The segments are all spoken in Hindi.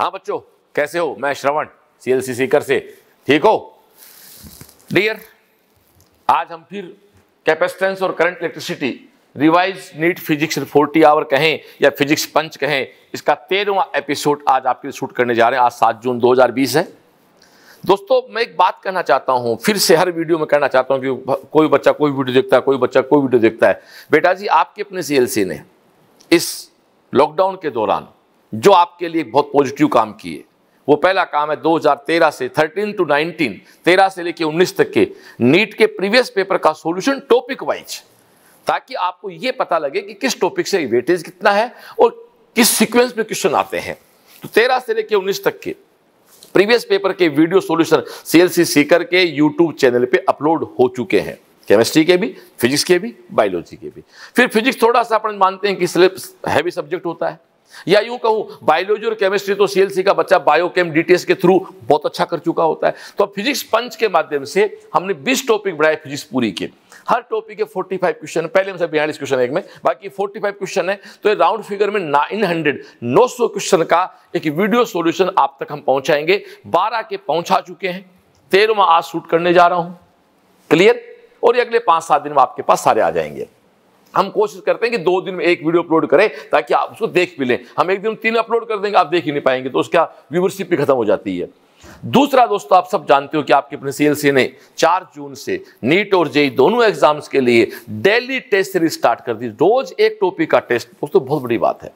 हाँ बच्चों कैसे हो मैं श्रवण सी एल सीकर से ठीक हो डियर आज हम फिर कैपेसिटेंस और current electricity revise NEET physics forty hour कहें या फिजिक्स पंच कहें इसका तेरहवा एपिसोड आज आपके लिए शूट करने जा रहे हैं आज सात जून 2020 है दोस्तों मैं एक बात कहना चाहता हूं फिर से हर वीडियो में कहना चाहता हूं कि कोई बच्चा कोई वीडियो देखता है कोई बच्चा कोई वीडियो देखता है बेटा जी आपके अपने सीएलसी ने इस लॉकडाउन के दौरान जो आपके लिए बहुत पॉजिटिव काम किए वो पहला काम है 2013 से 13 टू 19 13 से लेके 19 तक के नीट के प्रीवियस पेपर का सॉल्यूशन टॉपिक वाइज ताकि आपको ये पता लगे कि किस टॉपिक से वेटेज कितना है और किस सीक्वेंस में क्वेश्चन आते हैं तो 13 से लेके 19 तक के प्रीवियस पेपर के वीडियो सॉल्यूशन सीएलसी सीकर के यूट्यूब चैनल पे अपलोड हो चुके हैं केमिस्ट्री के भी फिजिक्स के भी बायोलॉजी के भी फिर फिजिक्स थोड़ा सा अपन मानते हैं कि सिलेबस हैवी सब्जेक्ट होता है या यूं कहूं बायोलॉजी और केमिस्ट्री तो सीएलसी का बच्चा बायोकेम डीटीएस के थ्रू बहुत अच्छा कर चुका होता है तो अब फिजिक्स पंच के माध्यम से हमने 20 टॉपिक बढ़ाए फिजिक्स पूरी के हर टॉपिक के 45 क्वेश्चन पहले हमसे बयालीस क्वेश्चन एक में बाकी 45 क्वेश्चन है तो ये राउंड फिगर में 900 900 क्वेश्चन का एक वीडियो सोल्यूशन आप तक हम पहुंचाएंगे बारह के पहुंचा चुके हैं तेरह आज शूट करने जा रहा हूं क्लियर और ये अगले पांच सात दिन में आपके पास सारे आ जाएंगे हम कोशिश करते हैं कि दो दिन में एक वीडियो अपलोड करें ताकि आप उसको देख भी लें हम एक दिन तीन अपलोड कर देंगे आप देख ही नहीं पाएंगे तो उसका व्यूवरशिप भी खत्म हो जाती है दूसरा दोस्तों आप सब जानते हो कि आपके अपने सीएलसी ने 4 जून से नीट और जेई दोनों एग्जाम्स के लिए डेली टेस्ट सीरीज स्टार्ट कर दी रोज एक टॉपिक का टेस्ट दोस्तों बहुत बड़ी बात है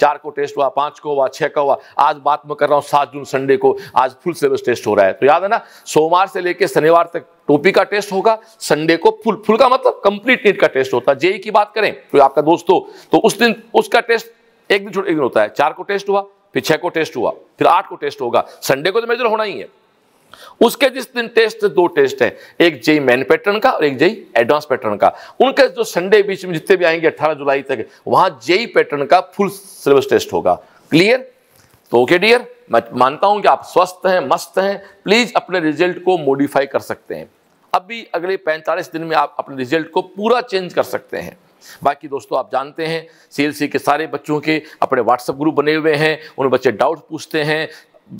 चार को टेस्ट हुआ पांच को हुआ छह का हुआ आज बात मैं कर रहा हूँ सात जून संडे को आज फुल सिलेबस टेस्ट हो रहा है तो याद है ना सोमवार से लेकर शनिवार तक टोपी का टेस्ट होगा संडे को फुल फुल का मतलब कंप्लीट नीट का टेस्ट होता है जेई की बात करें तो आपका दोस्तों तो उस दिन उसका टेस्ट एक दिन छोटे एक दिन होता है चार को टेस्ट हुआ फिर छह को टेस्ट हुआ फिर आठ को टेस्ट होगा संडे को तो मेजर होना ही है उसके जिस दिन टेस्ट दो टेस्ट है एक जेई मैन पैटर्न का और एक जेई एडवांस पैटर्न का उनके जो संडे बीच में जितने भी आएंगे 18 जुलाई तक वहां जेई पैटर्न का फुल सिलेबस टेस्ट होगा क्लियर तो ओके डियर मैं मानता हूं कि आप स्वस्थ हैं मस्त हैं प्लीज अपने रिजल्ट को मॉडिफाई कर सकते हैं अभी अगले पैंतालीस दिन में आप अपने रिजल्ट को पूरा चेंज कर सकते हैं बाकी दोस्तों आप जानते हैं सीएलसी के सारे बच्चों के अपने व्हाट्सएप ग्रुप बने हुए हैं उन बच्चे डाउट पूछते हैं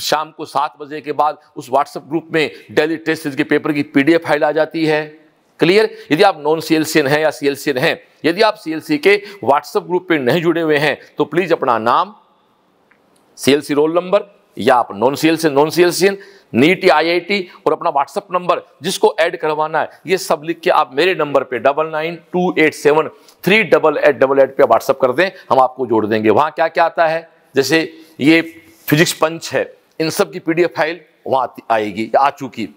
शाम को सात बजे के बाद उस व्हाट्सएप ग्रुप में डेली टेस्ट सीरीज के पेपर की पीडीएफ फाइल आ जाती है क्लियर यदि आप नॉन सी एल एन हैं या सीएलसीएन हैं यदि आप सीएलसी के व्हाट्सएप ग्रुप पे नहीं जुड़े हुए हैं तो प्लीज अपना नाम C L C roll number या आप नॉन सीएलसीएन non C L N NEET या टी और अपना व्हाट्सएप नंबर जिसको ऐड करवाना है ये सब लिख के आप मेरे नंबर पे double nine two eight seven three double eight double eight पे व्हाट्सअप कर दें हम आपको जोड़ देंगे वहाँ क्या क्या आता है जैसे ये फिजिक्स पंच है इन सब की पीडीएफ फाइल वहाँ आएगी आ चुकी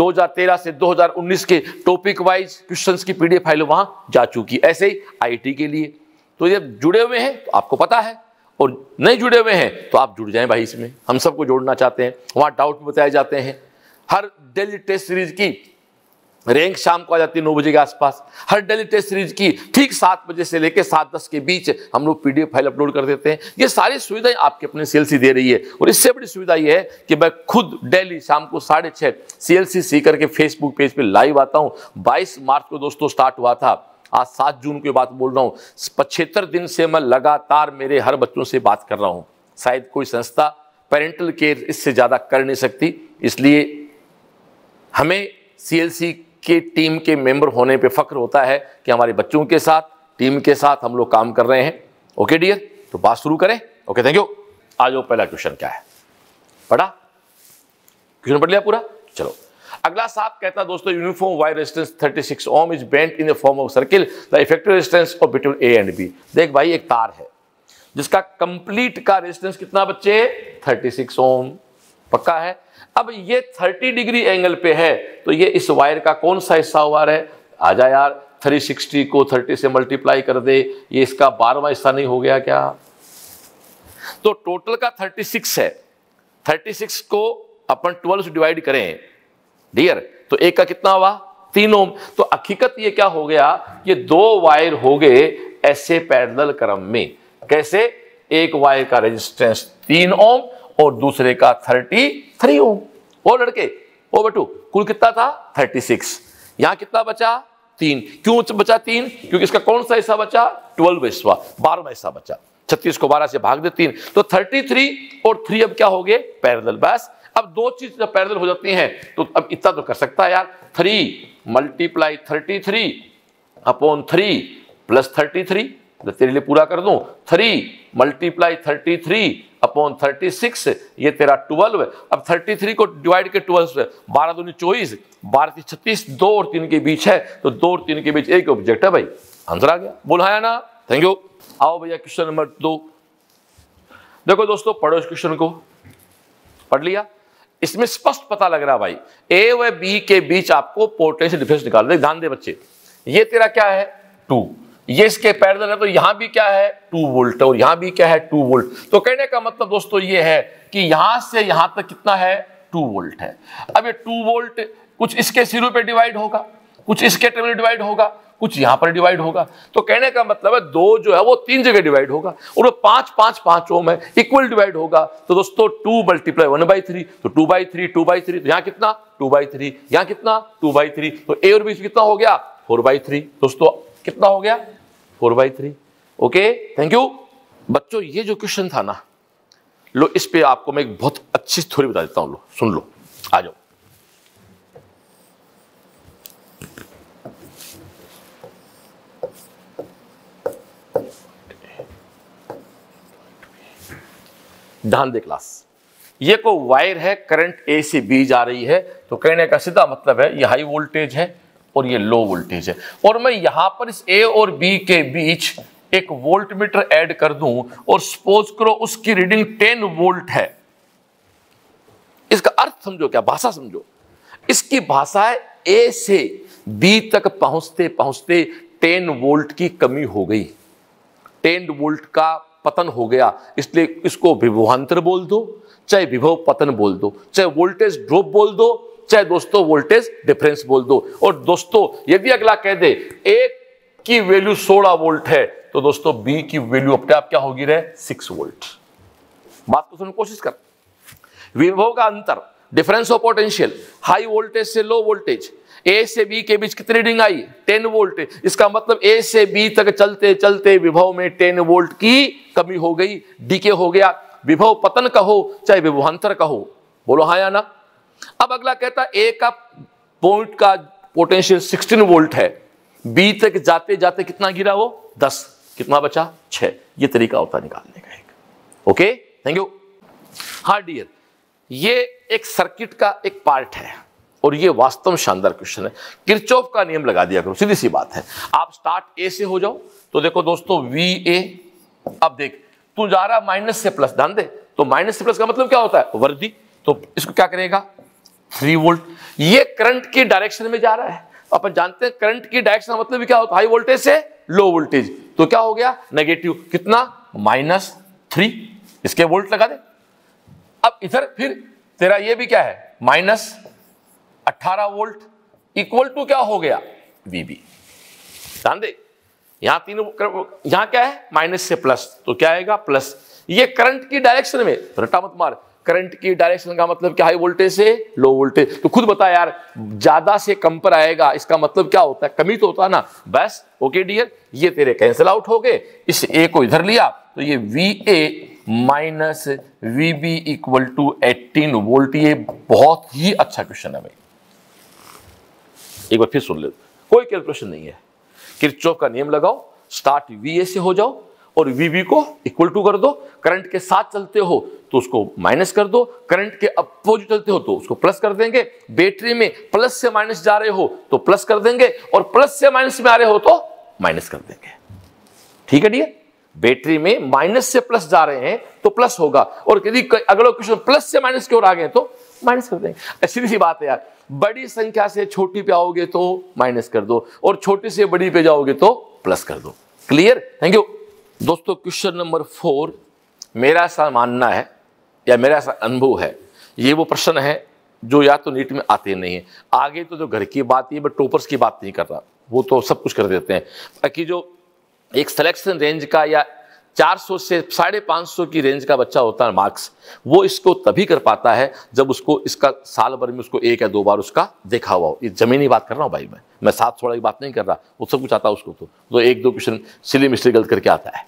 2013 से 2019 के टॉपिक वाइज क्वेश्चंस की पीडीएफ फाइल वहां जा चुकी ऐसे ही आईटी के लिए तो जब जुड़े हुए हैं तो आपको पता है और नहीं जुड़े हुए हैं तो आप जुड़ जाएं भाई इसमें हम सबको जोड़ना चाहते हैं वहाँ डाउट बताए जाते हैं हर डेली टेस्ट सीरीज की रैंक शाम को आ जाती है नौ बजे के आसपास हर डेली टेस्ट सीरीज की ठीक सात बजे से लेकर सात दस के बीच हम लोग पीडीएफ फाइल अपलोड कर देते हैं ये सारी सुविधाएं आपके अपने सीएलसी दे रही है और इससे बड़ी सुविधा ये है कि मैं खुद डेली शाम को साढ़े छः सी सी करके फेसबुक पेज पे लाइव आता हूँ बाईस मार्च को दोस्तों स्टार्ट हुआ था आज सात जून की बात बोल रहा हूँ पचहत्तर दिन से मैं लगातार मेरे हर बच्चों से बात कर रहा हूँ शायद कोई संस्था पेरेंटल केयर इससे ज़्यादा कर नहीं सकती इसलिए हमें सी के टीम के मेंबर होने पे फख्र होता है कि हमारे बच्चों के साथ टीम के साथ हम लोग काम कर रहे हैं ओके डियर तो बात शुरू करें ओके थैंक यू आज वो पहला क्वेश्चन क्या है पढ़ा क्वेश्चन पढ़ लिया पूरा चलो अगला साफ कहता है दोस्तों uniform wire resistance 36 ohm is bent in the form of circle the effective resistance of between A and B देख भाई एक तार है जिसका कंप्लीट का रेजिस्टेंस कितना बच्चे 36 ओम पक्का है अब ये 30 डिग्री एंगल पे है तो ये इस वायर का कौन सा हिस्सा हुआ है आजा यार 360 को 30 से मल्टीप्लाई कर दे ये इसका बारहवा हिस्सा नहीं हो गया क्या तो टोटल का 36 है 36 को अपन 12 से डिवाइड करें डियर तो एक का कितना हुआ तीन ओम तो हकीकत ये क्या हो गया ये दो वायर हो गए ऐसे पैरेलल क्रम में कैसे एक वायर का रेजिस्टेंस तीन ओम और दूसरे का थर्टी थ्री ओम ओ लड़के ओ बटू कुल कितना था थर्टी सिक्स यहां कितना बचा तीन क्यों बचा तीन क्योंकि इसका कौन सा हिस्सा बचा ट्वेल्व हिस्सा बारहवा हिस्सा बचा छत्तीस को बारह से भाग दे तीन तो थर्टी थ्री और थ्री अब क्या हो गए पैरदल बस अब दो चीज जब पैरदल हो जाती हैं तो अब इतना तो कर सकता है यार three multiply thirty three upon three plus thirty three तो तेरे लिए पूरा कर दूं three multiply thirty three upon thirty six ये तेरा ट्वेल्व अब थर्टी थ्री को डिवाइड के ट्वेल्व बारह दूनी चौबीस बारह तीस छत्तीस दो और तीन के बीच है तो दो और तीन के बीच एक ऑब्जेक्ट है भाई आंसर आ गया बुलाया हाँ ना थैंक यू आओ भैया क्वेश्चन नंबर दो देखो दोस्तों पढ़ो इस क्वेश्चन को पढ़ लिया इसमें स्पष्ट पता लग रहा भाई ए व बी के बीच आपको पोटेंशियल डिफरेंस दे ध्यान दे बच्चे ये तेरा क्या है टू ये इसके पैरल है तो यहां भी क्या है टू वोल्ट और यहां भी क्या है टू वोल्ट तो कहने का मतलब दोस्तों ये है कि यहां से यहां तक कितना है टू वोल्ट है अब ये टू वोल्ट कुछ इसके सिरों पे डिवाइड होगा कुछ इसके टर्मिनल डिवाइड होगा कुछ यहां पर डिवाइड होगा तो कहने का मतलब है दो जो है वो तीन जगह डिवाइड होगा और वो पांच पांच पांच ओम है इक्वल डिवाइड होगा तो दोस्तों two multiply one by three तो two by three two by three तो यहाँ कितना टू बाई थ्री यहां कितना टू बाई थ्री तो ए और बीच कितना हो गया फोर बाई थ्री दोस्तों कितना हो गया four by three okay thank you बच्चों ये जो क्वेश्चन था ना लो इस पे आपको मैं एक बहुत अच्छी थोड़ी बता देता हूं लो सुन लो आ जाओ ध्यान दे क्लास ये को वायर है करंट ए से बी जा रही है तो कहने का सीधा मतलब है ये हाई वोल्टेज है और ये लो वोल्टेज है और मैं यहां पर इस ए और बी के बीच एक वोल्ट मीटर ऐड कर दूं और सपोज करो उसकी रीडिंग 10 वोल्ट है इसका अर्थ समझो क्या भाषा समझो इसकी भाषा है ए से बी तक पहुंचते पहुंचते 10 वोल्ट की कमी हो गई 10 वोल्ट का पतन हो गया इसलिए इसको विभवांतर बोल दो चाहे विभव पतन बोल दो चाहे वोल्टेज ड्रॉप बोल दो चाहे दोस्तों वोल्टेज डिफरेंस बोल दो और दोस्तों यदि अगला कह दे एक की वैल्यू सोलह वोल्ट है तो दोस्तों बी की वैल्यू अपने आप क्या होगी रहे सिक्स वोल्ट बात को सुनने कोशिश कर विभव का अंतर difference of potential high voltage से लो वोल्टेज ए से बी के बीच कितनी रिडिंग आई 10 वोल्ट इसका मतलब ए से बी तक चलते चलते विभव में 10 वोल्ट की कमी हो गई डीके हो गया विभव पतन का हो चाहे विभवांतर का हो बोलो हाँ या ना अब अगला कहता है ए का पॉइंट का पोटेंशियल 16 वोल्ट है बी तक जाते जाते कितना गिरा वो 10 कितना बचा 6 ये तरीका होता है निकालने का एक ओके थैंक यू हाँ डियर ये एक सर्किट का एक पार्ट है और ये वास्तव में शानदार क्वेश्चन है किरचोफ का नियम लगा दिया करो सीधी सी बात है आप स्टार्ट ए से हो जाओ तो देखो दोस्तों वी ए अब देख तू जा रहा माइनस से प्लस ध्यान दे तो माइनस से प्लस का मतलब क्या होता है वर्दी तो इसको क्या करेगा थ्री वोल्ट ये करंट की डायरेक्शन में जा रहा है अपन जानते हैं करंट की डायरेक्शन मतलब क्या होता है हाई वोल्टेज से लो वोल्टेज तो क्या हो गया नेगेटिव कितना माइनस थ्री इसके वोल्ट लगा दे अब इधर फिर तेरा ये भी क्या है माइनस अट्ठारह वोल्ट इक्वल टू क्या हो गया वीबी ध्यान दे यहां तीन यहां क्या है माइनस से प्लस तो क्या आएगा प्लस ये करंट की डायरेक्शन में रटा मत मार करंट की डायरेक्शन का मतलब क्या हाई वोल्टेज से लो वोल्टेज तो खुद बता यार ज्यादा से कम पर आएगा इसका मतलब क्या होता है कमी तो होता ना बस ओके डियर ये तेरे कैंसिल आउट हो गए इस ए को इधर लिया तो ये V A minus V B equal to eighteen volt ये बहुत ही अच्छा क्वेश्चन है भाई एक बार फिर सुन ले कोई कैलकुलेशन नहीं है किरचॉफ का नियम लगाओ स्टार्ट वी ए से हो जाओ और वीबी को इक्वल टू कर दो करंट के साथ चलते हो तो उसको माइनस कर दो करंट के अपोजिट चलते हो तो उसको प्लस कर देंगे बैटरी में प्लस से माइनस जा रहे हो तो प्लस कर देंगे और प्लस से माइनस में आ रहे हो तो माइनस कर देंगे ठीक है डी बैटरी में माइनस से प्लस जा रहे हैं तो प्लस होगा और यदि अगला क्वेश्चन प्लस से माइनस की ओर आ गए तो माइनस कर देंगे सीधी सी बात है यार बड़ी संख्या से छोटी पे आओगे तो माइनस कर दो और छोटी से बड़ी पे जाओगे तो प्लस कर दो क्लियर थैंक यू दोस्तों क्वेश्चन नंबर फोर मेरा ऐसा मानना है या मेरा ऐसा अनुभव है ये वो प्रश्न है जो या तो नीट में आते नहीं है आगे तो जो घर की बात है मैं टोपर्स की बात नहीं कर रहा वो तो सब कुछ कर देते हैं ताकि जो एक सिलेक्शन रेंज का या 400 से साढ़े पाँच सौ की रेंज का बच्चा होता है मार्क्स वो इसको तभी कर पाता है जब उसको इसका साल भर में उसको एक या दो बार उसका देखा हुआ हो ये जमीनी बात कर रहा हूँ भाई मैं मैं साथ थोड़ा की बात नहीं कर रहा वो सब कुछ आता है उसको तो, तो एक दो क्वेश्चन सिली मिश्री गलत करके आता है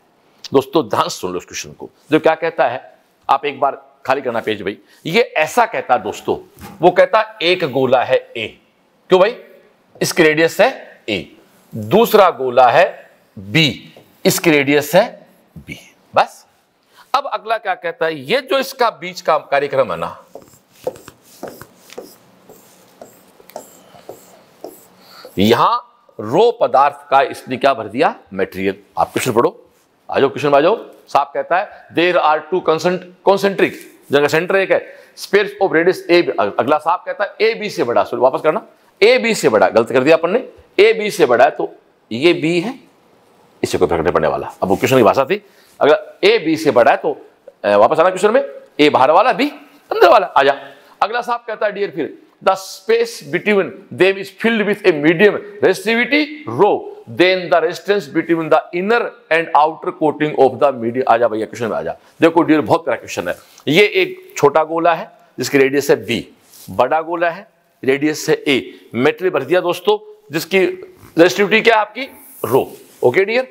दोस्तों ध्यान सुन लो उस क्वेश्चन को जो क्या कहता है आप एक बार खाली करना पेज भाई ये ऐसा कहता दोस्तों वो कहता एक गोला है ए क्यों भाई इसकी रेडियस है ए दूसरा गोला है बी इसकी रेडियस है बी बस अब अगला क्या कहता है ये जो इसका बीच का कार्यक्रम है ना यहां रो पदार्थ का इसने क्या भर दिया मेटेरियल आप क्वेश्चन पढ़ो आ जाओ क्वेश्चन में आ जाओ साफ कहता है देर आर टू कॉन्सेंट्रिक जगह सेंटर एक है स्पेस ऑफ रेडियस ए अगला साफ कहता है ए बी से बड़ा सॉरी वापस करना ए बी से बड़ा गलत कर दिया अपन ने ए बी से बड़ा है तो ये बी है इससे कोई फर्क नहीं पड़ने वाला अब वो क्वेश्चन की भाषा थी अगर ए बी से बड़ा है तो वापस आना क्वेश्चन में ए बाहर वाला बी अंदर वाला आ जा अगला साफ कहता है डियर फिर the space between them is filled with a medium resistivity rho then the resistance between the inner and outer coating of the medium आ जा भैया क्वेश्चन में आ जा देखो डियर बहुत बड़ा क्वेश्चन है ये एक छोटा गोला है जिसकी रेडियस है बी बड़ा गोला है रेडियस है ए मेटेरियल भर दिया दोस्तों जिसकी रेजिस्टिविटी क्या है आपकी रो ओके डियर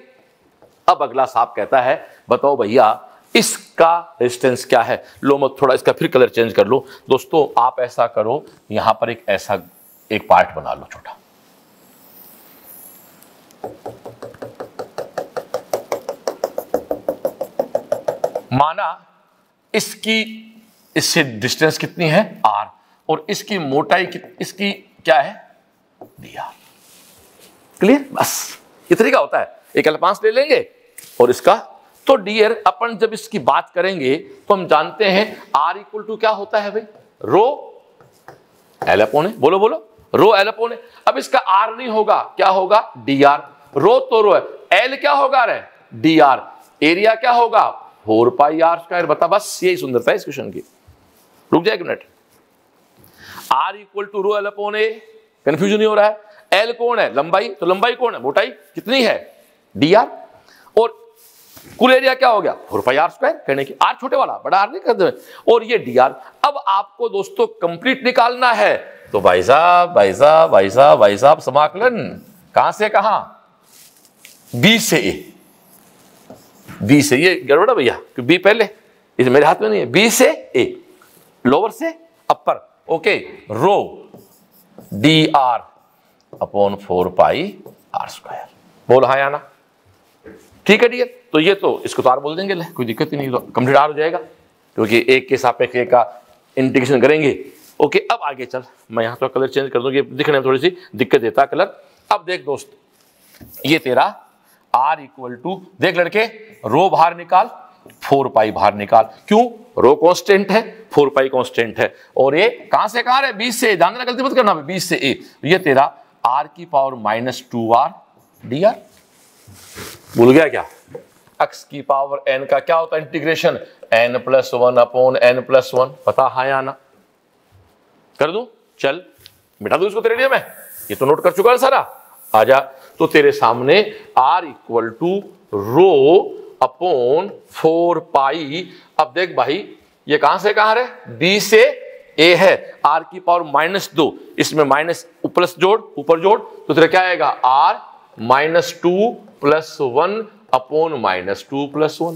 अब अगला साहब कहता है बताओ भैया इसका रेजिस्टेंस क्या है लो मत थोड़ा इसका फिर कलर चेंज कर लो दोस्तों आप ऐसा करो यहां पर एक ऐसा एक पार्ट बना लो छोटा माना इसकी इससे डिस्टेंस कितनी है आर और इसकी मोटाई इसकी क्या है डी आर क्लियर बस ये तरीका होता है एक अल्पांश ले लेंगे और इसका तो डियर अपन जब इसकी बात करेंगे तो हम जानते हैं आर इक्वल टू क्या होता है भाई रो एलपोने बोलो बोलो रो एलपोने अब इसका आर नहीं होगा क्या होगा डी आर रो तो रो है एल क्या होगा रे डी आर एरिया क्या होगा फोर पाई आर स्क्वायर बता बस यही सुंदरता है इस क्वेश्चन की रुक जाए एक minute R equal to rho L upon A confusion नहीं हो रहा है एल कौन है लंबाई तो लंबाई कौन है मोटाई कितनी है डी आर और कुल एरिया क्या हो गया फोर पाई आर स्क्वायर कहने की आर छोटे वाला बड़ा आर नहीं करते और ये डी आर अब आपको दोस्तों कंप्लीट निकालना है तो भाई साहब भाई साहब भाई साहब भाई साहब समाकलन कहां से कहां बी से ए बी से ये गड़बड़ है भैया बी पहले इस मेरे हाथ में नहीं है बी से ए लोअर से upper okay rho D R upon four pi R square बोल हाँ आना ठीक है डियर तो ये तो इसको तो आर बोल देंगे ले कोई दिक्कत ही नहीं तो कंप्लीट आर हो जाएगा क्योंकि तो एक के सापेक्ष एक का इंटीग्रेशन करेंगे ओके अब आगे चल मैं यहां पर तो कलर चेंज कर दूंगी दिखने में थोड़ी सी दिक्कत देता कलर अब देख दोस्त ये तेरा आर इक्वल टू देख लड़के रो बाहर निकाल फोर पाई बाहर निकाल क्यों रो कांस्टेंट है फोर पाई कांस्टेंट है और ये कहां से कहां है बीस से जानना गलती मत करना बीस से ए तो ये तेरा आर की power minus two R D R भूल गया क्या एक्स की पावर एन का क्या होता है integration N plus one upon N plus one पता हाँ या ना कर दू चल मिटा दू इसको तेरे लिए मैं ये तो नोट कर चुका है सारा आजा तो तेरे सामने R equal to rho upon four pi अब देख भाई ये कहां से कहां है बी से ए है आर की पावर माइनस दो इसमें माइनस प्लस जोड़ ऊपर जोड़ तो तेरा क्या आएगा R minus two plus one upon minus two plus one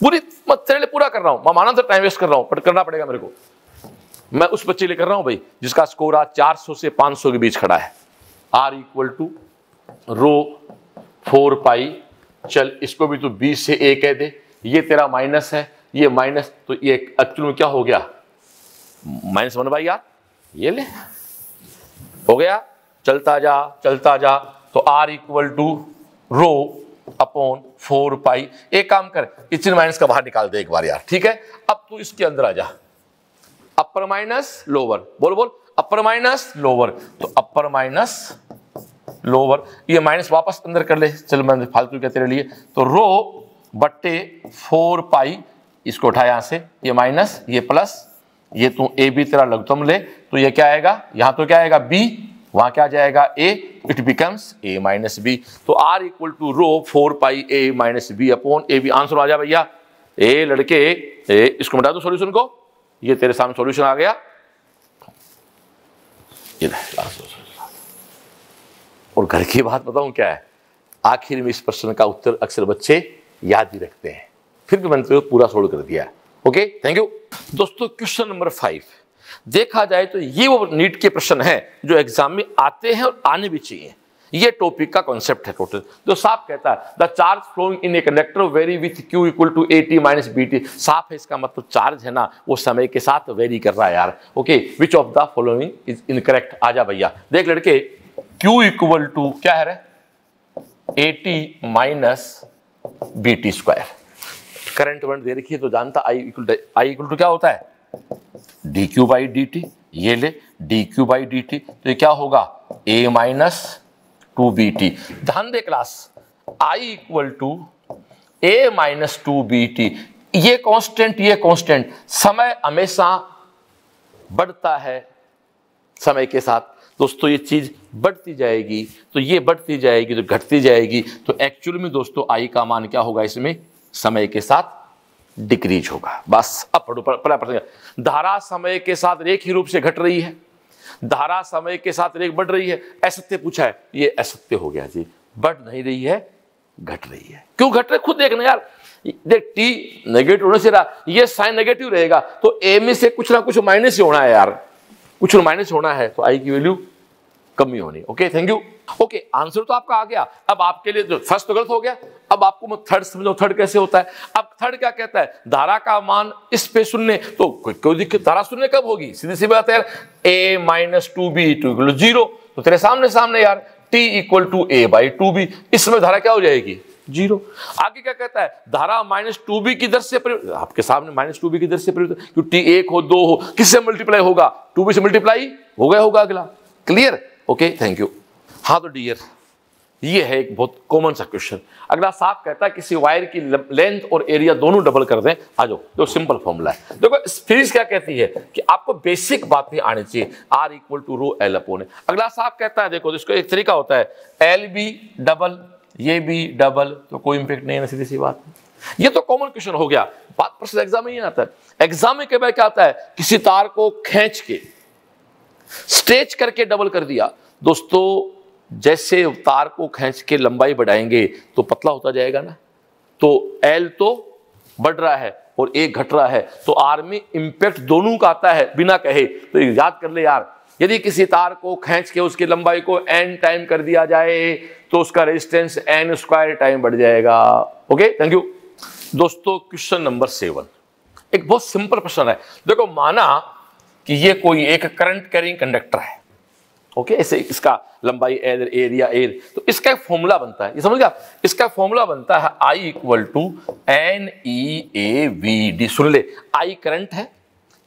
पूरी तेरे लिए पूरा कर रहा हूं मैं माना तो टाइम वेस्ट कर रहा हूं पर करना पड़ेगा मेरे को मैं उस बच्चे लिए कर रहा हूं भाई जिसका स्कोर आज चार से पांच के बीच खड़ा है R equal to rho four pi चल इसको भी तू बी से ए कह दे ये तेरा माइनस है ये माइनस तो ये एक्चुअल में क्या हो गया माइनस वन बाई आर ये ले हो गया चलता जा चलता जा तो R equal to rho upon four pi एक काम कर इचिन माइनस का बाहर निकाल दे एक बार यार ठीक है अब तू इसके अंदर आ जा अपर माइनस लोअर बोल बोल अपर माइनस लोअर तो अपर माइनस लोअर ये माइनस वापस अंदर कर ले चल मैंने फालतू के तेरे लिए तो रो बट्टे फोर पाई इसको उठा यहाँ से ये माइनस ये प्लस ये तू ए बी तेरा लघुतम ले तो ये क्या आएगा यहाँ तो क्या आएगा बी वहाँ क्या जाएगा A it becomes A minus B तो R equal to rho four pi A minus B upon A B answer आ जाए भैया ए लड़के ए इसको मिटा दो सॉल्यूशन को ये तेरे सामने सॉल्यूशन आ गया ये लास्ट और घर की बात बताऊं क्या है आखिर में इस प्रश्न का उत्तर अक्सर बच्चे याद ही रखते हैं फिर भी मैंने तो पूरा सोल्व कर दिया ओके थैंक यू दोस्तों क्वेश्चन नंबर फाइव देखा जाए तो ये वो नीट के प्रश्न है जो एग्जाम में आते हैं और आने भी चाहिए ये टॉपिक का कॉन्सेप्ट है टोटल तो साफ कहता है the charge flowing in a conductor varies with Q equal to A T minus B T साफ है इसका मतलब चार्ज है ना वो समय के साथ वेरी कर रहा है यार okay which of the following is incorrect आजा भैया देख लड़के Q इक्वल टू क्या है रे T minus B T square current वरंट दे रखी है तो जानता I equal I equal to क्या होता है D Q by D T ये ले D Q by D T तो ये क्या होगा A minus two B T ध्यान दे class I equal to A minus two B T ये कांस्टेंट ये कांस्टेंट समय हमेशा बढ़ता है समय के साथ दोस्तों ये चीज़ बढ़ती जाएगी तो ये बढ़ती जाएगी तो घटती जाएगी तो एक्चुअल में दोस्तों आई का मान क्या होगा इसमें समय के साथ डिक्रीज होगा बस अब पढ़ो पढ़ा धारा समय के साथ एक ही रूप से घट रही है धारा समय के साथ रेख बढ़ रही है असत्य पूछा है ये असत्य हो गया जी बढ़ नहीं रही है घट रही है क्यों घट रहे खुद देखना यार देख टी नेगेटिव होने से रहा ये साइन नेगेटिव रहेगा तो ए में से कुछ ना कुछ माइनस होना है यार कुछ माइनस होना है तो आई की वैल्यू कमी होनी okay thank you okay answer तो आपका आ गया अब आपके लिए फर्स्ट तो गलत हो गया अब आपको मैं थर्ड समझो थर्ड कैसे होता है अब थर्ड क्या कहता है धारा का मान इस पे सुनने तो कोई दिक्कत धारा सुनने कब होगी सीधी सी बात है A minus two B two equal zero तो तेरे सामने सामने यार T equal to A by two B इस समय धारा क्या हो जाएगी जीरो आगे क्या कहता है धारा माइनस टू बी की दर से आपके सामने माइनस टू बी की दर से क्यों टी एक हो दो हो किससे मल्टीप्लाई होगा टू बी से मल्टीप्लाई हो गया होगा अगला क्लियर ओके थैंक यू हाँ तो डियर ये है एक बहुत कॉमन सा क्वेश्चन अगला साफ कहता है किसी वायर की लेंथ और एरिया दोनों डबल कर दें आ जाओ जो सिंपल फॉर्मूला है देखो फिजिक्स क्या कहती है कि आपको बेसिक भी आनी चाहिए R equal to rho L upon अगला साफ कहता है देखो तो इसको एक तरीका होता है एल बी डबल ये भी डबल तो कोई इंपेक्ट नहीं है सीधी सी बात ये तो कॉमन क्वेश्चन हो गया बात प्रश्न एग्जाम में ही आता है एग्जाम में कई बार क्या आता है किसी तार को खींच के स्ट्रेच करके डबल कर दिया दोस्तों जैसे तार को खींच के लंबाई बढ़ाएंगे तो पतला होता जाएगा ना तो एल तो बढ़ रहा है और ए घट रहा है तो आर में इंपैक्ट दोनों का आता है बिना कहे तो याद कर ले यार यदि किसी तार को खींच के उसकी लंबाई को एन टाइम कर दिया जाए तो उसका रेजिस्टेंस एन स्क्वायर टाइम बढ़ जाएगा ओके थैंक यू दोस्तों क्वेश्चन नंबर सेवन एक बहुत सिंपल प्रश्न है देखो माना कि ये कोई एक करंट कैरिंग कंडक्टर है ओके ऐसे इसका लंबाई एल एरिया एल तो इसका एक फॉर्मूला बनता है ये समझ गया इसका फॉर्मूला बनता है I equal to N E A V D सुन ले आई करंट है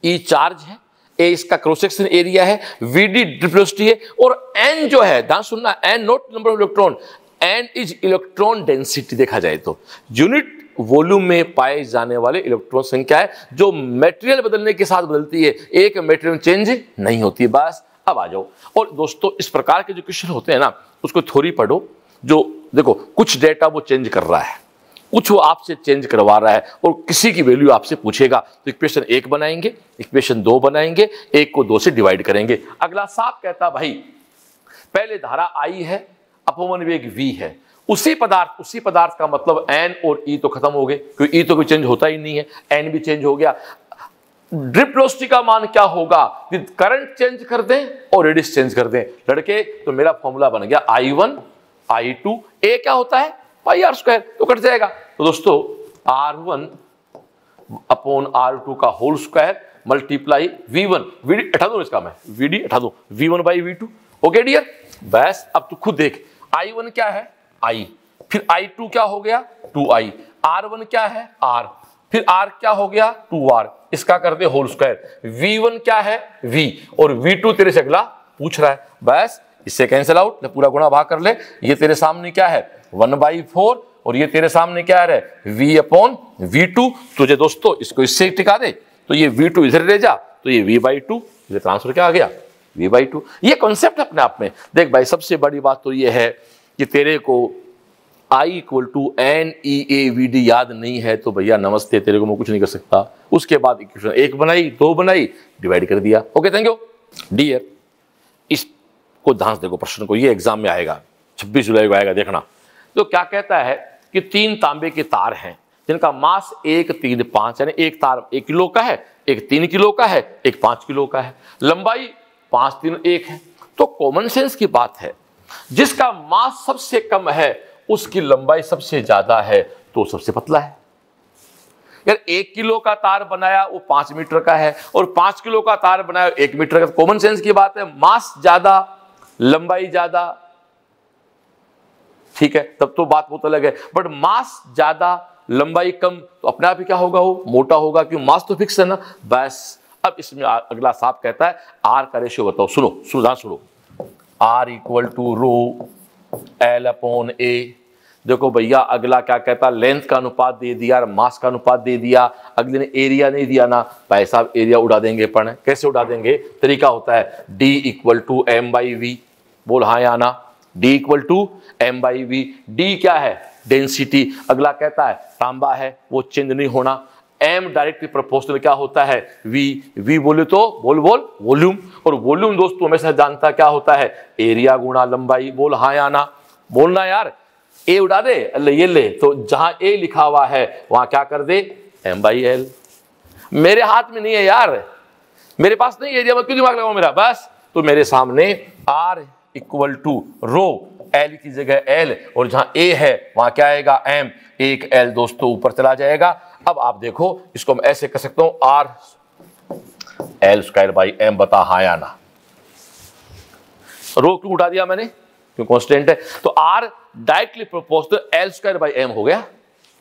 ई e चार्ज है ए इसका क्रॉस सेक्शन एरिया है वी डी डिप्लोसिटी है और एन जो है ध्यान सुनना N note number of electron N is electron density देखा जाए तो यूनिट वॉल्यूम में पाए जाने वाले इलेक्ट्रॉन संख्या है जो मेटेरियल बदलने के साथ बदलती है एक मेटेरियल चेंज नहीं होती है बस अब आ जाओ और दोस्तों इस प्रकार के जो क्वेश्चन होते हैं ना उसको थोड़ी पढ़ो जो देखो कुछ डेटा वो चेंज कर रहा है कुछ वो आपसे चेंज करवा रहा है और किसी की वैल्यू आपसे पूछेगा तो इक्वेशन एक बनाएंगे इक्वेशन दो बनाएंगे एक को दो से डिवाइड करेंगे अगला साफ कहता भाई पहले धारा आई है अपोमन वेग वी है उसी पदार्थ उसी पदार्थ का मतलब एन और ई तो खत्म हो गए क्योंकि ई तो कोई चेंज होता ही नहीं है एन भी चेंज हो गया ड्रिप वेलोसिटी का मान क्या होगा करंट चेंज कर दें और रेडिस चेंज कर दें लड़के तो मेरा फॉर्मूला बन गया आई वन आई टू ए क्या होता है पाई आर स्क्वायर तो कट जाएगा तो दोस्तों R one upon R two का whole square multiply V one V D हटा दो इसका मैं वी डी हटा दो V one by V two okay dear बस अब तू खुद देख आई वन क्या है I, फिर I2 क्या हो गया 2I, R1 क्या है R, फिर R क्या हो गया 2R, आर इसका करते होल स्क्वायर V1 क्या है V, और V2 तेरे से अगला पूछ रहा है बस इससे कैंसिल आउट पूरा गुणा भाग कर ले ये तेरे सामने क्या है वन बाई फोर और ये तेरे सामने क्या है V अपॉन V2, टू तुझे दोस्तों इसको इससे टिका दे तो ये V2 इधर ले जा तो ये V बाई टू ट्रांसफर क्या आ गया V बाई टू ये कॉन्सेप्ट अपने आप में देख भाई सबसे बड़ी बात तो ये है कि तेरे को I equal to N E A V D याद नहीं है तो भैया नमस्ते तेरे को मैं कुछ नहीं कर सकता उसके बाद इक्वेशन एक बनाई दो बनाई डिवाइड कर दिया ओके थैंक यू डियर इसको ध्यान देखो प्रश्न को ये एग्जाम में आएगा छब्बीस जुलाई को आएगा देखना तो क्या कहता है कि तीन तांबे के तार हैं जिनका मास एक तीन पांच यानी एक तार एक किलो का है एक तीन किलो का है एक पांच किलो का है लंबाई पांच तीन एक है तो कॉमन सेंस की बात है जिसका मास सबसे कम है उसकी लंबाई सबसे ज्यादा है तो सबसे पतला है यार एक किलो का तार बनाया वो पांच मीटर का है और पांच किलो का तार बनाया एक मीटर का कॉमन सेंस की बात है मास ज्यादा लंबाई ज्यादा ठीक है तब तो बात बहुत अलग है बट मास ज्यादा लंबाई कम तो अपने आप ही क्या होगा वो मोटा होगा क्यों मास तो फिक्स है ना बस अब इसमें अगला साफ कहता है आर का रेशियो बताओ सुनो सुनो सुनो R equal to rho L upon A देखो भैया अगला क्या कहता लेंथ का अनुपात दे दिया मास का अनुपात दे दिया अगले ने एरिया नहीं दिया ना भाई साहब एरिया उड़ा देंगे पढ़ कैसे उड़ा देंगे तरीका होता है D equal to M by V बोल हाँ आना D equal to M by V D क्या है डेंसिटी अगला कहता है तांबा है वो चेंज नहीं होना एम डायरेक्टली प्रपोर्शनल क्या होता है वी वी बोले तो बोल बोल वॉल्यूम और वॉल्यूम दोस्तों हमेशा जानता क्या होता है एरिया गुणा लंबाई बोल हा आना बोलना यार ए उड़ा दे ले ये ले तो जहां ए लिखा हुआ है वहां क्या कर दे एम बाई एल मेरे हाथ में नहीं है यार मेरे पास नहीं एरिया मत क्यों दिमाग लगाओ मेरा बस तो मेरे सामने R equal to rho L की जगह एल और जहां ए है वहां क्या आएगा एम एक एल दोस्तों ऊपर चला जाएगा अब आप देखो इसको मैं ऐसे कर सकता हूं R L square by M बता हायाना रो क्यों उठा दिया मैंने क्यों कॉन्स्टेंट है तो R directly proportional L square by M हो गया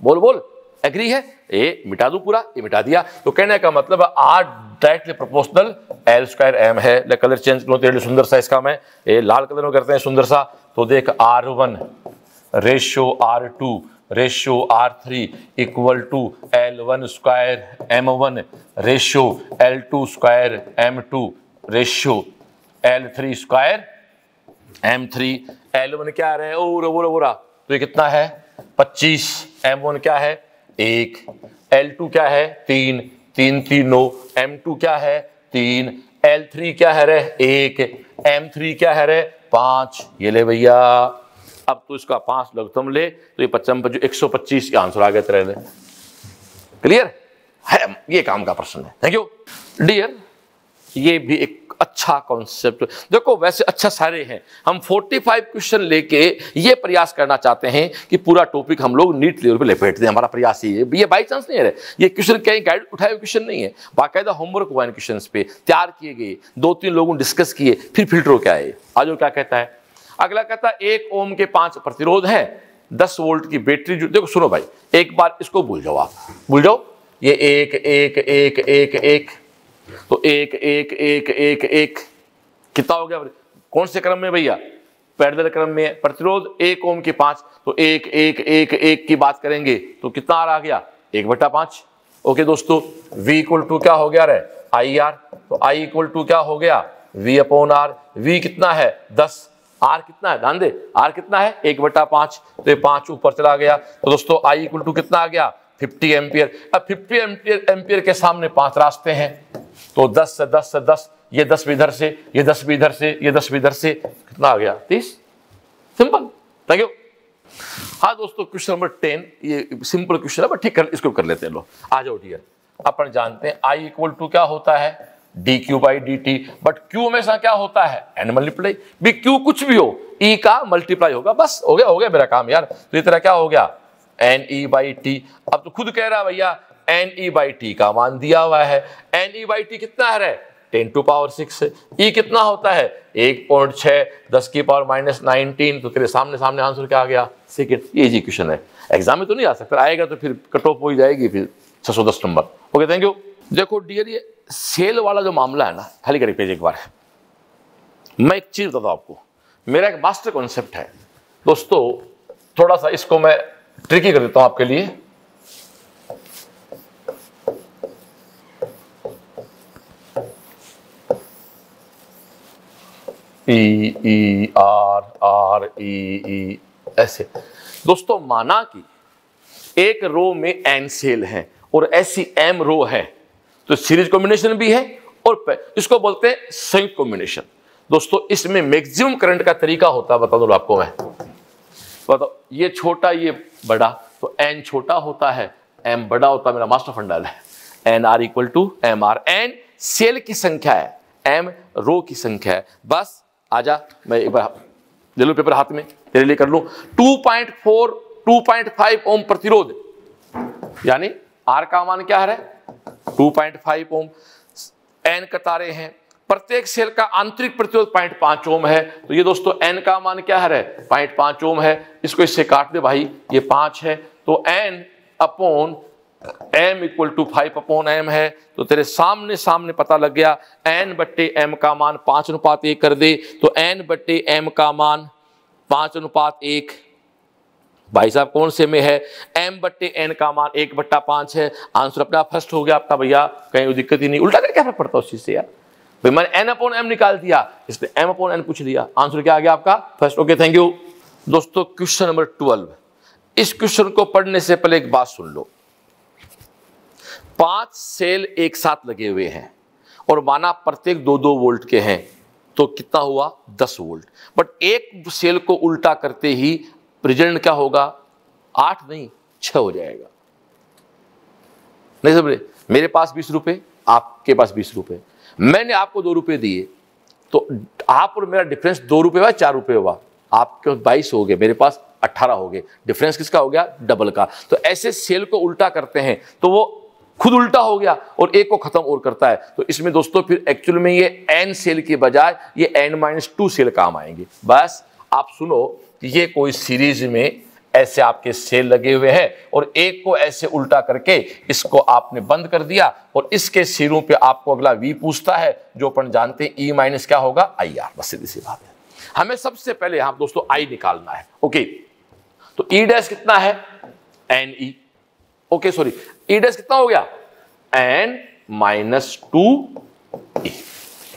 बोल बोल एग्री है ए मिटा दू पूरा ये मिटा दिया तो कहने का मतलब R directly proportional L square M है ले कलर चेंज करो तेरे लिए सुंदर सा इसका मैं ए लाल कलर में करते हैं सुंदर सा तो देख R one ratio R two ratio R three equal to L one square M one ratio L two square M two ratio L three square M three L one क्या आ रहा है ओरा ओरा ओरा तो ये कितना है पच्चीस एम वन क्या है एक एल टू क्या है तीन तीन तीन नो एम टू क्या है तीन एल थ्री क्या है रे एक एम थ्री क्या है रे पांच ये ले भैया अब तू इसका पांच लोग तुम ले तो ये पचम जो एक सौ पच्चीस के आंसर आ गए तेरे क्लियर है ये काम का प्रश्न है थैंक यू डियर ये भी एक अच्छा कॉन्सेप्ट देखो वैसे अच्छा सारे हैं हम 45 क्वेश्चन लेके ये प्रयास करना चाहते हैं कि पूरा टॉपिक हम लोग नीट लेवल पे लेपेट दें हमारा प्रयास ही है ये बाई चांस नहीं है ये क्वेश्चन कहीं गाइड उठाए हुए क्वेश्चन नहीं है बाकायदा होमवर्क हुआ इन क्वेश्चन पे तैयार किए गए दो तीन लोगों ने डिस्कस किए फिर फिल्टर हो क्या है आज क्या कहता है अगला कहता है एक ओम के पांच प्रतिरोध है दस वोल्ट की बैटरी जो देखो सुनो भाई एक बार इसको भूल जाओ आप भूल जाओ ये एक एक एक एक एक तो एक एक एक एक एक कितना हो गया कौन से क्रम में भैया पैदल क्रम में प्रतिरोध एक ओम के पांच तो एक एक एक एक की बात करेंगे तो कितना आ गया एक बटा पांच ओके दोस्तों V इक्वल टू क्या हो गया रे आई आर तो I इक्वल टू क्या हो गया V अपोन आर V कितना है दस आर कितना है ध्यान दे आर कितना है एक बटा पांच तो ये पांच ऊपर चला गया तो दोस्तों आई इक्वल टू कितना आ गया 50 एम्पियर अब 50 एम्पियर एम्पियर के सामने पांच रास्ते हैं तो 10 से 10 से 10 ये 10 भी इधर से ये 10 भी इधर से ये 10 भी इधर से कितना आ गया 30 सिंपल थैंक यू हाँ दोस्तों क्वेश्चन नंबर टेन ये सिंपल क्वेश्चन है बट ठीक कर इसको कर लेते हैं लोग आ जाओ डियर अपन जानते हैं आई इक्वल टू क्या होता है D Q by D T but Q हमेशा क्या होता है एन मल्टीप्लाई बी क्यू कुछ भी हो ई e का मल्टीप्लाई होगा बस हो गया हो गया मेरा काम यार तो इतना क्या हो गया एन ई बाई टी अब तो खुद कह रहा भैया एन ई बाई टी का मान दिया हुआ है एन ई बाई टी कितना है ten to power six E कितना होता है एक पॉइंट छह दस की पावर माइनस नाइनटीन तो तेरे सामने सामने आंसर क्या आ गया सेकेंड ये जी क्वेश्चन है एग्जाम में तो नहीं आ सकता आएगा तो फिर कट ऑफ हो जाएगी फिर छह सौ दस नंबर ओके थैंक यू देखो डियर ये सेल वाला जो मामला है ना खाली करी पेज एक बार मैं एक चीज़ बताता आपको मेरा एक मास्टर कॉन्सेप्ट है दोस्तों थोड़ा सा इसको मैं ट्रिकी कर देता हूं आपके लिए ई ई आर आर ई ई ऐसे दोस्तों माना कि एक रो में एन सेल है और ऐसी एम रो है तो सीरीज कॉम्बिनेशन भी है और इसको बोलते हैं संयुक्त कॉम्बिनेशन दोस्तों इसमें मैक्सिमम करंट का तरीका होता है बता दो आपको मैं बताओ ये छोटा ये बड़ा तो एन छोटा होता है एम बड़ा होता है मेरा मास्टर फंडल है N R equal to M R N cell की संख्या है एम रो की संख्या है बस आजा मैं एक बार ले लूँ पेपर हाथ में तेरे लिए कर लूँ 2.4 2.5 ओम प्रतिरोध यानी आर का मान क्या है two point five ohm N कतारे हैं प्रत्येक सेल का आंतरिक प्रतिरोध पॉइंट पांच ओम है तो ये दोस्तों एन का मान क्या है पॉइंट पांच ओम है इसको इससे काट दे भाई ये पांच है तो N upon M equal to five upon M है तो तेरे सामने सामने पता लग गया एन बट्टे एम का मान पांच अनुपात एक कर दे तो एन बट्टे एम का मान पांच अनुपात एक भाई साहब कौन से में है एम बट्टे एन का मान एक बट्टा पांच है आंसर अपना फर्स्ट हो गया आपका भैया कहीं दिक्कत ही नहीं उल्टा करके फर्क पड़ता उस चीज़ से यार भाई मैंने एन अपॉन एम निकाल दिया इसने एम अपॉन एन पूछ लिया आंसर क्या आ गया आपका फर्स्ट ओके थैंक यू दोस्तों क्वेश्चन नंबर ट्वेल्व इस क्वेश्चन को पढ़ने से पहले एक बात सुन लो पांच सेल एक साथ लगे हुए हैं और माना प्रत्येक दो दो वोल्ट के हैं तो कितना हुआ दस वोल्ट बट एक सेल को उल्टा करते ही प्रेजेंट क्या होगा आठ नहीं छ हो जाएगा नहीं समझे मेरे पास बीस रुपए आपके पास बीस रुपए मैंने आपको दो रुपए दिए तो आप और मेरा डिफरेंस दो रुपए हुआ चार रुपए हुआ आपके पास बाईस हो गए मेरे पास अट्ठारह हो गए डिफरेंस किसका हो गया डबल का तो ऐसे सेल को उल्टा करते हैं तो वो खुद उल्टा हो गया और एक को खत्म और करता है तो इसमें दोस्तों फिर एक्चुअल में ये एन सेल के बजाय ये एन माइनस टू सेल काम आएंगे बस आप सुनो ये कोई सीरीज में ऐसे आपके सेल लगे हुए हैं और एक को ऐसे उल्टा करके इसको आपने बंद कर दिया और इसके सिरों पे आपको अगला वी पूछता है जो अपन जानते हैं ई e माइनस क्या होगा आई आर बस सीधी सी बात है हमें सबसे पहले यहां दोस्तों आई निकालना है ओके तो ई e डैश कितना है N E okay sorry E dash कितना हो गया एन माइनस टू ई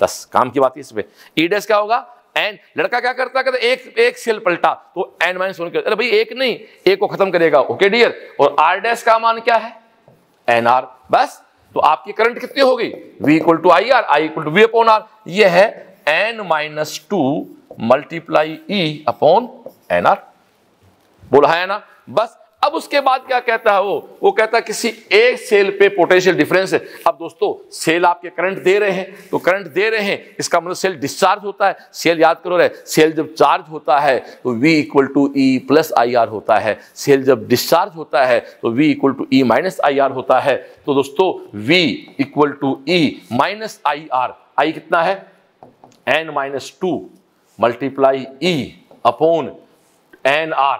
बस काम की बात है इसमें ई डैश क्या होगा एन लड़का क्या करता है एक एक सेल पलटा तो एन माइनस वन अरे भाई एक नहीं एक को खत्म करेगा ओके डियर और आर डैश का मान क्या है एन आर बस तो आपकी करंट कितनी होगी V equal to I R I equal to V upon R ये है N minus two multiply E upon N R बोला है ना बस अब उसके बाद क्या कहता है वो वो कहता है किसी एक सेल पे पोटेंशियल डिफरेंस है अब दोस्तों सेल आपके करंट दे रहे हैं तो करंट दे रहे हैं इसका मतलब सेल डिस्चार्ज होता है सेल याद करो रहे सेल जब चार्ज होता है तो V equal to E plus I R होता है सेल जब डिस्चार्ज होता है तो V equal to E minus I R होता है तो दोस्तों V equal to E minus I R I कितना है N minus two multiply E upon N R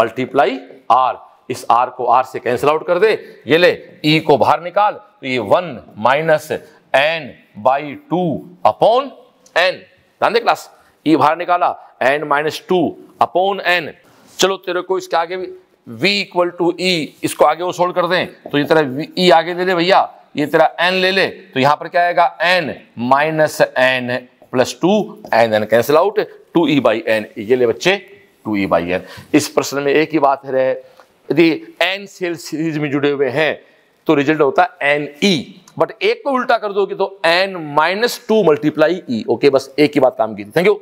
multiply R इस आर को आर से कैंसिल आउट कर दे ये ले ई e को बाहर निकाल तो ये one minus N by two upon N ध्यान दे क्लास ई e बाहर निकाला N minus two upon N चलो तेरे को इसके आगे भी v इक्वल टू ई इसको आगे वो सोल्व कर दें तो ये तेरा ई e आगे दे दे भैया ये तेरा एन ले ले तो यहां पर क्या आएगा N minus N plus two N N cancel out two E by N ये ले बच्चे टू ई बाई एन इस प्रश्न में एक ही बात है यदि एन सेल सीरीज में जुड़े हुए हैं तो रिजल्ट होता है एन ई बट एक को उल्टा कर दोगे तो N minus two multiply E okay बस एक ही बात काम की थैंक यू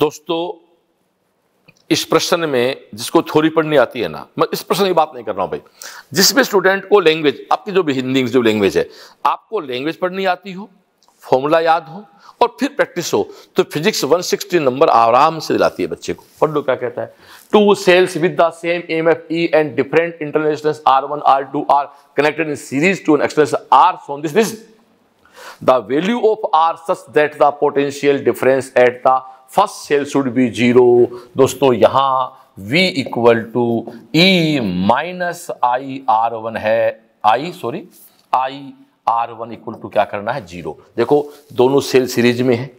दोस्तों इस प्रश्न में जिसको थोड़ी पढ़नी आती है ना मैं इस प्रश्न की बात नहीं कर रहा हूं भाई जिसमें स्टूडेंट को लैंग्वेज आपकी जो भी हिंदी जो लैंग्वेज है आपको लैंग्वेज पढ़नी आती हो फॉर्मूला याद हो और फिर प्रैक्टिस हो तो फिजिक्स 160 नंबर आराम से दिलाती है बच्चे को पढ़ लो क्या कहता है two cells with the same M F E and different international R one R two are connected in series to an external R on this this the value of R such that the potential difference at the first cell should be zero दोस्तों यहां v equal to e minus I R one है i sorry I R one equal to क्या करना है जीरो देखो दोनों सेल सीरीज में है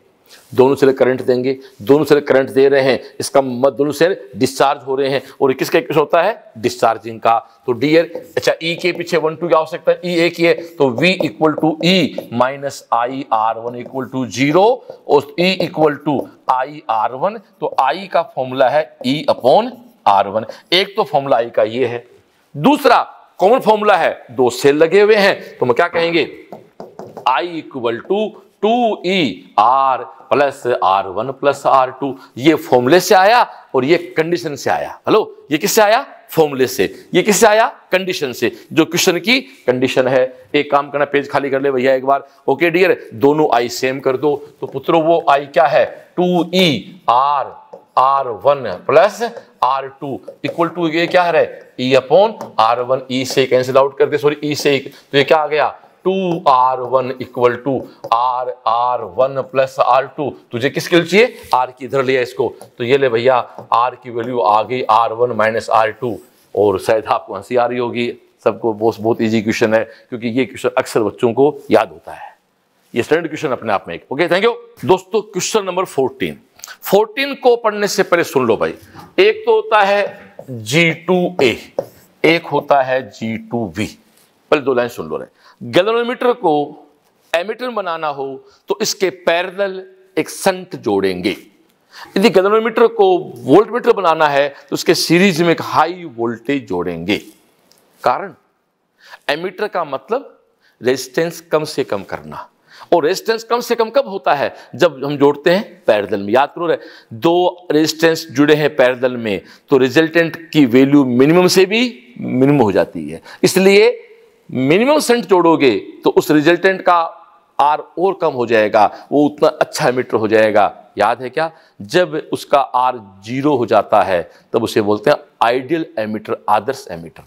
दोनों सेल करंट देंगे दोनों सेल करंट दे रहे हैं इसका मत मतलब दोनों सेल डिस्चार्ज हो रहे हैं और किसका किस होता है डिस्चार्जिंग का तो डीएर अच्छा ई e के पीछे वन टू क्या हो सकता है ई e ए की है तो V equal to E minus I R one equal to zero और E equal to I R one तो आई का फॉर्मूला है ई अपॉन आर वन एक तो फॉर्मूला आई का ये है दूसरा कॉमन फॉर्मूला है दो सेल लगे हुए हैं तो हम क्या कहेंगे I equal to two E R plus R one plus R two ये फॉर्मूले से आया और ये कंडीशन से आया हेलो ये किससे आया फॉर्मूले से ये किससे आया कंडीशन से जो क्वेश्चन की कंडीशन है एक काम करना पेज खाली कर ले भैया एक बार ओके डियर दोनों आई सेम कर दो तो पुत्रो वो आई क्या है two E R R one plus R two equal to ये क्या है E upon R one E से कैंसिल आउट कर दे सॉरी ई से तो ये क्या आ गया two R one equal to R R one plus R two तुझे किसके लिए चाहिए आर की इधर लिया इसको तो ये ले भैया आर की वैल्यू आ गई R one minus R two और शायद आपको हंसी आ रही होगी सबको बहुत बहुत इजी क्वेश्चन है क्योंकि ये क्वेश्चन अक्सर बच्चों को याद होता है ये स्टैंडर्ड क्वेश्चन अपने आप में एक ओके थैंक यू दोस्तों क्वेश्चन नंबर फोर्टीन फोर्टीन को पढ़ने से पहले सुन लो भाई एक तो होता है जी टू ए एक होता है जी टू वी पहले दो लाइन सुन लो रहे गैलोमीटर को एमीटर बनाना हो तो इसके पैरेलल एक संट जोड़ेंगे यदि गैलोमीटर को वोल्टमीटर बनाना है तो उसके सीरीज में एक हाई वोल्टेज जोड़ेंगे कारण एमीटर का मतलब रेजिस्टेंस कम से कम करना और रेजिस्टेंस कम से कम कब होता है जब हम जोड़ते हैं पैरदल में याद करो दो रेजिस्टेंस जुड़े हैं पैरदल में तो रिजल्टेंट की वैल्यू मिनिमम से भी मिनिमम हो जाती है इसलिए मिनिमम सेंट जोड़ोगे तो उस रिजल्टेंट का आर और कम हो जाएगा वो उतना अच्छा मीटर हो जाएगा याद है क्या जब उसका आर जीरो हो जाता है तब उसे बोलते हैं आइडियल एमीटर आदर्श एमीटर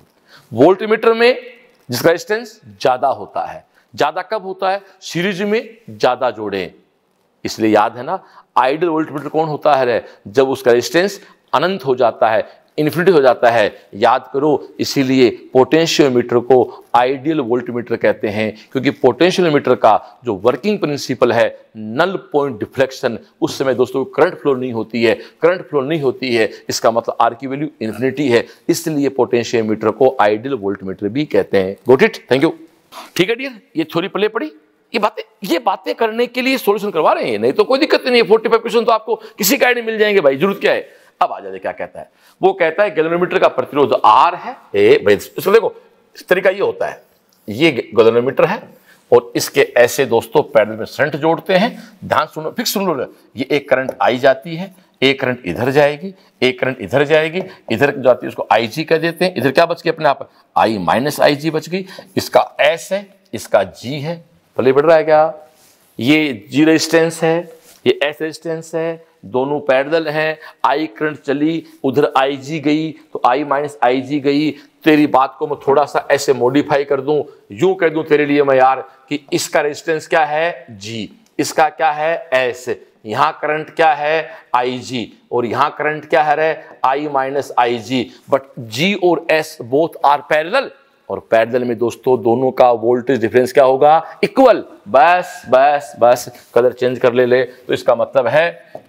वोल्ट में जिसका रेजिस्टेंस ज़्यादा होता है ज़्यादा कब होता है सीरीज में ज़्यादा जोड़ें इसलिए याद है ना आइडल वोल्टमीटर कौन होता है जब उसका रेजिस्टेंस अनंत हो जाता है इन्फिनिटी हो जाता है याद करो इसीलिए पोटेंशियोमीटर को आइडियल वोल्टमीटर कहते हैं क्योंकि पोटेंशियोमीटर का जो वर्किंग प्रिंसिपल है नल पॉइंट डिफ्लेक्शन उस समय दोस्तों करंट फ्लो नहीं होती है करंट फ्लो नहीं होती है इसका मतलब आर की वैल्यू इन्फिनिटी है इसलिए पोटेंशियोमीटर को आइडियल वोल्टमीटर भी कहते हैं गोट इट थैंक यू ठीक है डियर ये थ्योरी पले पड़ी ये बातें ये बातें करने के लिए सोल्यूशन करवा रहे हैं नहीं तो कोई दिक्कत नहीं है फोर्टी फाइव क्वेश्चन तो आपको किसी का में मिल जाएंगे भाई जरूरत क्या है अब आ जाए क्या कहता है वो कहता है गैलोमीटर का प्रतिरोध आर है ए भाई इसको देखो इस तरीका ये होता है ये गैलोमीटर है और इसके ऐसे दोस्तों पैडल में सेंट जोड़ते हैं ध्यान सुनो फिक्स सुन लो ये एक करंट आई जाती है एक करंट इधर जाएगी एक करंट इधर जाएगी इधर जो आती है उसको आई जी कह देते हैं इधर क्या बच गई अपने आप आई माइनस आई जी बच गई इसका एस है इसका जी है भले बढ़ रहा है क्या ये जी रेजिस्टेंस है ये एस रेजिस्टेंस है दोनों पैरल हैं आई करंट चली उधर आई जी गई तो आई माइनस आई जी गई तेरी बात को मैं थोड़ा सा ऐसे मॉडिफाई कर दूं यूं कह दूं तेरे लिए मैं यार कि इसका रेजिस्टेंस क्या है जी इसका क्या है एस यहाँ करंट क्या है आई जी और यहाँ करंट क्या है रे आई minus I ji but G और एस बोथ आर पैरेलल और पैरेलल में दोस्तों दोनों का वोल्टेज डिफरेंस क्या होगा इक्वल बस बस बस कलर चेंज कर ले ले तो इसका मतलब है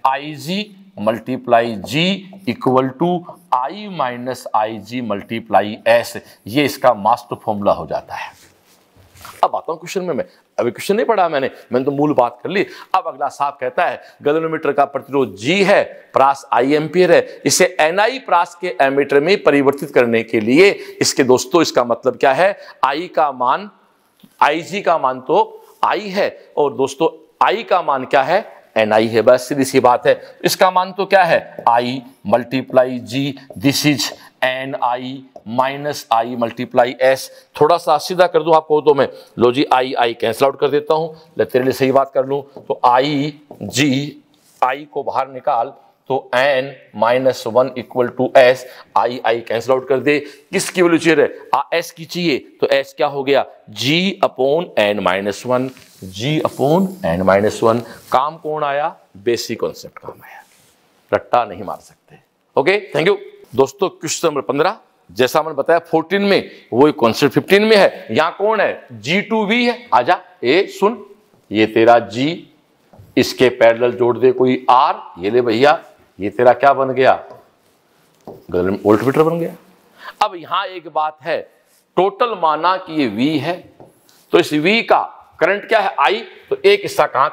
I G multiply G equal to I minus I G multiply S ये इसका मास्टर फॉर्मूला हो जाता है अब आता हूँ क्वेश्चन में मैं अभी क्वेश्चन नहीं पढ़ा मैंने मैंने तो मूल बात कर ली अब अगला साफ कहता है गलोनोमीटर का प्रतिरोध जी है प्रास आई एम्पियर है इसे एनआई प्रास के एमीटर में परिवर्तित करने के लिए इसके दोस्तों इसका मतलब क्या है आई का मान आई का मान तो आई है और दोस्तों आई का मान क्या है एन आई है बस सीधी सी बात है इसका मान तो क्या है I multiply G this is N I minus I multiply S थोड़ा सा सीधा कर दूं आपको तो मैं लो जी आई आई कैंसिल आउट कर देता हूं तेरे लिए सही बात कर लूं तो आई जी आई को बाहर निकाल तो N minus one equal to S I I cancel out कर दे किसकी वैल्यू चाहिए आ एस की चाहिए तो एस क्या हो गया G upon N minus one G upon N minus one काम कौन आया बेसिक कॉन्सेप्ट काम आया रट्टा नहीं मार सकते ओके थैंक यू दोस्तों क्वेश्चन नंबर पंद्रह जैसा मैंने बताया 14 में वही कॉन्सेप्ट 15 में है यहां कौन है जी टू वी है आजा ए सुन ये तेरा जी इसके पैरेलल जोड़ दे कोई आर ये ले भैया ये तेरा क्या बन गया वोल्टमीटर बन गया अब यहां एक बात है टोटल माना कि ये वी है तो इस वी का करंट क्या है आई तो एक हिस्सा कहां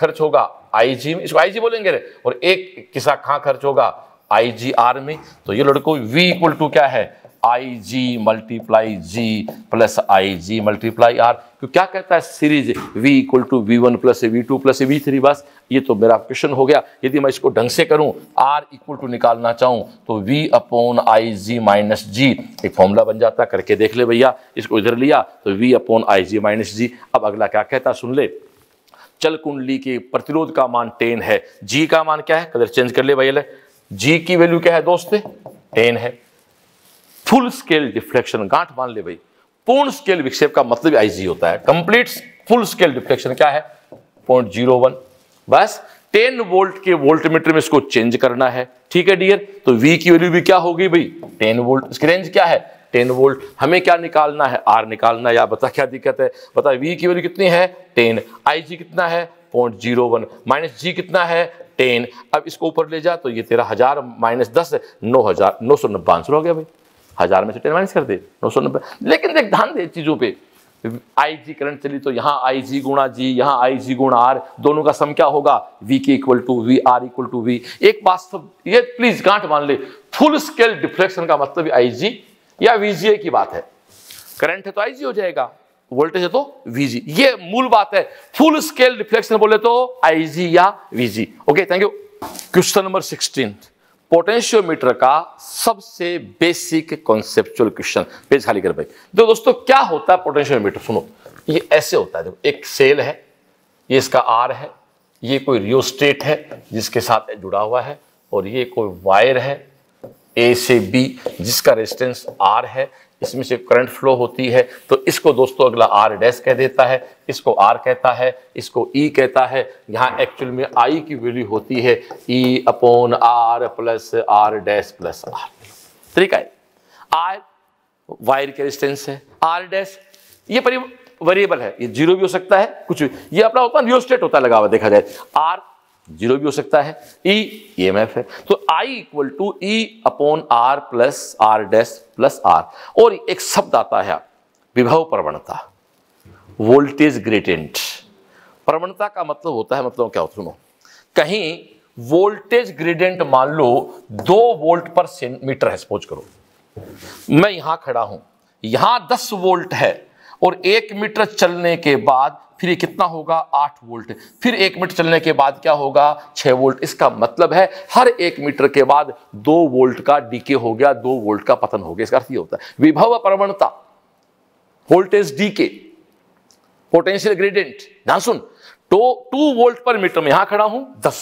खर्च होगा आई जी में इसको आई जी बोलेंगे और एक हिस्सा कहां खर्च होगा आई जी आर में तो ये लड़को वी इक्वल टू क्या है I G multiply G plus I G multiply R तो क्या कहता है series v equal to V one plus V two plus V three बस ये तो मेरा क्वेश्चन हो गया यदि मैं इसको ढंग से करूं r इक्वल टू निकालना चाहूं तो v upon I G minus G एक फॉर्मूला बन जाता करके देख ले भैया इसको इधर लिया तो v upon I G minus G अब अगला क्या कहता सुन ले चल कुंडली के प्रतिरोध का मान टेन है जी का मान क्या है कलर चेंज कर ले भैया जी की वैल्यू क्या है दोस्त टेन है फुल स्केल डिफ्लेक्शन गांठ मान ले भाई पूर्ण स्केल विक्षेप का मतलब आईजी होता है कंप्लीट फुल स्केल डिफ्लेक्शन क्या है पॉइंट जीरो वन बस टेन वोल्ट के वोल्ट मीटर में इसको चेंज करना है ठीक है डियर तो वी की वैल्यू भी क्या होगी भाई टेन वोल्ट इसकी रेंज क्या है 10 वोल्ट हमें क्या निकालना है आर निकालना या बता क्या दिक्कत है बता वी की वैल्यू कितनी है 10 आई जी कितना है point zero one minus G कितना है 10 अब इसको ऊपर ले जा तो ये तेरह हजार माइनस दस नौ हजार नौ सौ नब्बे आंसर हो गया भाई हज़ार में से टेन माइनस कर दे नौ सौ नब्बे लेकिन देख ध्यान दे चीज़ों पे आई जी करंट चली तो यहाँ आई जी गुणा जी यहाँ आई जी गुणा आर दोनों का सम क्या होगा वी के equal to V R equal to V एक बात सब ये प्लीज गांठ मान ले फुल स्केल डिफ्लेक्शन का मतलब आई जी या वीजीए की बात है करंट है तो आई जी हो जाएगा वोल्टेज है तो वीजी ये मूल बात है फुल स्केल डिफ्लेक्शन बोले तो आई जी या V G okay thank you question number sixteen potentiometer का सबसे बेसिक कॉन्सेप्चुअल क्वेश्चन पेज खाली कर भाई देखो तो दोस्तों क्या होता है पोटेंशियोमीटर सुनो ये ऐसे होता है देखो एक सेल है ये इसका आर है ये कोई रियोस्टेट है जिसके साथ जुड़ा हुआ है और ये कोई वायर है ए से बी जिसका रेजिस्टेंस आर है इसमें से करंट फ्लो होती है तो इसको दोस्तों अगला आर डैश कह देता है इसको आर कहता है इसको ई e कहता है यहाँ एक्चुअल में आई की वैल्यू होती है E upon R plus R dash plus R ठीक है आर वायर के रिस्टेंस है आर डैश ये परिव वेरिएबल है ये जीरो भी हो सकता है कुछ भी ये अपना होता है रियोस्टेट होता है लगा हुआ देखा जाए आर जीरो भी हो सकता है ई ई एम एफ है तो I equal to E upon R plus R dash plus R और एक शब्द आता है विभव प्रवणता वोल्टेज ग्रेडियंट प्रवणता का मतलब होता है मतलब क्या सुनो कहीं वोल्टेज ग्रेडियंट मान लो दो वोल्ट पर मीटर है सपोज करो मैं यहां खड़ा हूं यहां दस वोल्ट है और एक मीटर चलने के बाद फिर ये कितना होगा आठ वोल्ट फिर एक मीटर चलने के बाद क्या होगा छः वोल्ट इसका मतलब है हर एक मीटर के बाद दो वोल्ट का डीके हो गया दो वोल्ट का पतन हो गया इसका अर्थ ये होता है विभव प्रवणता वोल्टेज डीके पोटेंशियल ग्रेडियंट ध्यान सुन तो टू वोल्ट पर मीटर में यहां खड़ा हूं दस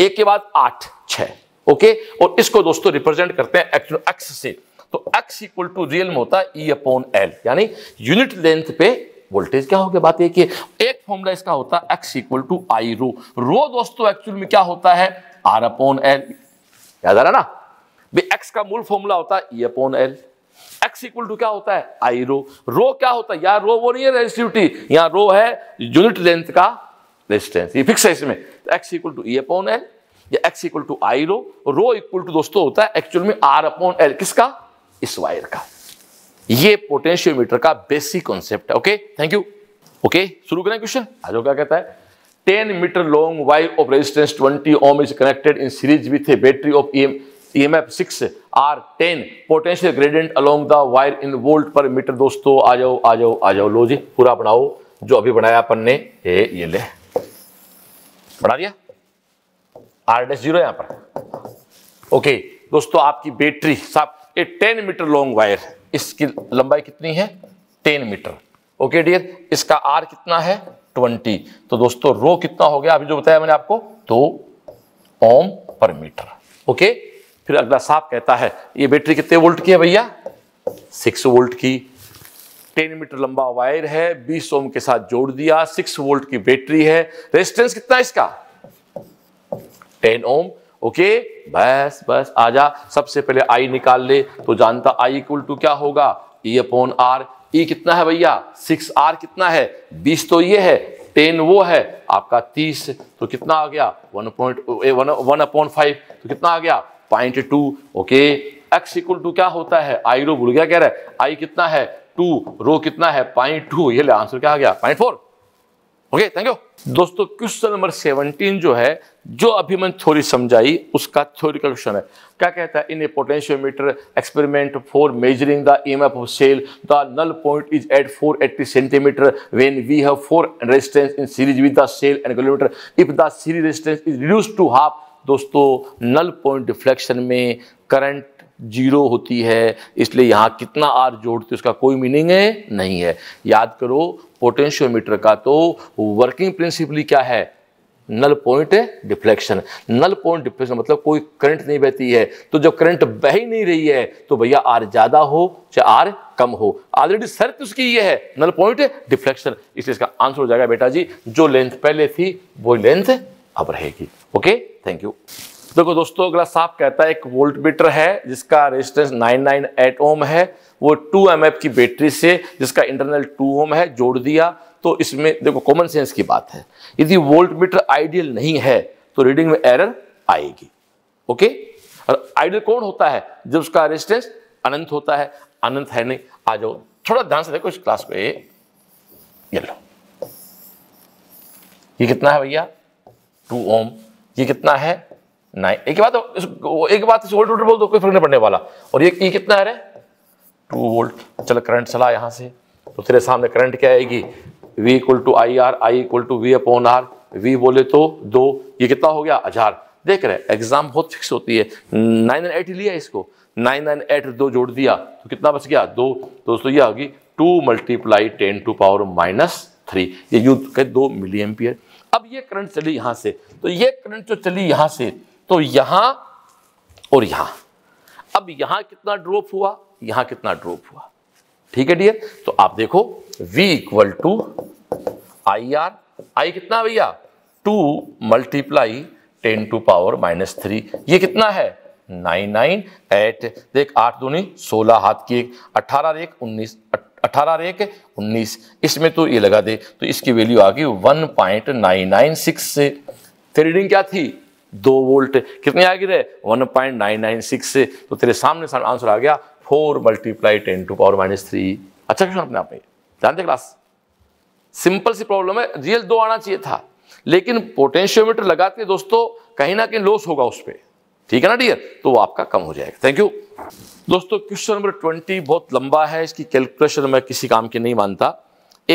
एक के बाद आठ छ ओके और इसको दोस्तों रिप्रेजेंट करते हैं एक्स से तो एक्स इक्वल टू रियल में होता है ई अपॉन एल यानी यूनिट लेंथ पे वोल्टेज क्या हो गया बात ये कि एक फॉर्मूला इसका होता है X equal to I rho rho दोस्तों एक्चुअल में क्या होता है आर अपॉन एल याद आ रहा ना एक्स का मूल फॉर्मूला होता है E upon L X equal to क्या होता है आई रो रो क्या होता है यार रो वो नहीं है रेजिस्टिविटी यहां रो है यूनिट लेंथ का रेजिस्टेंस ये फिक्स है इसमें X equal to E upon L या X equal to I rho rho equal to दोस्तों होता है एक्चुअल में आर अपॉन एल किसका इस वायर का ये पोटेंशियोमीटर का बेसिक कॉन्सेप्ट है ओके थैंक यू ओके शुरू करें क्वेश्चन आज क्या कहता है 10 metre long wire of resistance 20 ohm is connected in series with a battery of EM EMF 6 R 10 potential gradient along the wire in volt per metre दोस्तों आ जाओ आ जाओ आ जाओ लो जी पूरा बनाओ जो अभी बनाया अपन ने ए ये ले बना दिया आर डेस जीरो यहां पर ओके दोस्तों आपकी बैटरी साहब ये 10 मीटर लॉन्ग वायर इसकी लंबाई कितनी है टेन मीटर ओके डियर इसका आर कितना है ट्वेंटी तो दोस्तों रो कितना हो गया अभी जो बताया मैंने आपको दो ओम पर मीटर ओके फिर अगला साफ कहता है ये बैटरी कितने वोल्ट की है भैया सिक्स वोल्ट की टेन मीटर लंबा वायर है बीस ओम के साथ जोड़ दिया सिक्स वोल्ट की बैटरी है रेजिस्टेंस कितना है इसका टेन ओम ओके बस बस आजा सबसे पहले आई निकाल ले तो जानता आई इक्वल टू क्या होगा ई अपॉन आर ई कितना है भैया सिक्स आर कितना है बीस तो ये है टेन वो है आपका तीस तो कितना आ गया one point one upon five तो कितना आ गया point two okay X equal to क्या होता है आई रो भूल गया कह रहा है आई कितना है टू रो कितना है पॉइंट टू ये आंसर क्या आ गया point four okay thank you दोस्तों क्वेश्चन नंबर सेवनटीन जो है जो अभी मैंने थोड़ी समझाई उसका थ्योरी का क्वेश्चन है क्या कहता है in a potentiometer experiment for measuring the M F of cell the null point is at 480 centimetre when we have four resistance in series with the cell and kilometre if the series resistance is reduce to half दोस्तों नल पॉइंट डिफ्लेक्शन में करंट जीरो होती है इसलिए यहाँ कितना आर जोड़ते उसका कोई मीनिंग है नहीं है याद करो पोटेंशियोमीटर का तो वर्किंग प्रिंसिपली क्या है null point deflection null point deflection मतलब कोई करंट नहीं बहती है तो जब करंट बह ही नहीं रही है तो भैया आर ज़्यादा हो चाहे आर कम हो ऑलरेडी शर्त उसकी ये है नल पॉइंट डिफ्लेक्शन इसलिए इसका आंसर हो जाएगा बेटा जी जो लेंथ पहले थी वो लेंथ अब रहेगी ओके थैंक यू देखो दोस्तों अगला साफ कहता है एक वोल्ट मीटर है जिसका रेजिस्टेंस एट ओम है वो 2 एम की बैटरी से जिसका इंटरनल 2 ओम है जोड़ दिया तो इसमें देखो कॉमन सेंस की बात है यदि वोल्ट मीटर आइडियल नहीं है तो रीडिंग में एरर आएगी ओके और आइडियल कौन होता है जब उसका रेजिस्टेंस अनंत होता है अनंत है नहीं आ जाओ थोड़ा ध्यान से देखो इस क्लास में ये लो ये कितना है भैया टू ओम ये कितना है नाइन एक बात तो एक बात इस वोल्ट वोल्ट बोल दो कोई फर्क नहीं पड़ने वाला और ये ई कितना है टू वोल्ट चलो करंट चला यहाँ से तो तेरे सामने करंट क्या आएगी V equal to I R I equal to V upon R V बोले तो दो ये कितना हो गया हजार देख रहे एग्जाम बहुत फिक्स होती है नाइन एट लिया इसको नाइन नाइन एट दो जोड़ दिया तो कितना बच गया दो तो दोस्तों ये होगी two multiply ten to power minus three ये यू कहे दो मिली एम्पियर अब ये करंट चली यहाँ से तो ये करंट जो चली यहाँ से तो यहां और यहां अब यहां कितना ड्रॉप हुआ यहां कितना ड्रॉप हुआ ठीक है डियर तो आप देखो V equal to I R I कितना भैया two multiply ten to power minus three ये कितना है नाइन नाइन एट देख आठ दूनी सोलह हाथ की एक अठारह रेख उन्नीस अठारह रेख उन्नीस इसमें तो ये लगा दे तो इसकी वैल्यू आ गई one point nine nine six से रीडिंग क्या थी दो वोल्ट कितने आ गिरे one point nine nine six तो तेरे सामने सामने आंसर आ गया four multiply ten to power minus three अच्छा क्वेश्चन अपने आप में जानते क्लास सिंपल सी प्रॉब्लम है रियल दो आना चाहिए था लेकिन पोटेंशियोमीटर लगाते हैं दोस्तों कहीं ना कहीं लॉस होगा उस पर ठीक है ना डियर तो वो आपका कम हो जाएगा थैंक यू दोस्तों क्वेश्चन नंबर ट्वेंटी बहुत लंबा है इसकी कैलकुलेशन मैं किसी काम की नहीं मानता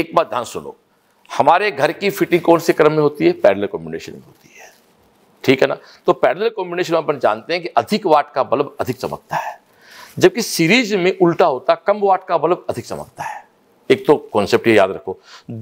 एक बात ध्यान सुनो हमारे घर की फिटिंग कौन से क्रम में होती है पैरेलल कॉम्बिनेशन में होती है ठीक है ना तो पैरेलल कॉम्बिनेशन में अपन जानते हैं कि अधिक वाट का बल्ब अधिक चमकता है जबकि सीरीज में उल्टा होता कम वाट का बल्ब अधिक चमकता है एक तो कॉन्सेप्ट ये याद रखो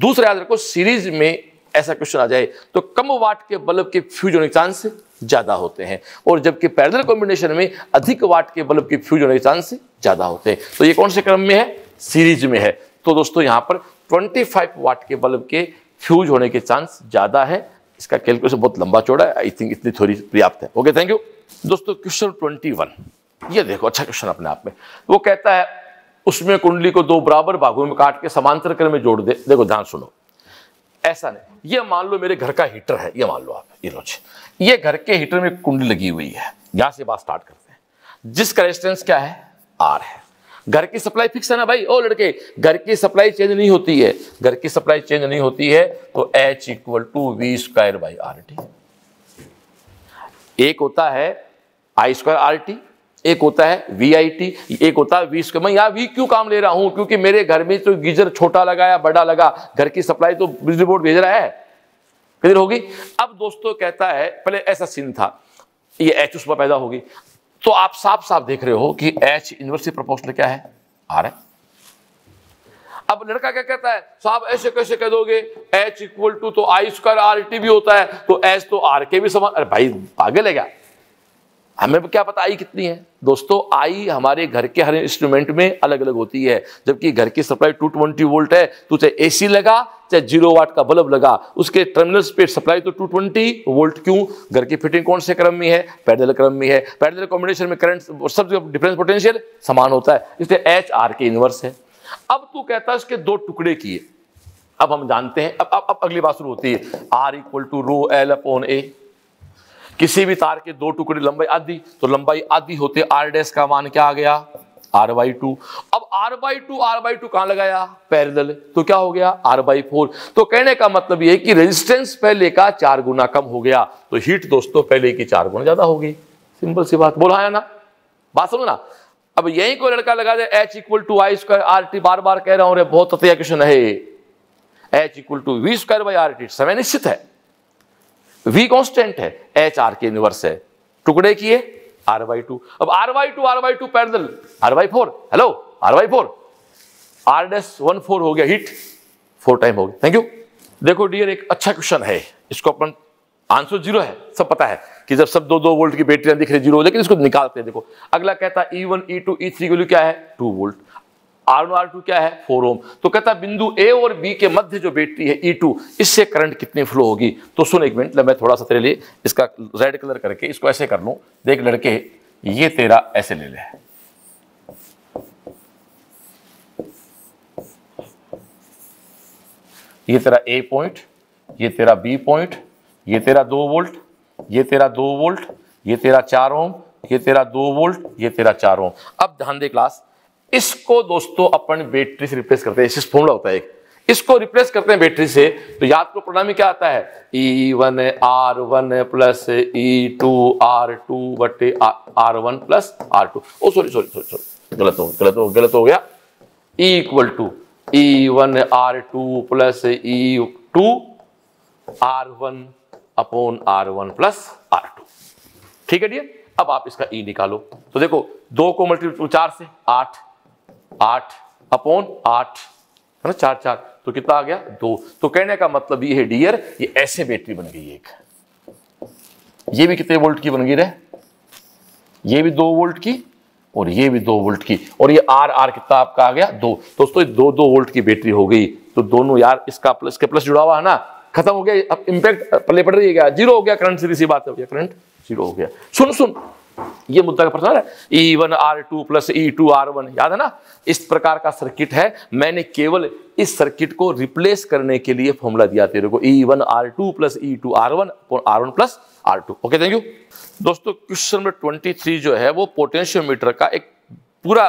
दूसरा याद रखो सीरीज में ऐसा क्वेश्चन आ जाए तो कम वाट के बल्ब के फ्यूज होने के चांस ज्यादा होते हैं और जबकि पैरेलल कॉम्बिनेशन में अधिक वाट के बल्ब के फ्यूज होने के चांस ज्यादा होते हैं तो ये कौन से क्रम में है सीरीज में है तो दोस्तों यहां पर 25 वाट के बल्ब के फ्यूज होने के चांस ज्यादा है इसका कैलकुलेशन बहुत लंबा चौड़ा है आई थिंक इतनी थोड़ी पर्याप्त है ओके थैंक यू दोस्तों क्वेश्चन ट्वेंटी वन ये देखो अच्छा क्वेश्चन अपने आप में वो कहता है उसमें कुंडली को दो बराबर भागों में काट के समांतर क्रम में जोड़ दे देखो ध्यान सुनो ऐसा नहीं ये मान लो मेरे घर का हीटर है ये मान लो आप ये रोज ये घर के हीटर में कुंडली लगी हुई है यहां से बात स्टार्ट करते हैं जिसका रेजिस्टेंस क्या है आर है घर की सप्लाई फिक्स है ना भाई ओ लड़के घर की सप्लाई चेंज नहीं होती है घर की सप्लाई चेंज नहीं होती है तो H equal to V square by R T एक होता है आई स्क्वायर आर टी एक होता है वी आई टी एक होता है वी स्क्वायर मैं यहां वी क्यों काम ले रहा हूं क्योंकि मेरे घर में तो गीजर छोटा लगा या बड़ा लगा घर की सप्लाई तो बिजली बोर्ड भेज रहा है क्लियर होगी अब दोस्तों कहता है पहले ऐसा सीन था ये एच उसमें पैदा होगी तो आप साफ साफ देख रहे हो कि एच इनवर्सली प्रोपोर्शनल क्या है आर है अब लड़का क्या कहता है साहब ऐसे कैसे कह दोगे एच इक्वल टू तो आई स्क्वायर आर टी भी होता है तो एच तो आर के भी समान अरे भाई पागल है क्या हमें क्या पता आई कितनी है दोस्तों आई हमारे घर के हर इंस्ट्रूमेंट में अलग अलग होती है जबकि घर की सप्लाई टू ट्वेंटी वोल्ट है तो चाहे एसी लगा चाहे जीरो वाट का बल्ब लगा उसके टर्मिनल्स पे सप्लाई तो टू ट्वेंटी वोल्ट क्यों घर की फिटिंग कौन से क्रम में है पैदल क्रम में है पैदल कॉम्बिनेशन में करंट सब डिफरेंस पोटेंशियल समान होता है इसलिए एच आर के इनवर्स है अब तू कहता है उसके दो टुकड़े किए अब हम जानते हैं अब अब, अब अगली बात शुरू होती है R equal to rho L upon A किसी भी तार के दो टुकड़े लंबाई आधी तो लंबाई आधी होते आर डेस का मान क्या आ गया आर बाई टू अब R by two R by two कहां लगाया पैरेलल तो क्या हो गया आर बाई फोर तो कहने का मतलब यह कि रेजिस्टेंस पहले का चार गुना कम हो गया तो हीट दोस्तों पहले की चार गुना ज्यादा हो गई सिंपल सी बात बोला है ना बात समझो ना अब यही कोई लड़का लगा दे H equal to I square R T बार बार कह रहा हूं बहुत अतिया क्वेश्चन है H equal to V square by R T समय निश्चित है वी कॉन्स्टेंट है एच आर के इनवर्स है टुकड़े किए आर वाई टू अब R by two R by two parallel R by four hello R by four R dash one four हो गया हिट फोर टाइम हो गया थैंक यू देखो डियर एक अच्छा क्वेश्चन है इसको अपन आंसर जीरो है सब पता है कि जब सब दो दो वोल्ट की बैटरियां दिख रही जीरो लेकिन इसको निकालते हैं देखो अगला कहता है E one E two E three value क्या है two volt R one R two क्या है फोर ओम तो कहता है बिंदु ए और बी के मध्य जो बैटरी है ई e टू इससे करंट कितनी फ्लो होगी तो सुन एक मिनट मैं थोड़ा सा तेरे लिए इसका रेड कलर करके इसको ऐसे कर लूँ देख लड़के ये तेरा ऐसे ले ले ये तेरा ए पॉइंट ये तेरा बी पॉइंट ये तेरा दो वोल्ट ये तेरा दो वोल्ट ये तेरा चार ओम ये तेरा दो वोल्ट ये तेरा चार ओम अब ध्यान दे क्लास इसको दोस्तों अपन बैटरी से रिप्लेस करते हैं इससे फॉर्मूला होता है एक इसको रिप्लेस करते हैं बैटरी से तो याद को प्रणाम क्या आता है E one R one plus E two R two बटे R one plus R two oh sorry sorry sorry sorry गलत हो गलत हो गलत हो गया E equal to E one R two plus E two R one upon R one plus R two ठीक है डियर अब आप इसका ई e निकालो तो देखो दो को मल्टीप्ल चार से आठ आठ अपॉन आठ है ना चार चार तो कितना आ गया दो तो कहने का मतलब ये है डियर ये ऐसे बैटरी बन गई एक ये भी कितने वोल्ट की बन गई रे ये भी दो वोल्ट की और ये भी दो वोल्ट की और ये आर आर कितना आपका आ गया दो दोस्तों दो दो वोल्ट की बैटरी हो गई तो दोनों यार इसका प्लस के प्लस जुड़ा हुआ है ना खत्म हो गया अब इंपैक्ट पले पड़ रही है जीरो हो गया करंट सीधी सी बात है करंट जीरो हो गया सुन सुन ये मुद्दा का प्रश्न है E1 R2 R two plus E two याद है ना इस प्रकार का सर्किट है मैंने केवल इस सर्किट को रिप्लेस करने के लिए फॉर्मूला दिया तेरे को E1 R2 R two plus E R1 R one plus R okay thank you दोस्तों क्वेश्चन नंबर 23 जो है वो पोटेंशियोमीटर का एक पूरा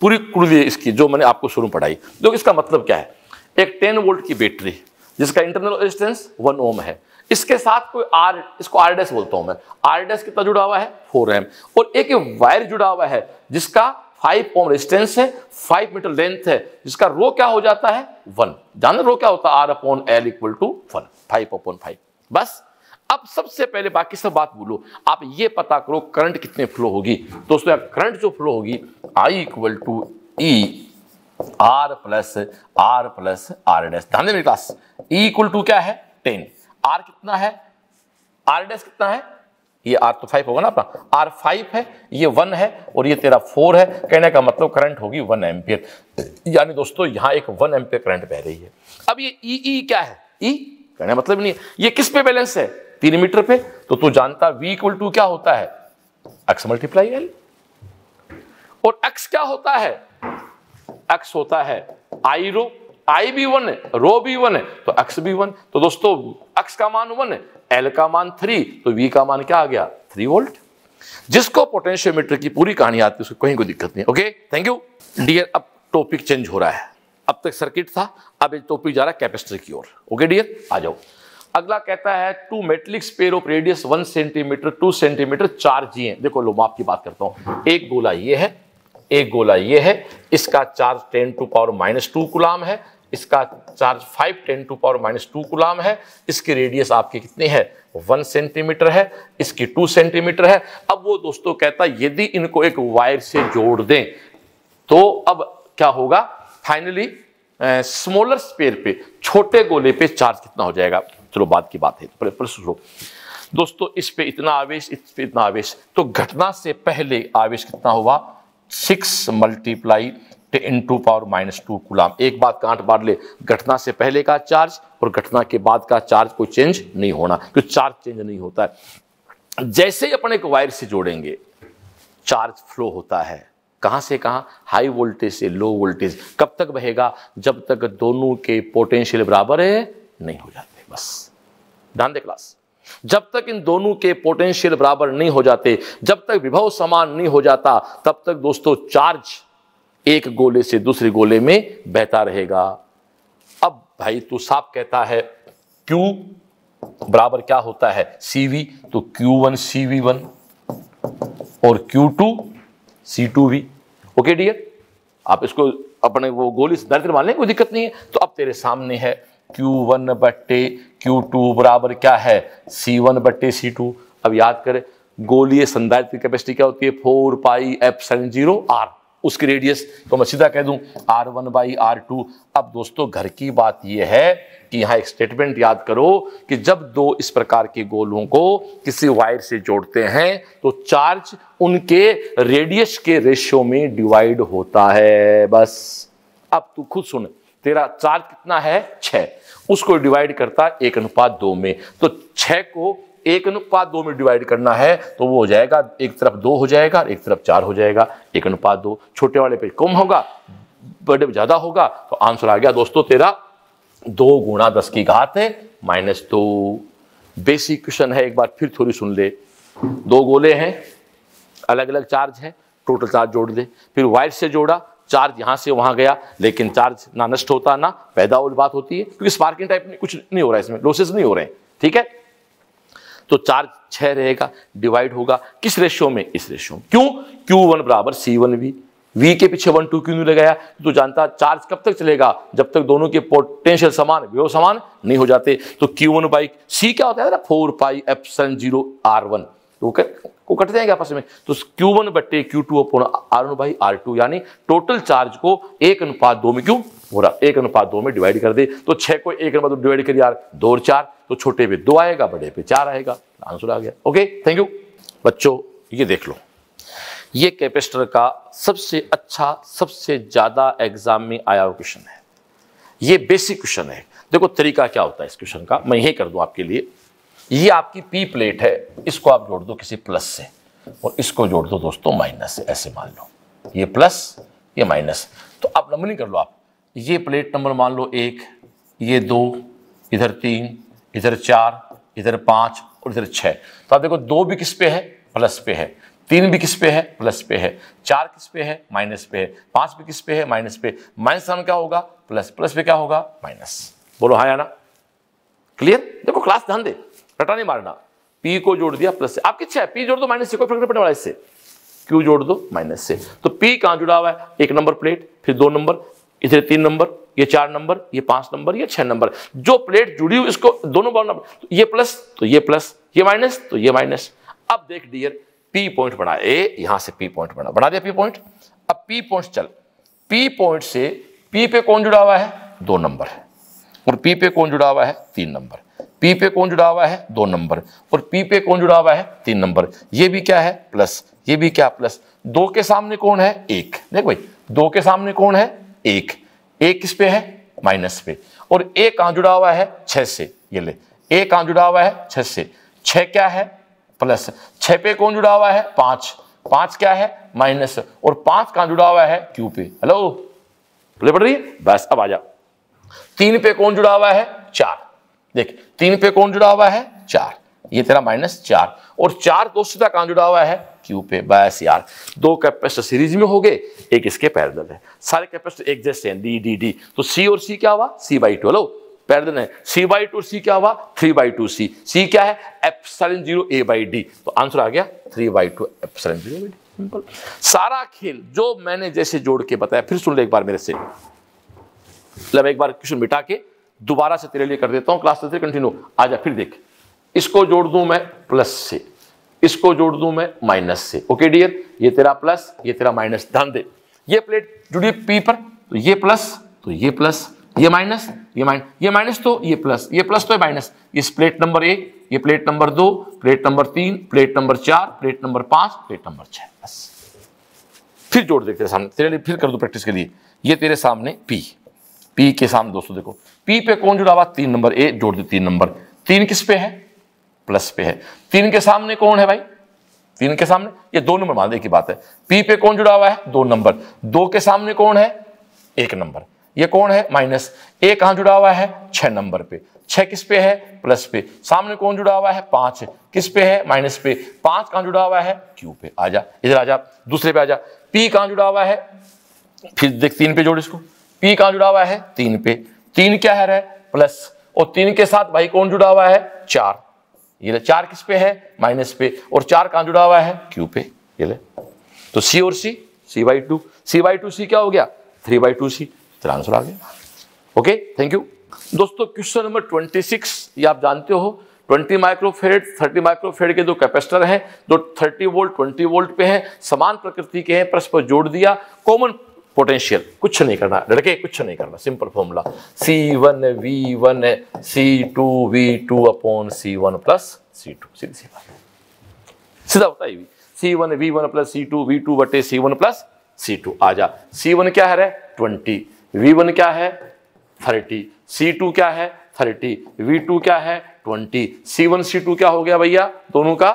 पूरी क्रुदी इसकी जो मैंने आपको शुरू पढ़ाई देखो इसका मतलब क्या है एक टेन वोल्ट की बैटरी जिसका इंटरनल रेजिस्टेंस वन ओम है इसके साथ कोई आर इसको आर डैश बोलता हूं मैं आर डैश कितना जुड़ा हुआ है फोर एम और एक वायर जुड़ा हुआ है जिसका फाइव ओम रेजिस्टेंस है फाइव मीटर लेंथ है जिसका रो क्या हो जाता है वन जान रो क्या होता है R upon L equal to one five upon five बस अब सबसे पहले बाकी सब बात बोलो आप ये पता करो करंट कितने फ्लो होगी दोस्तों करंट जो फ्लो होगी I equal to E R plus R plus R dash ध्यान देने क्लास ई इक्वल टू क्या है टेन आर कितना है आर डैस कितना है ये आर तो फाइव होगा ना अपना आर फाइव है ये वन है और ये तेरा फोर है कहने का मतलब करंट होगी वन एम्पियर यानी दोस्तों यहां एक वन एम्पियर करंट बह रही है अब ये ई e, ई e क्या है ई e? कहने का मतलब नहीं ये किस पे बैलेंस है तीन मीटर पे तो तू जानता वी इक्वल टू क्या होता है एक्स मल्टीप्लाई एल और एक्स क्या होता है एक्स होता है आई रो आई भी वन है रो भी वन है तो एक्स भी वन तो दोस्तों एक्स का मान वन है एल का मान थ्री तो वी का मान क्या आ गया थ्री वोल्ट जिसको पोटेंशियोमीटर की पूरी कहानी आती है उसको कहीं कोई दिक्कत नहीं ओके थैंक यू डियर अब टॉपिक चेंज हो रहा है अब तक सर्किट था अब ये टॉपिक जा रहा है कैपेसिटर की ओर ओके डियर आ जाओ अगला कहता है two metallics pair of radius one centimetre two centimetre चार जी देखो लो मैं आपकी बात करता हूं एक गोला ये है एक गोला ये है इसका charge ten to power minus two coulomb है इसका charge five ten to power minus two coulomb है इसकी रेडियस आपकी कितनी है वन सेंटीमीटर है इसकी टू सेंटीमीटर है अब वो दोस्तों कहता यदि इनको एक वायर से जोड़ दें तो अब क्या होगा फाइनली स्मॉलर स्पेयर पे छोटे गोले पे चार्ज कितना हो जाएगा चलो बाद की बात है प्रश्न दोस्तों इस पे इतना आवेश इस पे इतना आवेश तो घटना से पहले आवेश कितना हुआ six multiply in two power minus two coulomb एक बात कांट बार ले घटना से पहले का चार्ज और घटना के बाद का चार्ज कोई चेंज नहीं होना तो चार्ज चेंज नहीं होता है जैसे ही अपने एक वायर से जोड़ेंगे चार्ज फ्लो होता है कहां से कहां हाई वोल्टेज से लो वोल्टेज कब तक बहेगा जब तक दोनों के पोटेंशियल बराबर है नहीं हो जाते बस ध्यान दे क्लास जब तक इन दोनों के पोटेंशियल बराबर नहीं हो जाते जब तक विभव समान नहीं हो जाता तब तक दोस्तों चार्ज एक गोले से दूसरे गोले में बहता रहेगा अब भाई तू साफ कहता है क्यू बराबर क्या होता है सीवी तो क्यू वन सीवी वन और Q two C two V okay dear आप इसको अपने वो गोली से दर्द मान लें कोई दिक्कत नहीं है तो अब तेरे सामने है Q1 बट्टे क्यू बराबर क्या है C1 बट्टे सी अब याद करें गोलीय संधारित्र की कैपेसिटी क्या होती है four pi F seven zero R उसकी रेडियस तो मैं सीधा कह दूं R1 वन बाई आर अब दोस्तों घर की बात यह है कि यहां एक स्टेटमेंट याद करो कि जब दो इस प्रकार के गोलों को किसी वायर से जोड़ते हैं तो चार्ज उनके रेडियस के रेशियो में डिवाइड होता है बस अब तू खुद सुन तेरा चार कितना है छः उसको डिवाइड करता है एक अनुपात दो में तो छः को एक अनुपात दो में डिवाइड करना है तो वो हो जाएगा एक तरफ दो हो जाएगा एक तरफ चार हो जाएगा एक अनुपात दो छोटे वाले पे कम होगा बड़े ज़्यादा होगा तो आंसर आ गया दोस्तों तेरा दो गुणा दस की घात है माइनस दो बेसिक क्वेश्चन है एक बार फिर थोड़ी सुन ले दो गोले हैं अलग अलग चार्ज है टोटल चार्ज जोड़ दे फिर वायर से जोड़ा चार्ज यहां से वहां गया लेकिन चार्ज ना नष्ट होता ना पैदा वाली बात होती है क्योंकि स्पार्किंग टाइप में कुछ नहीं हो रहा है इसमें लॉसेज नहीं हो रहे ठीक है तो चार्ज छह रहेगा डिवाइड होगा किस रेशियो में इस रेशियो में क्यों क्यू वन बराबर सी वन वी वी के पीछे वन टू क्यों नहीं लगाया तो जानता चार्ज कब तक चलेगा जब तक दोनों के पोटेंशियल समान व्यव समान नहीं हो जाते तो क्यू वन बाई सी क्या होता है ना four pi epsilon zero R one तो वो कट जाएंगे आपस में तो क्यू वन बट्टे क्यू टू अपन R one by R two यानी टोटल चार्ज को एक अनुपात दो में क्यों हो रहा एक अनुपात दो में डिवाइड कर दे तो छह को एक अनुपात डिवाइड कर यार दो और चार तो छोटे पे दो आएगा बड़े पे चार आएगा आंसर आ गया ओके थैंक यू बच्चों ये देख लो ये कैपेसिटर का सबसे अच्छा सबसे ज्यादा एग्जाम में आया हुआ क्वेश्चन है ये बेसिक क्वेश्चन है देखो तरीका क्या होता है इस क्वेश्चन का मैं यही कर दूं आपके लिए ये आपकी पी प्लेट है इसको आप जोड़ दो किसी प्लस से और इसको जोड़ दो दोस्तों माइनस से ऐसे मान लो ये प्लस ये माइनस तो आप नंबरिंग कर लो आप ये प्लेट नंबर मान लो एक ये दो इधर तीन इधर चार इधर पाँच और इधर छः तो आप देखो दो भी किस पे है प्लस पे है तीन भी किस पे है प्लस पे है चार किस पे है माइनस पे है पांच भी किस पे है माइनस पे माइनस में क्या होगा प्लस प्लस पे क्या होगा माइनस बोलो हाँ ना क्लियर देखो क्लास ध्यान दे रटा नहीं मारना पी को जोड़ दिया प्लस से आपकी है पी जोड़ दो माइनस से कोई फर्क नहीं पड़ने वाला इससे क्यू जोड़ दो माइनस से तो पी कहां जुड़ा हुआ है एक नंबर प्लेट फिर दो नंबर इधर तीन नंबर ये चार नंबर ये पांच नंबर ये छह नंबर जो प्लेट जुड़ी हुई इसको दोनों बार नंबर तो ये प्लस तो ये प्लस ये माइनस तो ये माइनस अब देख डियर पी पॉइंट बना ए यहां से पी पॉइंट बना बना दिया पी पॉइंट अब पी पॉइंट चल पी पॉइंट से पी पे कौन जुड़ा हुआ है दो नंबर और पी पे कौन जुड़ा हुआ है तीन नंबर पी पे कौन जुड़ा हुआ है दो नंबर और पी पे कौन जुड़ा हुआ है तीन नंबर ये भी क्या है प्लस ये भी क्या प्लस दो के सामने कौन है एक देख भाई दो के सामने कौन है एक एक किस पे है माइनस पे और एक कहां जुड़ा हुआ है छह से ये ले एक कहां जुड़ा हुआ है छह से छह क्या है प्लस छह पे कौन जुड़ा हुआ है पांच पांच क्या है माइनस और पांच कहां जुड़ा हुआ है क्यू पे हेलो बोले रही है बस अब आ जाओ तीन पे कौन जुड़ा हुआ है चार देख तीन पे कौन जुड़ा हुआ है चार ये तेरा माइनस चार और चार दो सीधा कहां जुड़ा हुआ है क्यू पे बस यार दो कैपेसिटर सीरीज में हो गए एक इसके पैरेलल है सारे कैपेसिटर एक जैसे हैं डी डी डी तो सी और सी क्या हुआ सी बाई ट्वेल्व पैरेलल है सी बाई टू सी क्या हुआ three by two C C क्या है epsilon zero A by D तो आंसर आ गया three by two epsilon zero by D simple सारा खेल जो मैंने जैसे जोड़ के बताया फिर सुन ले एक बार मेरे से मतलब एक बार क्वेश्चन मिटा के दोबारा से तेरे लिए कर देता हूं क्लास थ्री कंटिन्यू आ जा फिर देख इसको जोड़ दूं मैं प्लस से इसको जोड़ दूं मैं माइनस से ओके डियर ये तेरा प्लस ये तेरा माइनस ध्यान दे ये प्लेट जुड़ी पी पर तो ये प्लस तो ये प्लस ये माइनस ये माइनस ये माइनस तो ये प्लस ये प्लस तो माइनस इस प्लेट नंबर एक ये प्लेट नंबर दो प्लेट नंबर तीन प्लेट नंबर चार प्लेट नंबर पांच प्लेट नंबर छह बस फिर जोड़ देते सामने तेरे लिए फिर कर दो प्रैक्टिस के लिए ये तेरे सामने पी पी के सामने दोस्तों देखो पी पे कौन जुड़ा हुआ तीन नंबर ए जोड़ दो तीन नंबर तीन किस पे है प्लस पे है तीन के सामने कौन है भाई तीन के सामने ये दो नंबर मानने की बात है पी पे कौन जुड़ा हुआ है दो नंबर दो के सामने कौन है एक नंबर ये कौन है माइनस ए कहां जुड़ा हुआ है छह नंबर पे छह किस पे है प्लस पे सामने कौन जुड़ा हुआ है पांच किस पे है माइनस पे पांच कहां जुड़ा हुआ है क्यू पे आजा इधर आजा दूसरे पे आजा पी कहाँ जुड़ा हुआ है फिर देख तीन पे जोड़ इसको P कहां जुड़ा हुआ है तीन पे तीन क्या है प्लस और तीन के साथ भाई कौन जुड़ा हुआ है चार ये ले चार किस पे है माइनस पे और चार कहां जुड़ा हुआ है क्यू पे ये ले तो सी और C C by two C by two C क्या हो गया थ्री बाई टू सी तेरा आंसर आ गया ओके थैंक यू दोस्तों क्वेश्चन नंबर ट्वेंटी सिक्स ये आप जानते हो ट्वेंटी माइक्रोफेड थर्टी माइक्रोफेड के जो कैपेसिटर हैं जो 30 वोल्ट 20 वोल्ट पे हैं समान प्रकृति के हैं परस्पर जोड़ दिया कॉमन पोटेंशियल कुछ नहीं करना लड़के कुछ नहीं करना simple formula C one V one C two V two upon C one plus C two सीधी सी बात सीधा होता है C one V one plus C two V two बटे C one plus C two आ जा सी वन क्या है ट्वेंटी वी वन क्या है थर्टी सी टू क्या है थर्टी वी टू क्या है twenty C one C two क्या हो गया भैया दोनों का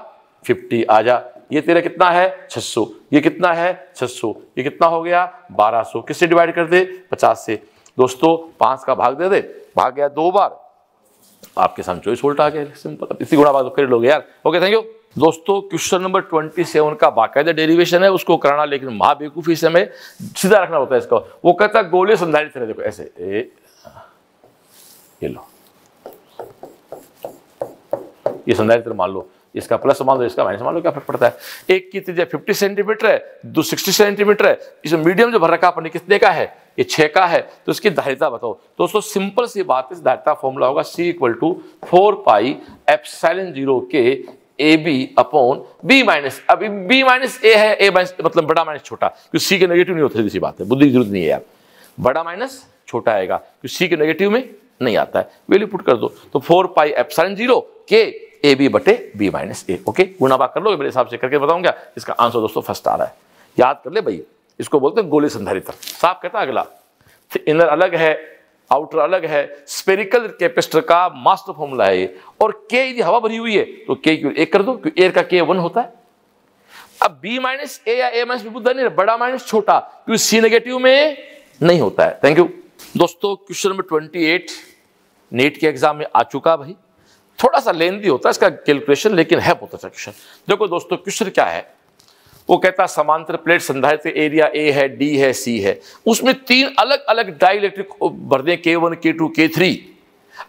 फिफ्टी आ जा ये तेरा कितना है 600 ये कितना है 600 ये कितना हो गया 1200 किससे डिवाइड कर दे 50 से दोस्तों पांच का भाग दे दे भाग गया दो बार आपके सामने चॉइस उल्टा आ गया सिंपल इसी गुणा बात कर लोगे यार ओके थैंक यू दोस्तों क्वेश्चन नंबर 27 का बाकायदा डेरिवेशन है उसको कराना लेकिन महाबेकूफी से हमें सीधा रखना होता है इसको वो कहता है गोले संधारित रहे देखो ऐसे ए, ये लो ये संधारित्र मान लो इसका प्लस मान लो इसका माइनस मान लो क्या फर्क पड़ता है एक की त्रिज्या 50 सेंटीमीटर है दो 60 सेंटीमीटर है इसमें मीडियम जो भर रखा अपने कितने का है ये छः का है तो इसकी धारिता बताओ दोस्तों सिंपल सी बात इस धारिता फॉर्मूला होगा C equal to four pi epsilon zero K A B upon B minus अभी बी माइनस ए है ए माइनस मतलब बड़ा माइनस छोटा क्योंकि सी के नेगेटिव नहीं होते सीधी बात है बुद्धि की जरूरत नहीं है यार बड़ा माइनस छोटा आएगा क्योंकि सी के नेगेटिव में नहीं आता है वैल्यू पुट कर दो तो four pi epsilon zero K A B बटे बी माइनस ए ओके बात कर लो मेरे हिसाब से करके बताऊंगा इसका आंसर दोस्तों फर्स्ट आ रहा है याद कर ले भाई इसको बोलते हैं गोले संधारित्र साफ कहता है अगला तो इनर अलग है आउटर अलग है स्पेरिकल कैपेसिटर का मास्टर फॉर्मूला है और के यदि हवा भरी हुई है तो के क्यों एक कर दो क्योंकि एयर का के वन होता है अब बी माइनस ए या ए माइनस बुद्धा नहीं बड़ा माइनस छोटा क्योंकि सी नेगेटिव में नहीं होता है थैंक यू दोस्तों question number twenty eight net के एग्जाम में आ चुका भाई थोड़ा सा लेंदी होता है इसका कैलकुलेशन लेकिन है बहुत अट्रैक्शन अच्छा देखो दोस्तों क्वेश्चन क्या है वो कहता है समांतर प्लेट संधारित एरिया ए है डी है सी है उसमें तीन अलग अलग डाइलेक्ट्रिक भर दें के वन के टू के थ्री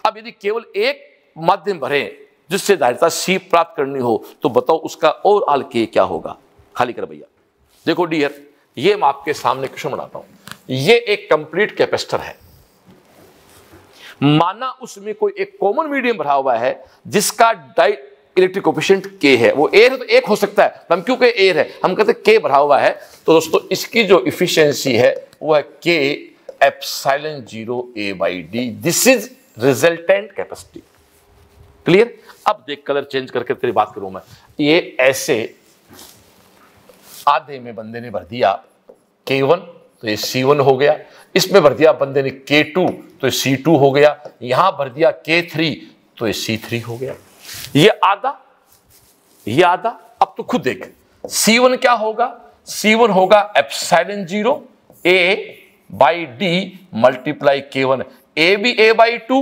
अब यदि केवल एक माध्यम भरें जिससे धारिता सी प्राप्त करनी हो तो बताओ उसका और आल के क्या होगा खाली कर भैया देखो डियर ये मैं आपके सामने क्वेश्चन बनाता हूं ये एक कंप्लीट कैपेसिटर है माना उसमें कोई एक कॉमन मीडियम भरा हुआ है जिसका डाइ इलेक्ट्रिक ऑफिशियंट के है वो एयर है तो एक हो सकता है हम क्योंकि एयर है हम कहते के भरा हुआ है तो दोस्तों इसकी जो इफिशियंसी है वो है K epsilon zero A by D this is resultant capacity clear अब देख कलर चेंज करके तेरी बात करूं मैं ये ऐसे आधे में बंदे ने भर दिया के वन तो ये सी वन हो गया इसमें भर दिया बंदे ने के टू तो ये सी टू हो गया यहां भर दिया के थ्री तो ये सी थ्री हो गया ये आधा ये आधा अब तो खुद देख सी वन क्या होगा सी वन होगा epsilon zero A by D multiply K one A B A by two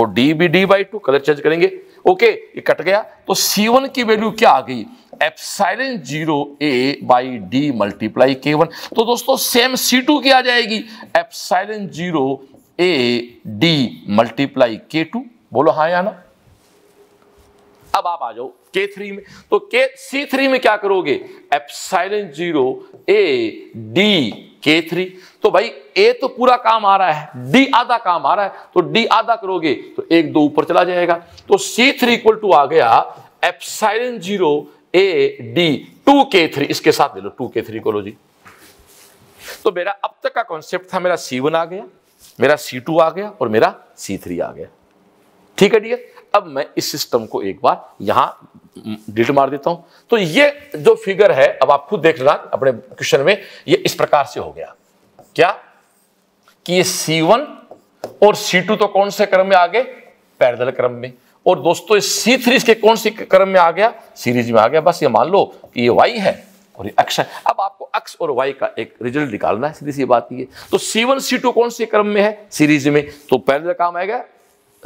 और D B D by two colour change करेंगे ओके ये कट गया तो सी वन की वैल्यू क्या आ गई epsilon zero A by D multiply K one तो दोस्तों सेम सी टू की आ जाएगी epsilon zero A D multiply K two बोलो हाँ या ना अब आप आ जाओ के थ्री में तो के सी थ्री में क्या करोगे epsilon zero A D K three तो भाई ए तो पूरा काम आ रहा है डी आधा काम आ रहा है तो डी आधा करोगे तो एक दो ऊपर चला जाएगा तो सी थ्री इक्वल टू आ गया epsilon zero A D two K three इसके साथ ले लो टू के थ्री को लो जी तो मेरा अब तक का कॉन्सेप्ट था मेरा सी वन आ गया मेरा सी टू आ गया और मेरा सी थ्री आ गया ठीक है डियर अब मैं इस सिस्टम को एक बार यहां डिट मार देता हूं तो ये जो फिगर है अब आप खुद देख लेना अपने क्वेश्चन में ये इस प्रकार से हो गया क्या कि ये सी वन और सी टू तो कौन से क्रम में आगे पैरदल क्रम में और दोस्तों इस सी थ्री के कौन से क्रम में आ गया सीरीज में आ गया बस ये मान लो कि ये वाई है और ये अक्ष है अब आपको अक्ष और वाई का एक रिजल्ट निकालना है सीधी सी बात ये तो सी वन सी टू कौन से क्रम में है सीरीज में तो पहले तो काम आएगा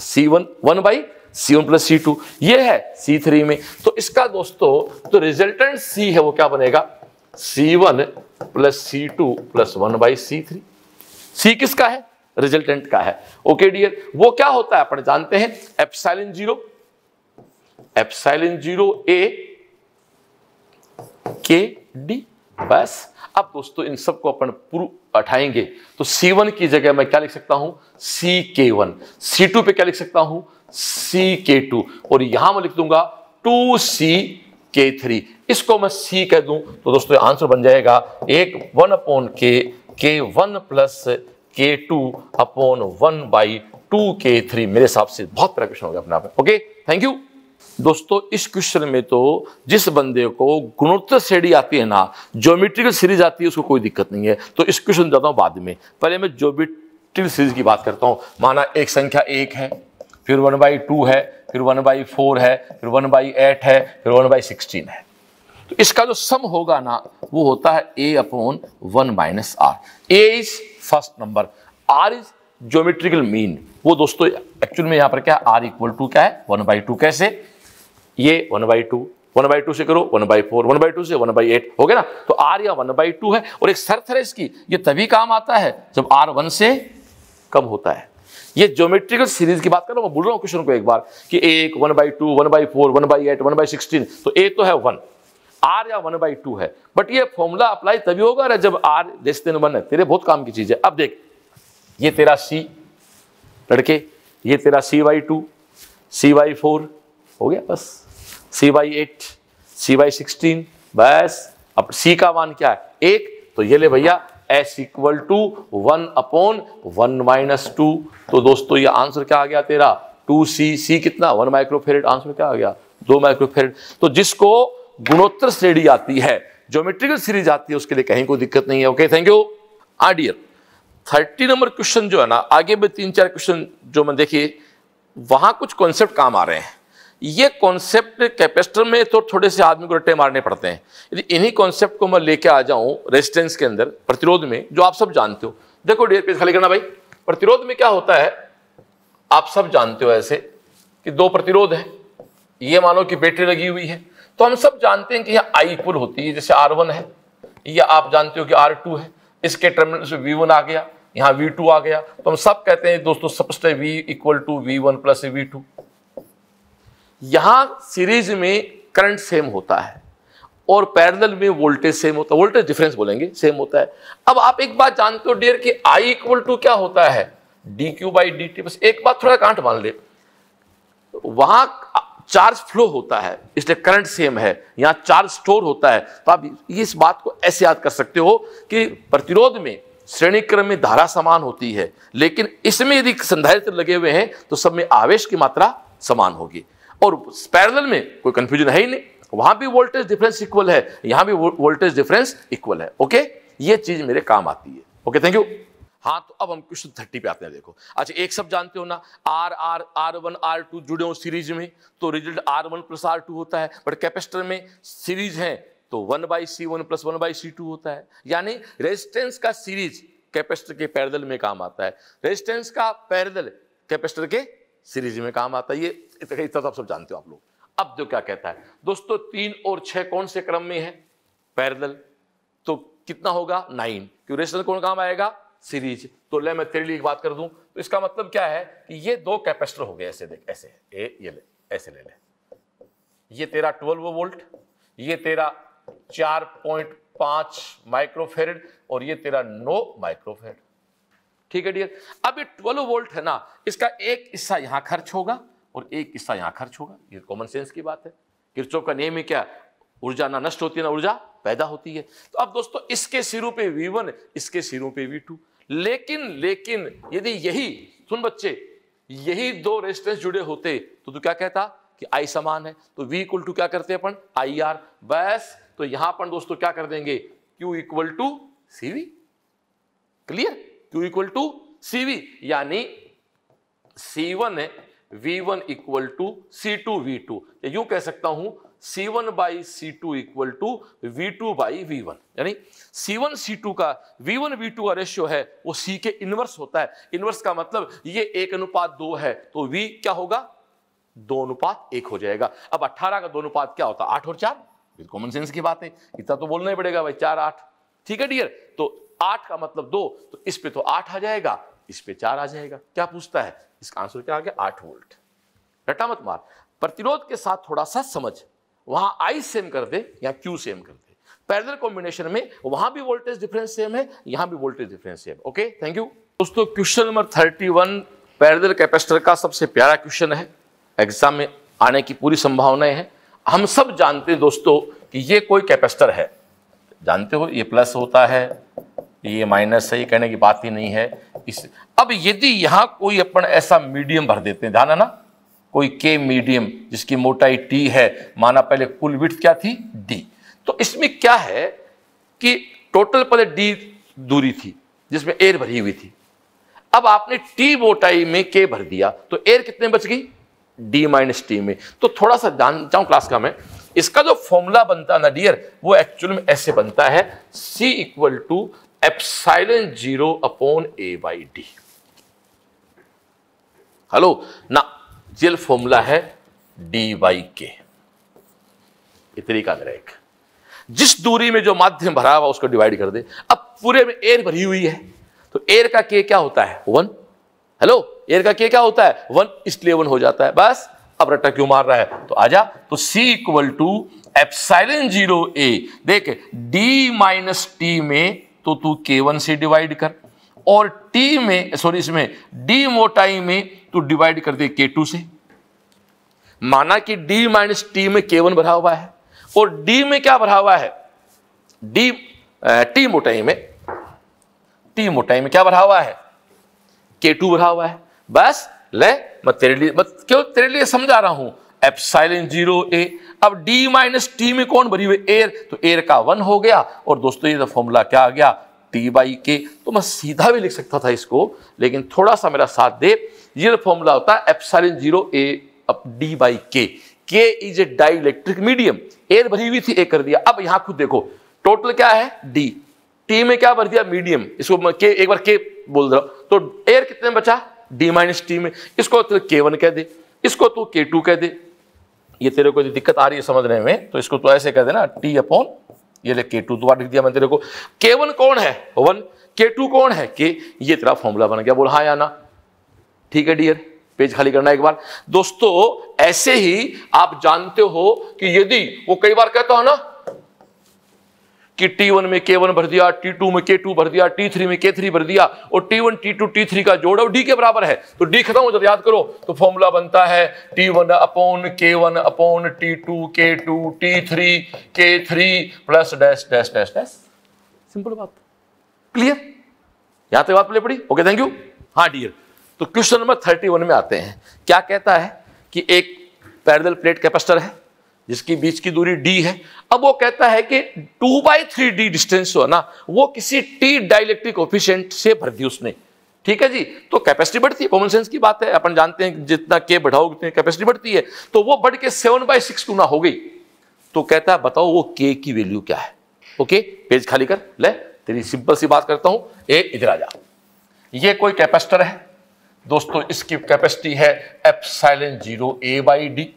C one one by C one plus C two ये है सी थ्री में तो इसका दोस्तों तो रिजल्टेंट सी है वो क्या बनेगा C one plus C two plus one by C three C किसका है रिजल्टेंट का है ओके डियर वो क्या होता है अपने जानते हैं epsilon zero epsilon zero A K D बस अब दोस्तों इन सबको अपन प्रूफ उठाएंगे तो C1 की जगह मैं क्या लिख सकता हूं सी के वन सी टू पे क्या लिख सकता हूं सी के टू और यहां मैं लिख दूंगा टू सी के थ्री इसको मैं C कह दूं तो दोस्तों आंसर बन जाएगा एक one upon K K one plus K two upon one by two K three मेरे हिसाब से बहुत बड़ा क्वेश्चन हो गया अपने आप में ओके थैंक यू दोस्तों इस क्वेश्चन में तो जिस बंदे को गुणोत्तर श्रेणी आती है ना ज्योमेट्रिकल सीरीज आती है उसको कोई दिक्कत नहीं है तो इस क्वेश्चन जाता हूँ बाद में पहले मैं ज्योमेट्रिकल सीरीज की बात करता हूँ माना एक संख्या एक है फिर वन बाई टू है फिर वन बाई फोर है फिर वन बाई एट है फिर वन बाई सिक्सटीन है तो इसका जो सम होगा ना वो होता है A upon one minus R A is first number R is geometrical mean वो दोस्तों एक्चुअल में यहां पर क्या आर इक्वल टू क्या है वन बाई टू कैसे ये one by two one by two से करो one by four one by two से वन बाई एट हो गया ना तो आर या वन बाई टू है और एक सर्थ है इसकी ये तभी काम आता है जब आर वन से कम होता है ये ज्योमेट्रिकल सीरीज की बात कर रहा हूँ मैं बोल रहा हूं क्वेश्चन को एक बार कि एक one by two one by four one by eight one by sixteen तो ए तो है वन आर या वन बाई टू है बट ये फॉर्मूला अप्लाई तभी होगा अरे जब आर लेस देन वन है तेरे बहुत काम की चीज़ है अब देख ये तेरा सी लड़के ये तेरा C Y two C Y four हो गया बस C Y eight C Y sixteen बस अब सी का मान क्या है एक तो ये ले भैया S equal to one upon one minus two तो दोस्तों ये आंसर क्या आ गया तेरा टू सी सी कितना वन माइक्रोफेरेट आंसर क्या आ गया दो माइक्रोफेरेट तो जिसको गुणोत्तर श्रेणी आती है ज्योमेट्रिकल सीरीज आती है उसके लिए कहीं कोई दिक्कत नहीं है ओके थैंक यू आडियर थर्टी नंबर क्वेश्चन जो है ना आगे भी तीन चार क्वेश्चन जो मैं देखिए वहां कुछ कॉन्सेप्ट काम आ रहे हैं ये कॉन्सेप्ट कैपेसिटर में तो थोड़े से आदमी को रट्टे मारने पड़ते हैं यदि इन्हीं कॉन्सेप्ट को मैं लेके आ जाऊं रेजिस्टेंस के अंदर प्रतिरोध में जो आप सब जानते हो देखो डेयर पेज खाली करना भाई प्रतिरोध में क्या होता है आप सब जानते हो ऐसे कि दो प्रतिरोध है ये मानो कि बैटरी लगी हुई है तो हम सब जानते हैं कि यहाँ आई पुल होती है जैसे आर वन है या आप जानते हो कि आर टू है इसके टर्मिनल से वी वन आ गया यहाँ वी टू आ गया तो हम सब कहते हैं दोस्तों सबसे V equal to V one plus V two यहाँ सीरीज में करंट सेम होता है और पैरेलल में वोल्टेज सेम होता है वोल्टेज डिफरेंस बोलेंगे सेम होता है अब आप एक बात जानते हो डियर कि आई इक्वल टू क्या होता है D Q by D T बस एक बात थोड़ा कांट मान ले वहां चार्ज फ्लो होता है इसलिए करंट सेम है यहाँ चार्ज स्टोर होता है तो आप इस बात को ऐसे याद कर सकते हो कि प्रतिरोध में श्रेणी क्रम में धारा समान होती है लेकिन इसमें यदि संधारित्र लगे हुए हैं तो सब में आवेश की मात्रा समान होगी और पैरेलल में कोई कंफ्यूजन है ही नहीं वहां भी वोल्टेज डिफरेंस इक्वल है यहां भी वोल्टेज डिफरेंस इक्वल है ओके ये चीज मेरे काम आती है ओके थैंक यू हाँ तो अब हम क्वेश्चन थर्टी पे आते हैं देखो अच्छा एक सब जानते हो ना R R R one R two जुड़े हो सीरीज में तो result R one plus R two होता है बट कैपेसिटर में सीरीज है तो one by C one plus one by C two होता है यानी रेजिस्टेंस का सीरीज कैपेसिटर के पैरदल में काम आता है रेजिस्टेंस का पैरदल कैपेसिटर के सीरीज में काम आता है ये इतना तो आप सब जानते हो आप लोग अब जो क्या कहता है दोस्तों तीन और छः कौन से क्रम में है पैरदल तो कितना होगा नाइन क्यों रेजिस्टेंस कौन काम आएगा सीरीज तो ले मैं तेरे लिए बात कर दूं तो इसका मतलब क्या है कि ये दो कैपेसिटर हो गए ऐसे देख ऐसे ए ये ले ऐसे ले ले ये तेरा ट्वेल्व वोल्ट ये तेरा चार पॉइंट पांच माइक्रोफेरेड और ये तेरा नो माइक्रोफेरेड ठीक है डियर अब ये ट्वेल्व वोल्ट है ना इसका एक हिस्सा यहां खर्च होगा और एक हिस्सा यहां खर्च होगा ये कॉमन सेंस की बात है किरचोप का नियम ही क्या ऊर्जा ना नष्ट होती है ना ऊर्जा पैदा होती है तो अब दोस्तों इसके सिरों पे वी वन इसके सिरों पे वी टू लेकिन लेकिन यदि यही सुन बच्चे यही दो रेस्टेंस जुड़े होते तो तू क्या कहता कि आई समान है तो वी इक्वल टू क्या करते अपन आई आर बस तो यहां पर दोस्तों क्या कर देंगे Q equal to CV clear Q equal to CV यानी C one V one equal to C two V two यूं कह सकता हूं C one by C two equal to V two by V one यानी सी वन सी टू का वी वन वी टू का रेशियो है वो सी के इनवर्स होता है इनवर्स का मतलब ये एक अनुपात दो है तो वी क्या होगा दो अनुपात एक हो जाएगा अब अट्ठारह का दो अनुपात क्या होता है आठ और चार कॉमन सेंस की बात है इतना तो बोलना ही पड़ेगा भाई चार आठ ठीक है डियर तो आठ का मतलब दो तो इस पे तो आठ आ जाएगा इस पे चार आ जाएगा क्या पूछता है इसका आंसर क्या आ गया आठ वोल्ट रटा मत मार प्रतिरोध के साथ थोड़ा सा समझ वहां आई सेम कर दे या क्यू सेम कर दे पैरेलल कॉम्बिनेशन में वहां भी वोल्टेज डिफरेंस सेम है यहां भी voltage difference same okay thank you दोस्तों question number thirty one parallel capacitor का सबसे प्यारा क्वेश्चन है एग्जाम में आने की पूरी संभावनाएं हैं हम सब जानते हैं दोस्तों कि ये कोई कैपेसिटर है जानते हो ये प्लस होता है ये माइनस है ये कहने की बात ही नहीं है इस अब यदि यहां कोई अपन ऐसा मीडियम भर देते हैं ध्यान है ना कोई के मीडियम जिसकी मोटाई टी है माना पहले कुल विथ क्या थी डी तो इसमें क्या है कि टोटल पहले डी दूरी थी जिसमें एयर भरी हुई थी अब आपने टी मोटाई में के भर दिया तो एयर कितने बच गई डी माइनस टी में तो थोड़ा सा जान चाहूं क्लास का मैं इसका जो फॉर्मूला बनता है ना डियर वो एक्चुअल में ऐसे बनता है C equal to epsilon zero upon A by D hello ना जेल फॉर्मूला है डी वाई के इतनी तरीका मेरा एक जिस दूरी में जो माध्यम भरा हुआ उसको डिवाइड कर दे अब पूरे में एयर भरी हुई है तो एयर का के क्या होता है वन हेलो एयर का के क्या होता है वन इसलिए वन हो जाता है बस अब रट्टा क्यों मार रहा है तो आजा तो C equal to epsilon zero A देख डी माइनस टी में तो तू के वन से डिवाइड कर और टी में सॉरी इसमें डी मोटाई में तो डिवाइड कर दे के टू से माना कि डी माइनस टी में के वन भरा हुआ है और डी में क्या भरा हुआ है डी टी मोटाई में टी मोटाई में क्या भरा हुआ है के टू भरा हुआ है बस ले मैं तेरे लिए मत, क्यों तेरे लिए समझा रहा हूं एप्साइलन जीरो ए अब डी माइनस टी में कौन भरी हुई एयर तो एयर का वन हो गया और दोस्तों ये फॉर्मूला तो क्या आ गया टी बाई के तो मैं सीधा भी लिख सकता था इसको लेकिन थोड़ा सा मेरा साथ दे ये फॉर्मूला होता है epsilon zero A D by K K is a dielectric medium air भरी हुई थी ए कर दिया अब यहां खुद देखो टोटल क्या है डी टी में क्या भर दिया मीडियम इसको के एक बार के बोल रहा तो एयर कितने बचा डी माइनस टी में इसको तो के वन कह दे इसको तो के टू कह दे ये तेरे को दिक्कत आ रही है समझने में तो इसको तो ऐसे कह देना टी अपॉन ये ले के टू द्वारा लिख दिया मैंने तेरे को के वन कौन है वन के टू कौन है के ये तेरा फॉर्मूला बन गया बोल हाँ या ना ठीक है डियर पेज खाली करना एक बार दोस्तों ऐसे ही आप जानते हो कि यदि वो कई बार कहता हो ना कि T1 में K1 भर दिया T2 में K2 भर दिया T3 में K3 भर दिया और T1 T2 T3 का जोड़ और D के बराबर है तो D खत्म हो जाता याद करो तो फॉर्मूला बनता है T1 two K two T three K three plus dash dash dash dash simple बात क्लियर यहां तक बात प्ले पड़ी ओके थैंक यू हाँ डियर तो क्वेश्चन नंबर थर्टी वन में आते हैं क्या कहता है कि एक पैरल प्लेट कैपेसिटर है जिसकी बीच की दूरी डी है अब वो कहता है कि two by three D distance जो है ना वो किसी टी डायलेक्ट्रिक ऑफिशियंट से भर दी उसने ठीक है जी तो कैपेसिटी बढ़ती है कॉमन सेंस की बात है अपन जानते हैं जितना के बढ़ाओ उतनी कैपेसिटी बढ़ती है तो वो बढ़ के सेवन बाई सिक्स गुना हो गई तो कहता है बताओ वो के की वैल्यू क्या है ओके पेज खाली कर ले तेरी सिंपल सी बात करता हूं ए इधर आ जा ये कोई कैपेसिटर है दोस्तों इसकी कैपेसिटी है epsilon zero A by D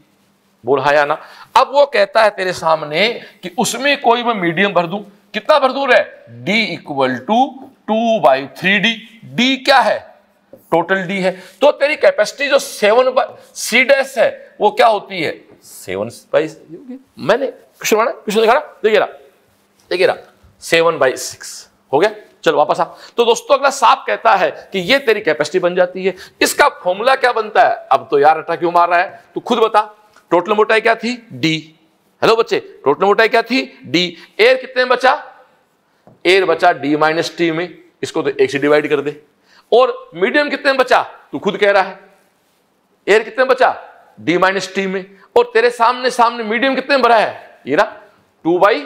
बोल हाँ या ना अब वो कहता है तेरे सामने कि उसमें कोई मैं मीडियम भर दूं कितना भर दूर है D equal to two by three D D क्या है टोटल डी है तो तेरी कैपेसिटी जो सेवन सी डेस है वो क्या होती है सेवन बाई मैंने क्वेश्चन बनाया क्वेश्चन देखिए देखिए सेवन बाई सिक्स हो गया चलो वापस आ तो दोस्तों अगला साफ कहता है कि ये तेरी कैपेसिटी बन जाती है इसका फॉर्मूला क्या बनता है अब तो यार अटा क्यों मार रहा है तू खुद बता टोटल मोटाई क्या थी डी हेलो बच्चे टोटल मोटाई क्या थी डी एयर कितने बचा एयर बचा डी माइनस टी में इसको तो एक से डिवाइड कर दे और मीडियम कितने बचा तू खुद कह रहा है एयर कितने बचा डी माइनस टी में और तेरे सामने सामने मीडियम कितने भरा है ये रहा टू बाई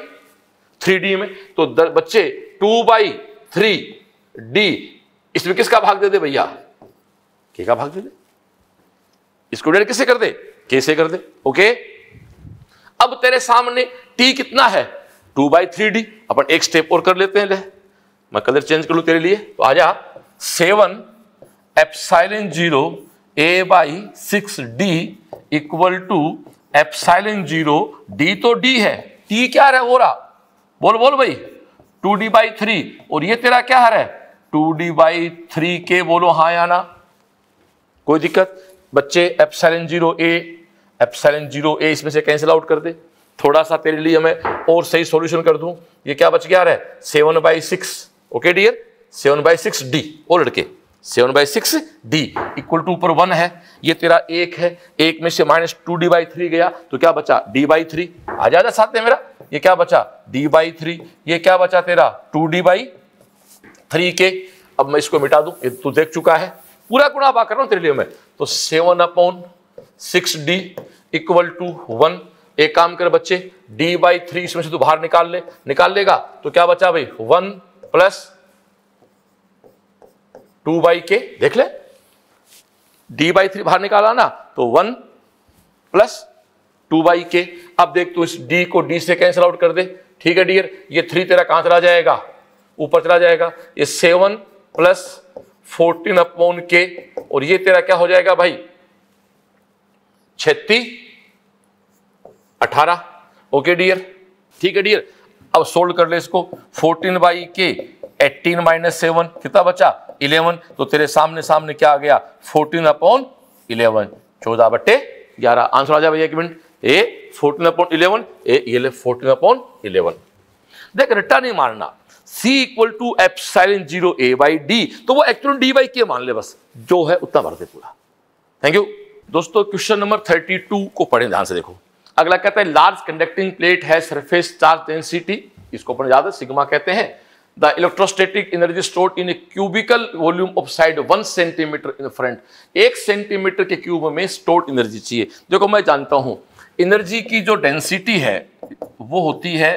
थ्री डी में तो दर, बच्चे टू बाई थ्री डी इसमें किसका भाग दे दे भैया के का भाग दे दे इसको डिवाइड किससे कर दे कैसे कर दे ओके अब तेरे सामने टी कितना है टू बाई थ्री डी अपन एक स्टेप और कर लेते हैं ले मैं कलर चेंज कर लू तेरे लिए तो आ जा seven epsilon zero A by six D equal to epsilon zero D तो डी है टी क्या रहा हो रहा बोल बोल भाई टू डी बाई थ्री और ये तेरा क्या हर है टू डी बाई थ्री के बोलो हाँ या ना कोई दिक्कत बच्चे epsilon zero A epsilon zero A इसमें से कैंसिल आउट कर दे थोड़ा सा तेरे लिए मैं और सही सॉल्यूशन कर दूं ये क्या बच गया रहा है seven by six okay dear seven by six D ओ लड़के seven by six D equal to ऊपर वन है ये तेरा एक है एक में से minus two D by three गया तो क्या बचा डी बाई थ्री आ जा साथ में मेरा ये क्या बचा डी बाई थ्री ये क्या बचा तेरा टू डी बाई थ्री के अब मैं इसको मिटा दूं ये तू देख चुका है पूरा गुणा आप आकर रहा में तो seven upon six D equal to one एक काम करे बच्चे डी बाई थ्री इसमें से तू बाहर निकाल ले निकाल लेगा तो क्या बचा भाई वन प्लस टू बाई के देख ले डी बाई थ्री बाहर निकाला ना तो वन प्लस टू बाई के अब देख तू इस डी को डी से कैंसिल आउट कर दे ठीक है डियर ये थ्री तेरा कहां चला जाएगा ऊपर चला जाएगा ये सेवन प्लस फोर्टीन अपॉन के और ये तेरा क्या हो जाएगा भाई छत्तीस अठारह ओके डियर ठीक है डियर अब सोल्व कर ले इसको fourteen by K eighteen minus seven कितना बचा इलेवन तो तेरे सामने सामने क्या आ गया फोर्टीन अपॉन इलेवन चौदह बट्टे ग्यारह आंसर आ जाए भैया एक minute A fourteen upon eleven A ये ले फोर्टीन अपॉन इलेवन देख रिटर्न ही मारना C equal to epsilon zero A by D तो वो एक्चुअल डी बाई के मान ले बस जो है उतना भर दे पूरा थैंक यू दोस्तों क्वेश्चन नंबर थर्टी टू को पढ़े ध्यान से देखो अगला कहते हैं लार्ज कंडक्टिंग प्लेट है सरफेस चार्ज डेंसिटी इसको अपने याद है सिग्मा कहते हैं the electrostatic energy store in a cubical volume of side one centimetre in front एक सेंटीमीटर के क्यूब में स्टोर्ड एनर्जी चाहिए देखो मैं जानता हूं एनर्जी की जो डेंसिटी है वो होती है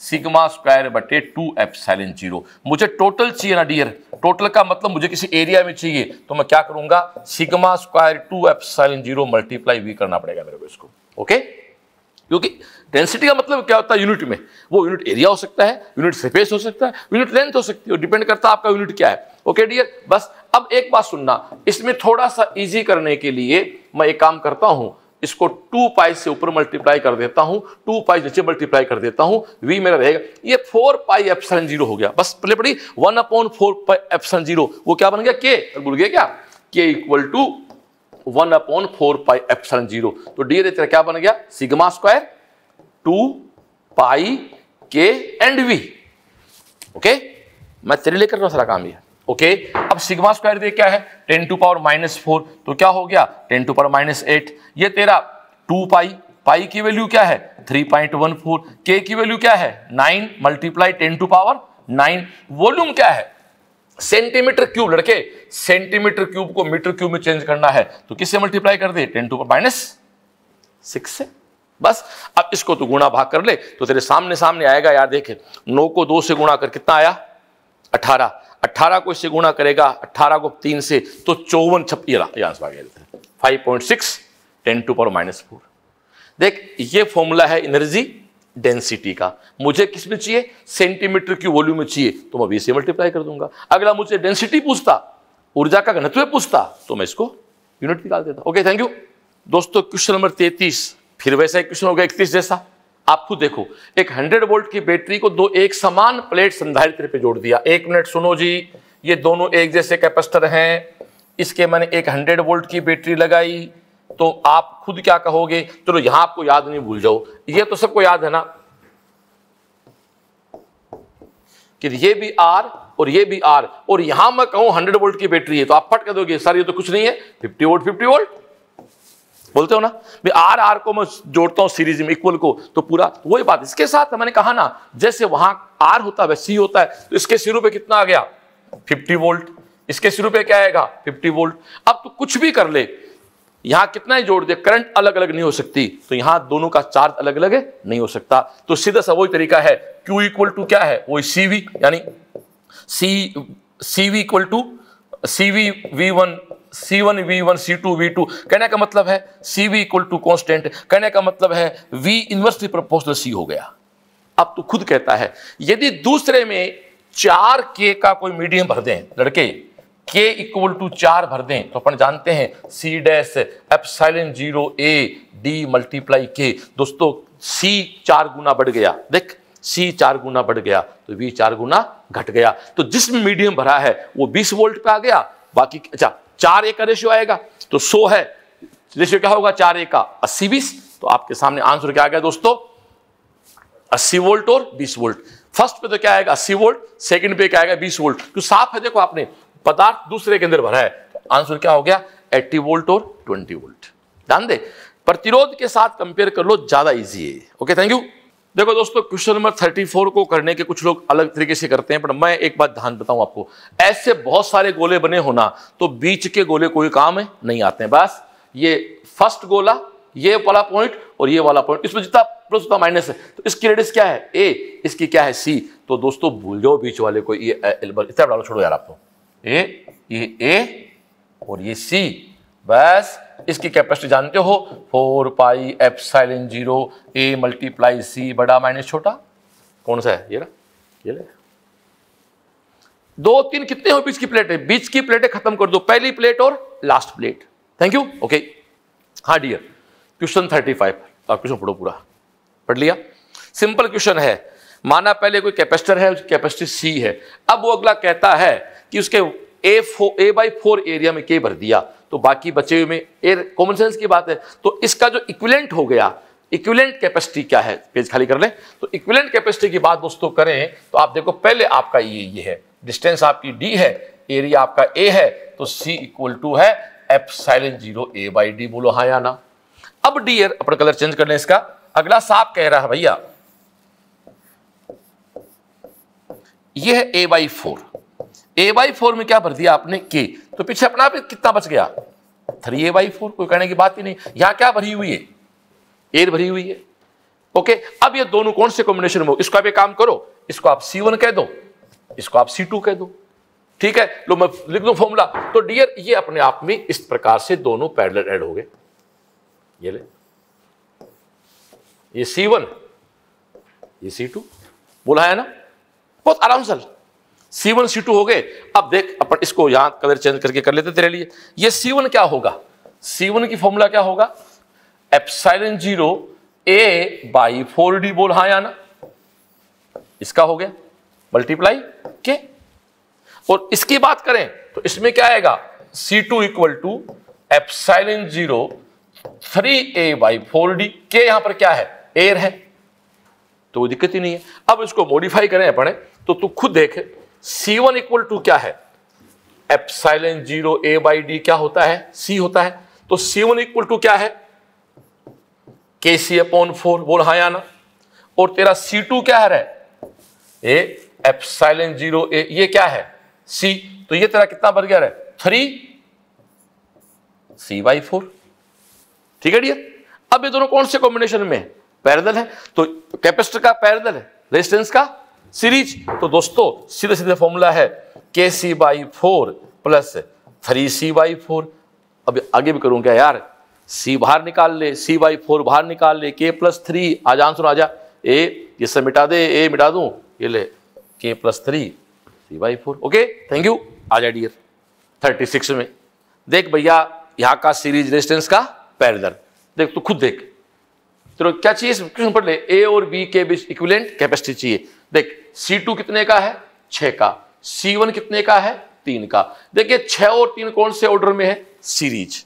सिग्मा स्क्वायर बटे टू एफ साइलेंट जीरो मुझे टोटल चाहिए ना डियर टोटल का मतलब मुझे किसी एरिया में चाहिए तो मैं क्या करूंगा sigma square two epsilon zero multiply भी करना पड़ेगा मेरे को इसको ओके क्योंकि डेंसिटी का मतलब क्या होता है यूनिट में वो यूनिट एरिया हो सकता है यूनिट सरफेस हो सकता है यूनिट लेंथ हो सकती है डिपेंड करता है आपका यूनिट क्या है ओके डियर बस अब एक बात सुनना इसमें थोड़ा सा इजी करने के लिए मैं एक काम करता हूं इसको टू पाई से ऊपर मल्टीप्लाई कर देता हूं टू पाई नीचे मल्टीप्लाई कर देता हूं वी मेरा रहेगा ये फोर पाई एप्सन जीरो हो गया बस पहले पड़ी one upon four pi epsilon zero वो क्या बन गया के भूल गया क्या K equal to one upon four pi epsilon zero तो डी तेरा क्या बन गया सिग्मा स्क्वायर टू पाई के एंड वी ओके मैं तेरे लिए कर रहा हूं सारा काम यह ओके अब सिग्मा स्क्वायर दे क्या है ten to power minus four तो क्या हो गया ten to power minus eight ये तेरा टू पाई पाई की वैल्यू क्या है थ्री पॉइंट वन फोर के की वैल्यू क्या है nine multiply ten to power nine volume क्या है सेंटीमीटर क्यूब लड़के सेंटीमीटर क्यूब को मीटर क्यूब में चेंज करना है तो किससे मल्टीप्लाई कर दे ten to power minus six से बस अब इसको तो गुणा भाग कर ले तो तेरे सामने सामने आएगा यार देखे नौ को दो से गुणा कर कितना आया अठारह अट्ठारह को इससे गुणा करेगा अट्ठारह को तीन से तो चौवन छप्पी five point six ten to power minus four देख ये फॉर्मूला है एनर्जी डेंसिटी का मुझे किस में चाहिए सेंटीमीटर की वॉल्यूम में चाहिए तो मैं वी से मल्टीप्लाई कर दूंगा अगला मुझे डेंसिटी पूछता ऊर्जा का घनत्व पूछता तो मैं इसको यूनिट निकाल देता ओके थैंक यू दोस्तों क्वेश्चन नंबर तैतीस फिर वैसा ही क्वेश्चन होगा इकतीस जैसा आप खुद देखो एक 100 वोल्ट की बैटरी को दो एक समान प्लेट संधारित्र पे जोड़ दिया एक मिनट सुनो जी ये दोनों एक जैसे कैपेसिटर हैं इसके मैंने एक 100 वोल्ट की बैटरी लगाई तो आप खुद क्या कहोगे चलो यहां आपको याद नहीं भूल जाओ ये तो सबको याद है ना कि ये भी आर और ये भी आर और यहां मैं कहूं 100 वोल्ट की बैटरी है तो आप फट कर दोगे सर ये तो कुछ नहीं है 50 वोल्ट 50 वोल्ट बोलते हो ना मैं आर आर को मैं जोड़ता हूँ सीरीज में इक्वल को तो पूरा तो वही बात इसके साथ मैंने कहा ना जैसे वहां आर होता है सी होता है तो इसके सिरों पे कितना आ गया 50 वोल्ट इसके सिरों पे क्या आएगा 50 वोल्ट अब तो कुछ भी कर ले यहां कितना ही जोड़ दे करंट अलग अलग नहीं हो सकती तो यहां दोनों का चार्ज अलग अलग नहीं हो सकता तो सीधा सा वही तरीका है क्यू इक्वल टू क्या है वही सीवी यानी C CV equal to CV V one C one V one C two V two कहने का मतलब है C V equal to constant कहने का मतलब है वी इन्वर्सली प्रपोजनल सी हो गया अब तो खुद कहता है यदि दूसरे में चार के का कोई मीडियम भर दें लड़के के इक्वल टू चार भर दें तो अपन जानते हैं C dash epsilon zero A D multiply K दोस्तों सी चार गुना बढ़ गया देख सी चार गुना बढ़ गया तो वी चार गुना घट गया तो जिसमें मीडियम भरा है वो 20 वोल्ट पे आ गया बाकी अच्छा चार ए का रेशियो आएगा तो सो है रेशियो क्या होगा चार एक का अस्सी बीस तो आपके सामने आंसर क्या आ गया दोस्तों अस्सी वोल्ट और बीस वोल्ट फर्स्ट पे तो क्या आएगा अस्सी वोल्ट सेकंड पे क्या आएगा बीस वोल्ट तो साफ है देखो आपने पदार्थ दूसरे के अंदर भरा है आंसर क्या हो गया एट्टी वोल्ट और ट्वेंटी वोल्ट ध्यान दे प्रतिरोध के साथ कंपेयर कर लो ज्यादा ईजी है ओके थैंक यू देखो दोस्तों क्वेश्चन नंबर थर्टी फोर को करने के कुछ लोग अलग तरीके से करते हैं पर मैं एक बात ध्यान बताऊं आपको ऐसे बहुत सारे गोले बने होना तो बीच के गोले कोई काम है नहीं आते हैं बस ये फर्स्ट गोला ये वाला पॉइंट और ये वाला पॉइंट इसमें जितना प्लस उतना माइनस है तो इसकी रेडियस क्या है ए इसकी क्या है सी तो दोस्तों भूल जाओ बीच वाले को ये इतना छोड़ो यार आपको तो। ए ये ए और ये सी बस इसकी कैपेसिटी जानते हो four pi in zero A multiply C बड़ा माइनस छोटा कौन सा है ये ना ये ले दो तीन कितने हो बीच की प्लेटें बीच की प्लेटें खत्म कर दो पहली प्लेट और last plate thank you okay हाँ डियर क्वेश्चन थर्टी फाइव आप क्वेश्चन पढ़ो पूरा पढ़ लिया सिंपल क्वेश्चन है माना पहले कोई कैपेसिटर है कैपेसिटी सी है अब वो अगला कहता है कि उसके ए फो ए बाई फोर एरिया में के भर दिया तो बाकी बचे हुए में एयर कॉमन सेंस की बात है तो इसका जो इक्विलेंट हो गया इक्विलेंट कैपेसिटी क्या है पेज खाली कर लें तो इक्विलेंट कैपेसिटी की बात दोस्तों करें तो आप देखो पहले आपका ये ये है डिस्टेंस आपकी डी है एरिया आपका ए है तो सी इक्वल टू है epsilon zero A by D बोलो हाँ या ना अब डी एयर अपना कलर चेंज कर लें इसका अगला साफ कह रहा है भैया यह है A by four A by four में क्या भर दिया आपने के तो पीछे अपना आप कितना बच गया थ्री ए बाई फोर कोई कहने की बात ही नहीं यहां क्या भरी हुई है एर भरी हुई है ओके अब ये दोनों कौन से कॉम्बिनेशन में इसको आप एक काम करो इसको आप सी वन कह दो इसको आप सी टू कह दो ठीक है लो मैं लिख दू फॉर्मूला तो डियर ये अपने आप में इस प्रकार से दोनों पैरलर ऐड हो गए ये ले ये सी वन ये सी टू बोला है ना बहुत आराम से सी वन सी टू हो गए अब देख अपन इसको यहां कलर चेंज करके कर लेते तेरे लिए ये सी वन क्या होगा सी वन की फॉर्मूला क्या होगा epsilon zero A by four D बोल हाँ आना इसका हो गया मल्टीप्लाई के और इसकी बात करें तो इसमें क्या आएगा C two equal to epsilon zero three A by four D के यहां पर क्या है एयर है तो दिक्कत ही नहीं है अब इसको मॉडिफाई करें अपने तो तू खुद देख सी वन इक्वल टू क्या है epsilon zero A by D क्या होता है सी होता है तो सी वन इक्वल टू क्या है के सी अपॉन फोर बोल हाँ आना और तेरा सी टू क्या है ये एप्साइलन जीरो ए ये क्या है सी तो ये तेरा कितना बढ़ गया है थ्री सी बाई फोर ठीक है डियर अब ये दोनों कौन से कॉम्बिनेशन में पैरदल है तो कैपेसिटर का पैरदल है रेजिस्टेंस का सीरीज तो दोस्तों सीधे सीधे फॉर्मूला है के C by four plus three C by four अब आगे भी करूँ क्या यार सी बाहर निकाल ले सी बाई फोर बाहर निकाल ले के प्लस थ्री आज आंसर आ जा ए ये सब मिटा दे ए मिटा दूँ ये ले K plus three C by four okay thank you आ जाए डियर थर्टी सिक्स में देख भैया यहाँ का सीरीज रेजिस्टेंस का पैरलर देख तू खुद देख तो क्या चाहिए क्वेश्चन पढ़ ले ए और बी के बीच इक्विलेंट कैपेसिटी चाहिए देख C2 कितने का है छह का C1 कितने का है तीन का देखिए छह और तीन कौन से ऑर्डर में है सीरीज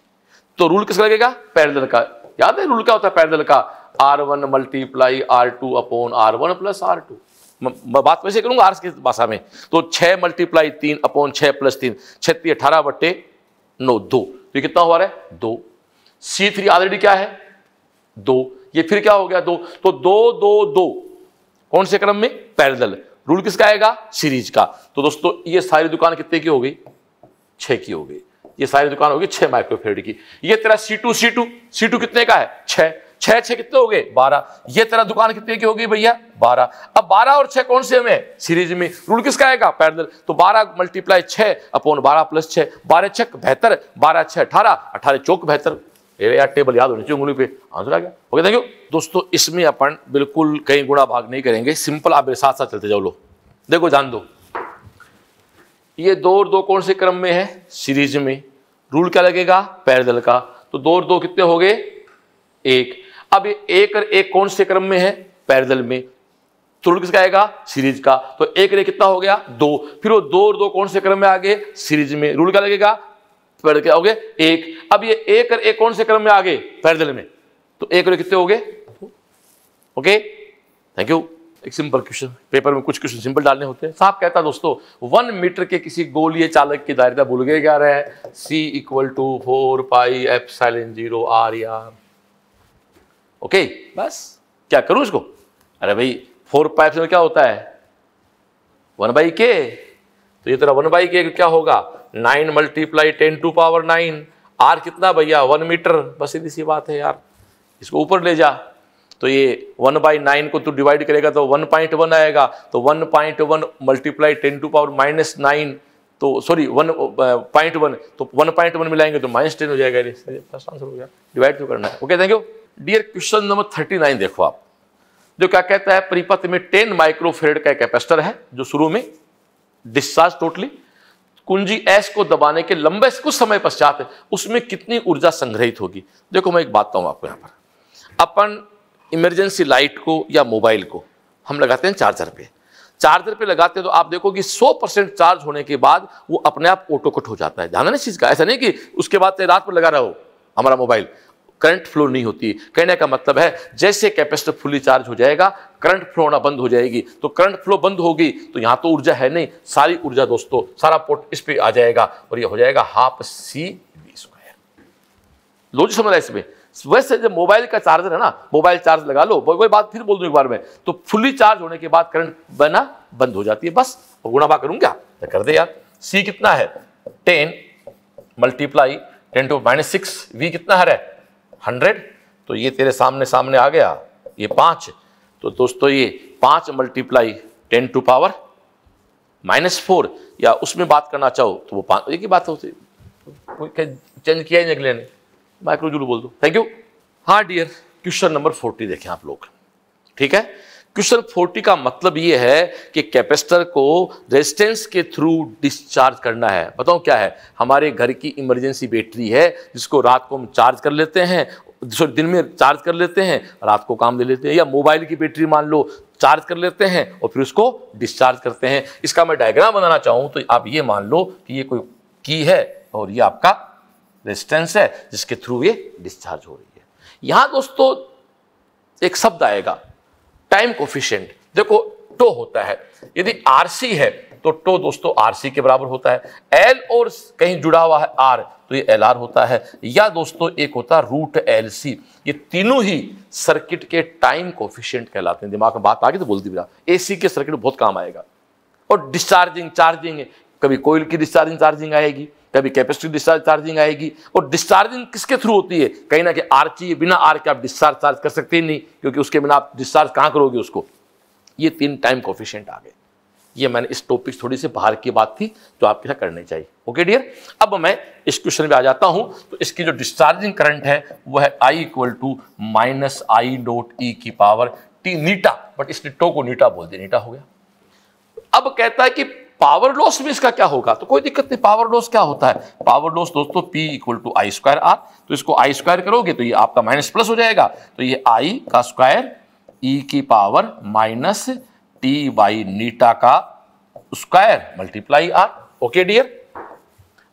तो रूल किसका लगेगा पैरेलल का याद है रूल क्या होता है पैरेलल का R one multiply R two upon R one plus R two बात वैसे करूंगा आर की भाषा में तो छह मल्टीप्लाई तीन अपॉन छह प्लस तीन छत्ती अठारह बट्टे नौ दो तो कितना हुआ रहा है दो सी थ्री ऑलरेडी क्या है दो ये फिर क्या हो गया दो तो दो दो दो कौन से क्रम में पैरेलल रूल किसका आएगा सीरीज का तो दोस्तों ये सारी दुकान कितने की हो गई छः की हो गई ये सारी दुकान होगी छह माइक्रोफेड की ये तेरा C two C two C two कितने का है छः छह छह कितने हो गए बारह ये तेरा दुकान कितने की होगी भैया बारह अब बारह और छह कौन से में सीरीज में रूल किसका आएगा पैरेलल तो बारह मल्टीप्लाई छह अपोन बारह प्लस छह बारह छह बेहतर बारह छह अठारह अठारह चौक बेहतर मेरे यार टेबल याद होनी चाहिए उंगली पे आंसर आ गया ओके थैंक यू दोस्तों इसमें अपन बिल्कुल कहीं गुणा भाग नहीं करेंगे सिंपल आप मेरे साथ साथ चलते जाओ लो देखो जान दो ये दो और दो कौन से क्रम में है सीरीज में रूल क्या लगेगा पैरदल का तो दो और दो कितने हो गए एक अब ये एक और एक कौन से क्रम में है पैरदल में तुरंत किसका आएगा सीरीज का तो एक रे कितना हो गया दो फिर वो दो और दो कौन से क्रम में आ गए सीरीज में रूल क्या लगेगा पैदल क्या हो गए एक अब ये एक और एक कौन से क्रम में आ गए पैरदल में तो एक और कितने हो गए ओके थैंक यू एक सिंपल क्वेश्चन पेपर में कुछ क्वेश्चन सिंपल डालने होते हैं साफ कहता दोस्तों वन मीटर के किसी गोलीय चालक की दायरता बोल गए क्या रहा है C equal to four pi epsilon zero R R okay बस क्या करूं इसको अरे भाई फोर पाई एफ क्या होता है वन बाई के तो ये तेरा वन बाई के क्या होगा nine multiply ten to power nine R कितना भैया वन मीटर बस सीधी सी बात है यार इसको ऊपर ले जा तो ये वन बाई नाइन को तू डिवाइड करेगा तो वन पॉइंट वन आएगा तो one point one multiply ten to power minus nine तो सॉरी वन पॉइंट वन तो वन पॉइंट वन मिलाएंगे तो माइनस टेन हो जाएगा फर्स्ट आंसर हो गया डिवाइड क्यों तो करना है okay thank you dear question number thirty nine देखो आप जो क्या कहता है परिपथ में टेन माइक्रोफेरेड का कैपेसिटर है जो शुरू में डिस्चार्ज टोटली कुंजी एस को दबाने के लंबे कुछ समय पश्चात उसमें कितनी ऊर्जा संग्रहित होगी देखो मैं एक बात बताऊँ आपको यहाँ पर अपन इमरजेंसी लाइट को या मोबाइल को हम लगाते हैं चार्जर पे चार्जर पे लगाते हैं तो आप देखो कि 100 परसेंट चार्ज होने के बाद वो अपने आप ऑटो कट हो जाता है ध्यान है इस चीज़ का ऐसा नहीं कि उसके बाद रात पर लगा रहा हो हमारा मोबाइल करंट फ्लो नहीं होती कहने का मतलब है जैसे कैपेसिटर फुली चार्ज हो जाएगा करंट फ्लो होना बंद हो जाएगी तो करंट फ्लो बंद होगी तो यहाँ तो ऊर्जा है नहीं सारी ऊर्जा दोस्तों सारा पोर्ट इस पर आ जाएगा और यह हो जाएगा हाफ सी बी स्क्वायर लो जी समझ इसमें वैसे जब मोबाइल का चार्जर है ना मोबाइल चार्ज लगा लो कोई बात फिर बोल दूँ एक बार में तो फुली चार्ज होने के बाद करंट बना बंद हो जाती है बस और गुणा बा करूँ क्या तो कर दे यार सी कितना है ten multiply ten to minus six V कितना है हंड्रेड तो ये तेरे सामने सामने आ गया ये पाँच तो दोस्तों ये पाँच multiply ten to power minus four या उसमें बात करना चाहो तो वो पाँच एक ही बात होती चेंज किया ही नहीं अगले ने माइक्रो बोल दो थैंक यू हाँ डियर क्वेश्चन नंबर फोर्टी देखें आप लोग ठीक है क्वेश्चन फोर्टी का मतलब ये है कि कैपेसिटर को रेजिस्टेंस के थ्रू डिस्चार्ज करना है बताओ क्या है हमारे घर की इमरजेंसी बैटरी है जिसको रात को हम चार्ज कर लेते हैं सॉरी दिन में चार्ज कर लेते हैं रात को काम ले लेते हैं या मोबाइल की बैटरी मान लो चार्ज कर लेते हैं और फिर उसको डिस्चार्ज करते हैं इसका मैं डायग्राम बनाना चाहूँ तो आप ये मान लो कि ये कोई की है और ये आपका रेजिस्टेंस है जिसके थ्रू ये डिस्चार्ज हो रही है यहाँ दोस्तों एक शब्द आएगा टाइम कोफिशियंट देखो टो होता है यदि आर सी है तो टो दोस्तों आर सी के बराबर होता है एल और कहीं जुड़ा हुआ है आर तो ये एल आर होता है या दोस्तों एक होता है रूट एल सी ये तीनों ही सर्किट के टाइम कोफिशियंट कहलाते हैं दिमाग में बात आ गई तो बोल दी बिना ए सी के सर्किट बहुत काम आएगा और डिस्चार्जिंग चार्जिंग कभी कोयल की डिस्चार्जिंग चार्जिंग आएगी कभी कैपेसिटी डिस्चार्ज चार्जिंग आएगी और डिस्चार्जिंग किसके थ्रू होती है कहीं ना कहीं आर चाहिए बिना आर के आप डिस्चार्ज चार्ज कर सकते ही नहीं क्योंकि उसके बिना आप डिस्चार्ज कहाँ करोगे उसको ये तीन टाइम कोफिशेंट आ गए ये मैंने इस टॉपिक थोड़ी सी बाहर की बात थी जो आपके साथ करनी चाहिए ओके डियर अब मैं इस क्वेश्चन में आ जाता हूं तो इसकी जो डिस्चार्जिंग करंट है वह है I equal to minus I dot E की पावर टी नीटा बट इस नीटो को नीटा बोल दिया नीटा हो गया अब कहता है कि पावर लॉस में इसका क्या होगा तो कोई दिक्कत नहीं पावर लॉस क्या होता है पावर लॉस दोस्तों P equal to I square R तो इसको आई स्क्वायर करोगे तो ये आपका माइनस प्लस हो जाएगा तो ये आई का स्क्वायर ई e की power minus T by theta का square multiply R okay dear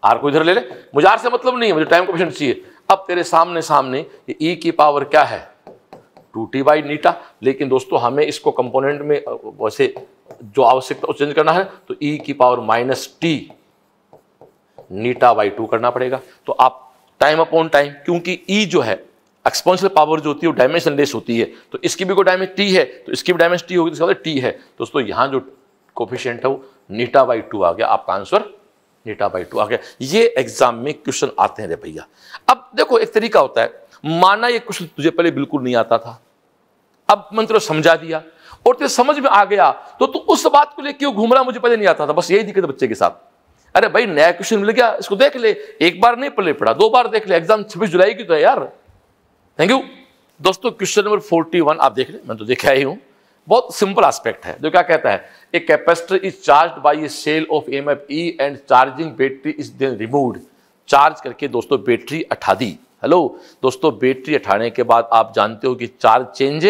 R को इधर ले ले मुझे आर से मतलब नहीं है मुझे टाइम कोफिशिएंट चाहिए अब तेरे सामने सामने ये ई e की पावर क्या है टू टी बाई नीटा लेकिन दोस्तों हमें इसको कंपोनेंट में वैसे जो आवश्यकता चेंज करना है तो ई e की power minus T theta by two करना पड़ेगा तो आप टाइम अपॉन टाइम क्योंकि ई e जो है एक्सपोनशियल पावर जो होती है वो डायमेंशन लेस होती है तो इसकी भी कोई डायमेंशन टी है तो इसकी भी डायमेंशन टी होगी तो टी मतलब है दोस्तों यहां जो कोफिशियंट है वो नीटा बाई टू आ गया आपका आंसर नीटा बाई टू आ गया ये एग्जाम में क्वेश्चन आते हैं रे भैया अब देखो एक तरीका होता है माना ये क्वेश्चन तुझे पहले बिल्कुल नहीं आता था अब मंत्र समझा दिया और तुझे समझ में आ गया तो तू उस बात को लेकर क्यों घूम रहा मुझे पता नहीं आता था बस यही दिक्कत बच्चे के साथ अरे भाई नया क्वेश्चन मिल गया इसको देख ले एक बार नहीं पले पड़ा दो बार देख ले एग्जाम छब्बीस जुलाई की तो है यार थैंक यू दोस्तों क्वेश्चन नंबर फोर्टी वन आप देख ले मैं तो देखा ही हूं बहुत सिंपल एस्पेक्ट है जो क्या कहता है a capacitor is charge by a cell of M F E and charging battery is then remove charge करके दोस्तों बैटरी हटा दी हेलो दोस्तों बैटरी हटाने के बाद आप जानते हो कि चार्ज चेंज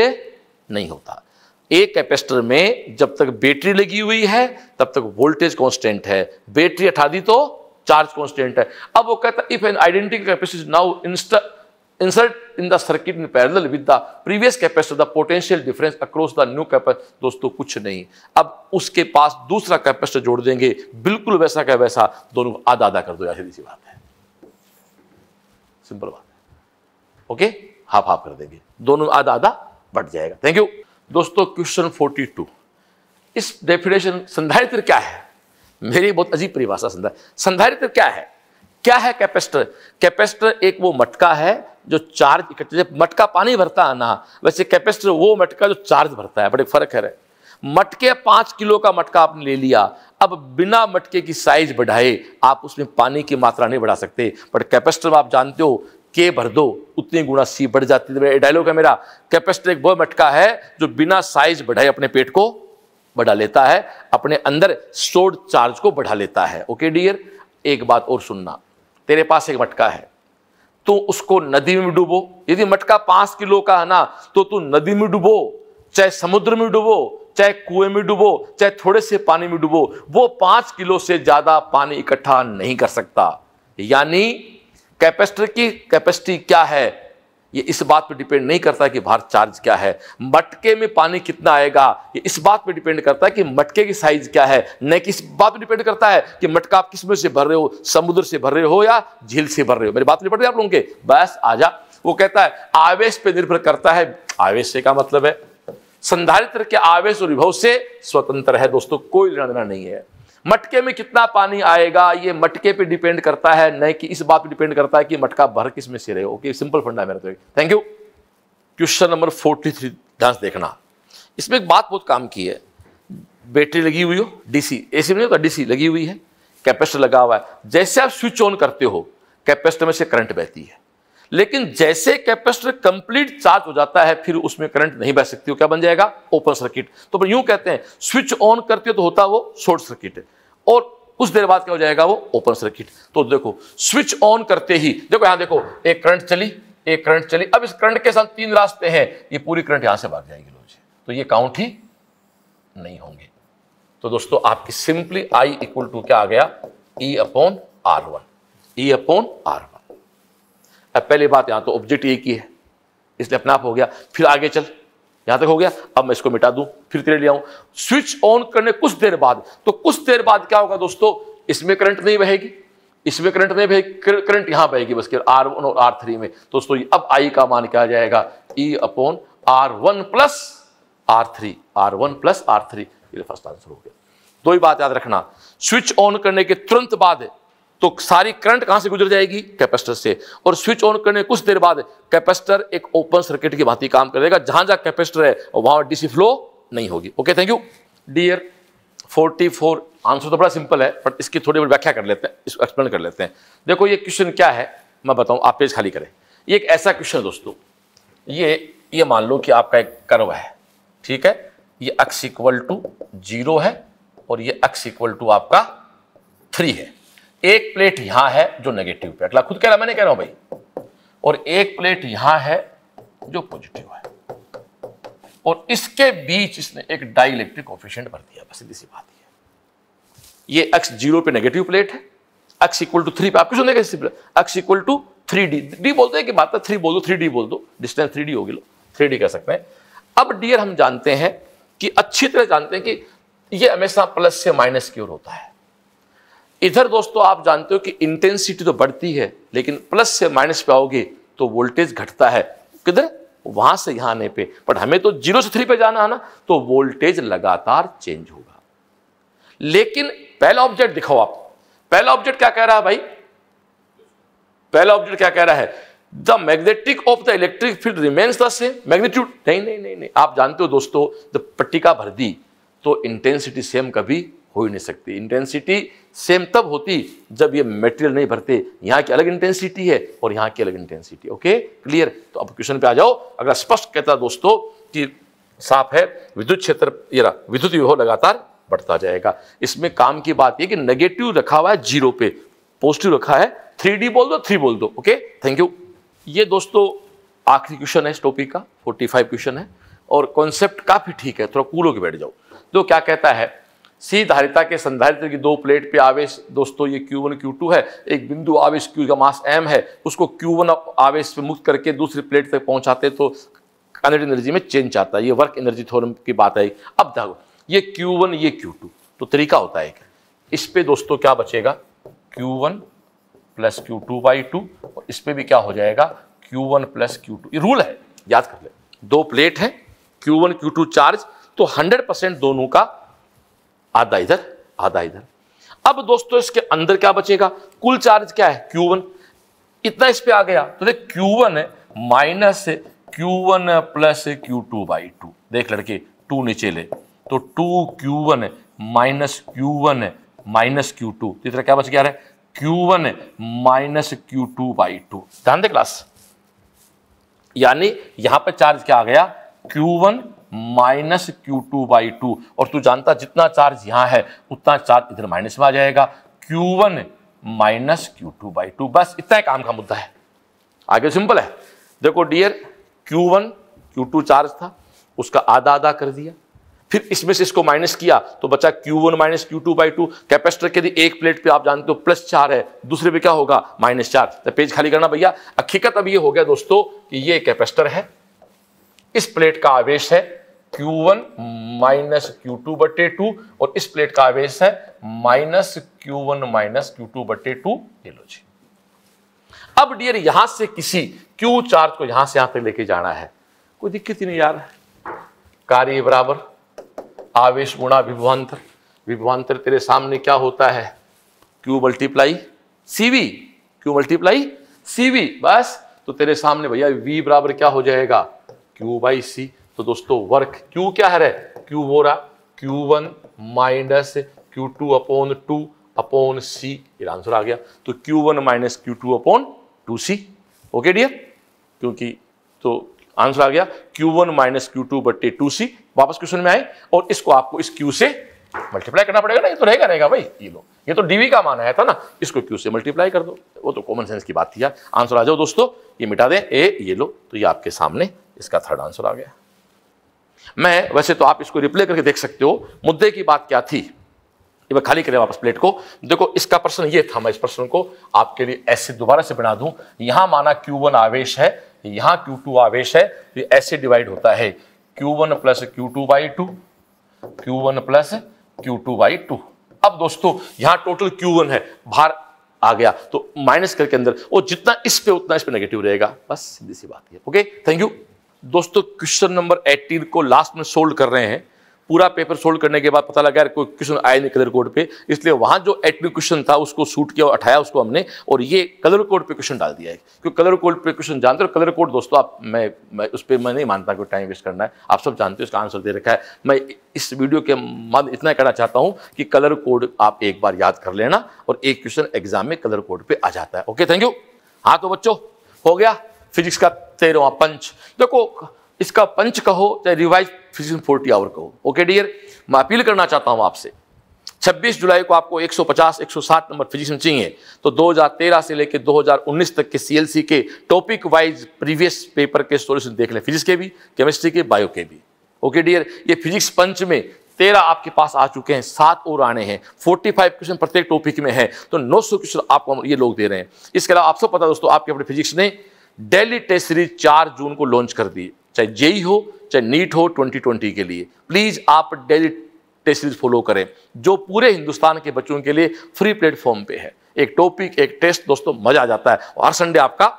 नहीं होता एक कैपेसिटर में जब तक बैटरी लगी हुई है तब तक वोल्टेज कांस्टेंट है बैटरी हटा दी तो चार्ज कांस्टेंट है अब वो कहता if an identity capacity now insert in the circuit in parallel with the previous capacitor the potential difference across the new capacitor दोस्तों कुछ नहीं अब उसके पास दूसरा कैपेसिटर जोड़ देंगे बिल्कुल वैसा का वैसा दोनों आधा आधा कर दो ऐसे सी बात है सिंपल बात है ओके हाफ हाफ कर देंगे दोनों आधा आधा बढ़ जाएगा थैंक यू दोस्तों क्वेश्चन 42 इस डेफिनेशन संधारित्र क्या है मेरी बहुत अजीब परिभाषा संधार संधारित्र क्या है क्या है कैपेसिटर कैपेसिटर एक वो मटका है जो चार्ज इकट्ठे मटका पानी भरता है ना वैसे कैपेसिटर वो मटका जो चार्ज भरता है बड़े फर्क है मटके पाँच किलो का मटका आपने ले लिया अब बिना मटके की साइज बढ़ाए आप उसमें पानी की मात्रा नहीं बढ़ा सकते बट कैपेसिटर आप जानते हो के भर दो उतनी गुणा सी बढ़ जाती है डायलॉग है मेरा कैपेसिटर एक वो मटका है जो बिना साइज बढ़ाए अपने पेट को बढ़ा लेता है अपने अंदर स्टोर्ड चार्ज को बढ़ा लेता है ओके डियर एक बात और सुनना तेरे पास एक मटका है तो उसको नदी में डूबो यदि मटका पांच किलो का है ना तो तू नदी में डूबो चाहे समुद्र में डूबो चाहे कुएं में डूबो चाहे थोड़े से पानी में डूबो वो पांच किलो से ज्यादा पानी इकट्ठा नहीं कर सकता यानी कैपेसिटर की कैपेसिटी क्या है ये इस बात पर डिपेंड नहीं करता कि भार चार्ज क्या है मटके में पानी कितना आएगा ये इस बात पर डिपेंड करता है कि मटके की साइज क्या है न कि इस बात पर डिपेंड करता है कि मटका आप किस में से भर रहे हो समुद्र से भर रहे हो या झील से भर रहे हो मेरी बात पड़ रही आप लोगों के बस आजा वो कहता है आवेश पर निर्भर करता है आवेश से का मतलब है संधारित्र के आवेश और विभव से स्वतंत्र है दोस्तों कोई लेना देना नहीं है मटके में कितना पानी आएगा ये मटके पे डिपेंड करता है न कि इस बात पे डिपेंड करता है कि मटका भर किस में से रहे ओके सिंपल फंडा मेरा तो thank you question number forty three डांस देखना इसमें एक बात बहुत काम की है बैटरी लगी हुई हो डीसी एसी में नहीं होता डीसी लगी हुई है कैपेसिटर लगा हुआ है जैसे आप स्विच ऑन करते हो कैपेसिटर में से करंट बहती है लेकिन जैसे कैपेसिटर कंप्लीट चार्ज हो जाता है फिर उसमें करंट नहीं बह सकती क्या बन जाएगा ओपन सर्किट तो यूं कहते हैं स्विच ऑन करते हो तो होता वो शॉर्ट सर्किट और कुछ देर बाद क्या हो जाएगा वो ओपन सर्किट तो देखो स्विच ऑन करते ही देखो यहां देखो एक करंट चली एक करंट चली अब इस करंट के साथ तीन रास्ते हैं ये पूरी करंट यहां से भाग जाएगी लोग तो ये काउंट ही नहीं होंगे तो दोस्तों आपकी सिंपली आई इक्वल टू क्या आ गया E upon R one E upon R अब पहली बात यहाँ तो ऑब्जेक्ट एक ही है इसलिए अपने आप हो गया फिर आगे चल यहाँ तक हो गया अब मैं इसको मिटा दूँ फिर तेरे ले आऊँ स्विच ऑन करने कुछ देर बाद तो कुछ देर बाद क्या होगा दोस्तों इसमें करंट नहीं बहेगी इसमें करंट नहीं बहेगी करंट यहाँ बहेगी बस केवल आर और आर थ्री में दोस्तों अब आई का मान क्या जाएगा E upon R one plus R three R one plus R three first answer हो गया दो ही बात याद रखना स्विच ऑन करने के तुरंत बाद तो सारी करंट कहां से गुजर जाएगी कैपेसिटर से और स्विच ऑन करने कुछ देर बाद कैपेसिटर एक ओपन सर्किट की भांति काम करेगा जहां जहां कैपेसिटर है वहां डीसी फ्लो नहीं होगी okay thank you dear 44 answer तो बड़ा सिंपल है बट इसकी थोड़ी बहुत व्याख्या कर लेते हैं इसको एक्सप्लेन कर लेते हैं देखो ये क्वेश्चन क्या है मैं बताऊं आप पेज खाली करें ये एक ऐसा क्वेश्चन है दोस्तों ये ये मान लो कि आपका एक कर्व है ठीक है ये एक्स इक्वल टू जीरो है और ये एक्स इक्वल टू आपका थ्री है एक प्लेट यहां है जो नेगेटिव पे अगला खुद कह रहा मैंने कह रहा हूं भाई और एक प्लेट यहां है जो पॉजिटिव है और इसके बीच इसने एक डाइलेक्ट्रिक ऑफिशियंट भर दिया बस इसी बात ही है ये एक्स जीरो पे नेगेटिव प्लेट है एक्स इक्वल टू थ्री पे आपको सुनने का X equal to three D D बोलते हैं कि बात है थ्री बोल दो थ्री डी बोल दो डिस्टेंस थ्री डी होगी लो थ्री डी कह सकते हैं अब डियर हम जानते हैं कि अच्छी तरह जानते हैं कि ये हमेशा प्लस से माइनस की ओर होता है इधर दोस्तों आप जानते हो कि इंटेंसिटी तो बढ़ती है लेकिन प्लस से माइनस पे आओगे तो वोल्टेज घटता है किधर वहां से यहां आने पे पर हमें तो जीरो से थ्री पे जाना है ना तो वोल्टेज लगातार चेंज होगा लेकिन पहला ऑब्जेक्ट दिखाओ आप पहला ऑब्जेक्ट क्या कह रहा है भाई पहला ऑब्जेक्ट क्या कह रहा है the magnetic of the electric field remains the same magnitude नहीं नहीं नहीं नहीं आप जानते हो दोस्तों जब पट्टिका भर दी तो इंटेंसिटी सेम कभी हो ही नहीं सकती इंटेंसिटी सेम तब होती जब ये मेटेरियल नहीं भरते यहाँ की अलग इंटेंसिटी है और यहाँ की अलग इंटेंसिटी ओके क्लियर तो अब क्वेश्चन पे आ जाओ अगर स्पष्ट कहता दोस्तों कि साफ है विद्युत क्षेत्र या विद्युत विभव लगातार बढ़ता जाएगा इसमें काम की बात यह कि नेगेटिव रखा हुआ है जीरो पे पॉजिटिव रखा है थ्री बोल दो थ्री बोल दो ओके थैंक यू ये दोस्तों आखिरी क्वेश्चन है इस टॉपिक का फोर्टी क्वेश्चन है और कॉन्सेप्ट काफी ठीक है थोड़ा कूलों के बैठ जाओ तो क्या कहता है सी धारिता के संधारित्र की दो प्लेट पे आवेश दोस्तों ये Q1 Q2 है एक बिंदु आवेश Q का मास m है उसको Q1 आवेश पे मुक्त करके दूसरी प्लेट तक पहुंचाते तो कनेट एनर्जी में चेंज आता है ये वर्क एनर्जी थ्योरम की बात आई अब देखो ये Q1 ये Q2 तो तरीका होता है एक इस पे दोस्तों क्या बचेगा Q one plus Q two by two और इस पर भी क्या हो जाएगा Q one plus Q two ये रूल है याद कर ले दो प्लेट है Q one Q two charge तो हंड्रेड परसेंट दोनों का आधा इधर आधा इधर अब दोस्तों इसके अंदर क्या बचेगा कुल चार्ज क्या है क्यू वन इतना इस पे आ गया तो देख Q one minus Q one plus Q two by two देख लड़के टू नीचे ले तो two Q one minus Q one minus Q two तो इतना क्या बच गया है Q one minus Q two by two ध्यान दे क्लास यानी यहां पर चार्ज क्या आ गया Q one minus Q two by two और तू जानता जितना चार्ज यहां है उतना चार्ज इधर माइनस में आ जाएगा Q one minus Q two by two बस इतना ही काम का मुद्दा है आगे सिंपल है देखो dear Q one Q two charge था उसका आधा आधा कर दिया फिर इसमें से इसको माइनस किया तो बचा Q one minus Q two by two capacitor के एक प्लेट पे आप जानते हो प्लस चार है दूसरे पे क्या होगा माइनस चार तो पेज खाली करना भैया हकीकत अब ये हो गया दोस्तों कि ये कैपेसिटर है इस प्लेट का आवेश है Q1 one minus Q two बटे टू और इस प्लेट का आवेश है minus Q one minus Q two बटे टू ये लो जी अब डियर यहां से किसी Q चार्ज को यहां से यहां तक लेके जाना है कोई दिक्कत ही नहीं यार कार्य बराबर आवेश गुणा विभवान्तर विभवान्तर तेरे सामने क्या होता है Q multiply CV Q multiply CV बस तो तेरे सामने भैया V बराबर क्या हो जाएगा क्यू बाई सी तो दोस्तों वर्क क्यू क्या है क्यू वो रहा Q one minus Q two upon two upon C ये आंसर आ गया तो Q one minus Q two upon two C okay dear क्योंकि तो आंसर आ गया Q one minus Q two बट्टे टू सी वापस क्वेश्चन में आए और इसको आपको इस क्यू से मल्टीप्लाई करना पड़ेगा ना ये तो रहेगा रहेगा भाई ये लो ये तो डीवी का माना है था ना इसको क्यू से मल्टीप्लाई कर दो वो तो कॉमन सेंस की बात थी यार आंसर आ जाओ दोस्तों ये मिटा दे ए ये लो तो ये आपके सामने इसका थर्ड आंसर आ गया मैं वैसे तो आप इसको रिप्ले करके देख सकते हो मुद्दे की बात क्या थी ये मैं खाली करें वापस प्लेट को देखो इसका प्रश्न ये था मैं इस प्रश्न को आपके लिए ऐसे दोबारा से बना दूं यहां माना Q1 आवेश है यहां Q2 आवेश है तो ऐसे डिवाइड होता है Q1 one plus Q two by two Q one plus Q two by two अब दोस्तों यहां टोटल Q1 है बाहर आ गया तो माइनस करके अंदर वो जितना इस पे उतना इस पे नेगेटिव रहेगा बस सीधी सी बात है ओके थैंक यू दोस्तों क्वेश्चन नंबर 18 को लास्ट में सोल्व कर रहे हैं पूरा पेपर सोल्व करने के बाद पता लगा यार कोई क्वेश्चन आया नहीं कलर कोड पे इसलिए वहां जो एटमी क्वेश्चन था उसको सूट किया और उठाया उसको हमने और ये कलर कोड पे क्वेश्चन डाल दिया है क्योंकि कलर कोड पे क्वेश्चन जानते हो कलर कोड दोस्तों आप मैं, मैं उस पर मैं नहीं मानता कोई टाइम वेस्ट करना है आप सब जानते हो इसका आंसर दे रखा है मैं इस वीडियो के माध्यम इतना कहना चाहता हूँ कि कलर कोड आप एक बार याद कर लेना और एक क्वेश्चन एग्जाम में कलर कोड पर आ जाता है ओके थैंक यू हाँ तो बच्चों हो गया फिजिक्स का तेरहवा पंच देखो इसका पंच कहो चाहे रिवाइज फिजिक्स फोर्टी आवर कहो ओके डियर मैं अपील करना चाहता हूं आपसे 26 जुलाई को आपको 150, 160 नंबर फिजिक्स में चाहिए तो 2013 से लेकर 2019 तक के सीएलसी के टॉपिक वाइज प्रीवियस पेपर के सोल्यूशन देख लें फिजिक्स के भी केमिस्ट्री के बायो के भी ओके डियर ये फिजिक्स पंच में तेरह आपके पास आ चुके हैं सात और आने हैं फोर्टी फाइव क्वेश्चन प्रत्येक टॉपिक में है तो नौ सौ क्वेश्चन आपको ये लोग दे रहे हैं इसके अलावा आप सब पता दोस्तों आपके अपने फिजिक्स ने डेली टेस्ट सीरीज चार जून को लॉन्च कर दी चाहे जेई हो चाहे नीट हो 2020 के लिए प्लीज़ आप डेली टेस्ट सीरीज फॉलो करें जो पूरे हिंदुस्तान के बच्चों के लिए फ्री प्लेटफॉर्म पे है एक टॉपिक एक टेस्ट दोस्तों मज़ा आ जाता है और हर संडे आपका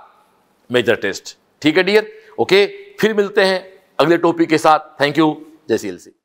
मेजर टेस्ट ठीक है डियर ओके फिर मिलते हैं अगले टॉपिक के साथ थैंक यू जय सी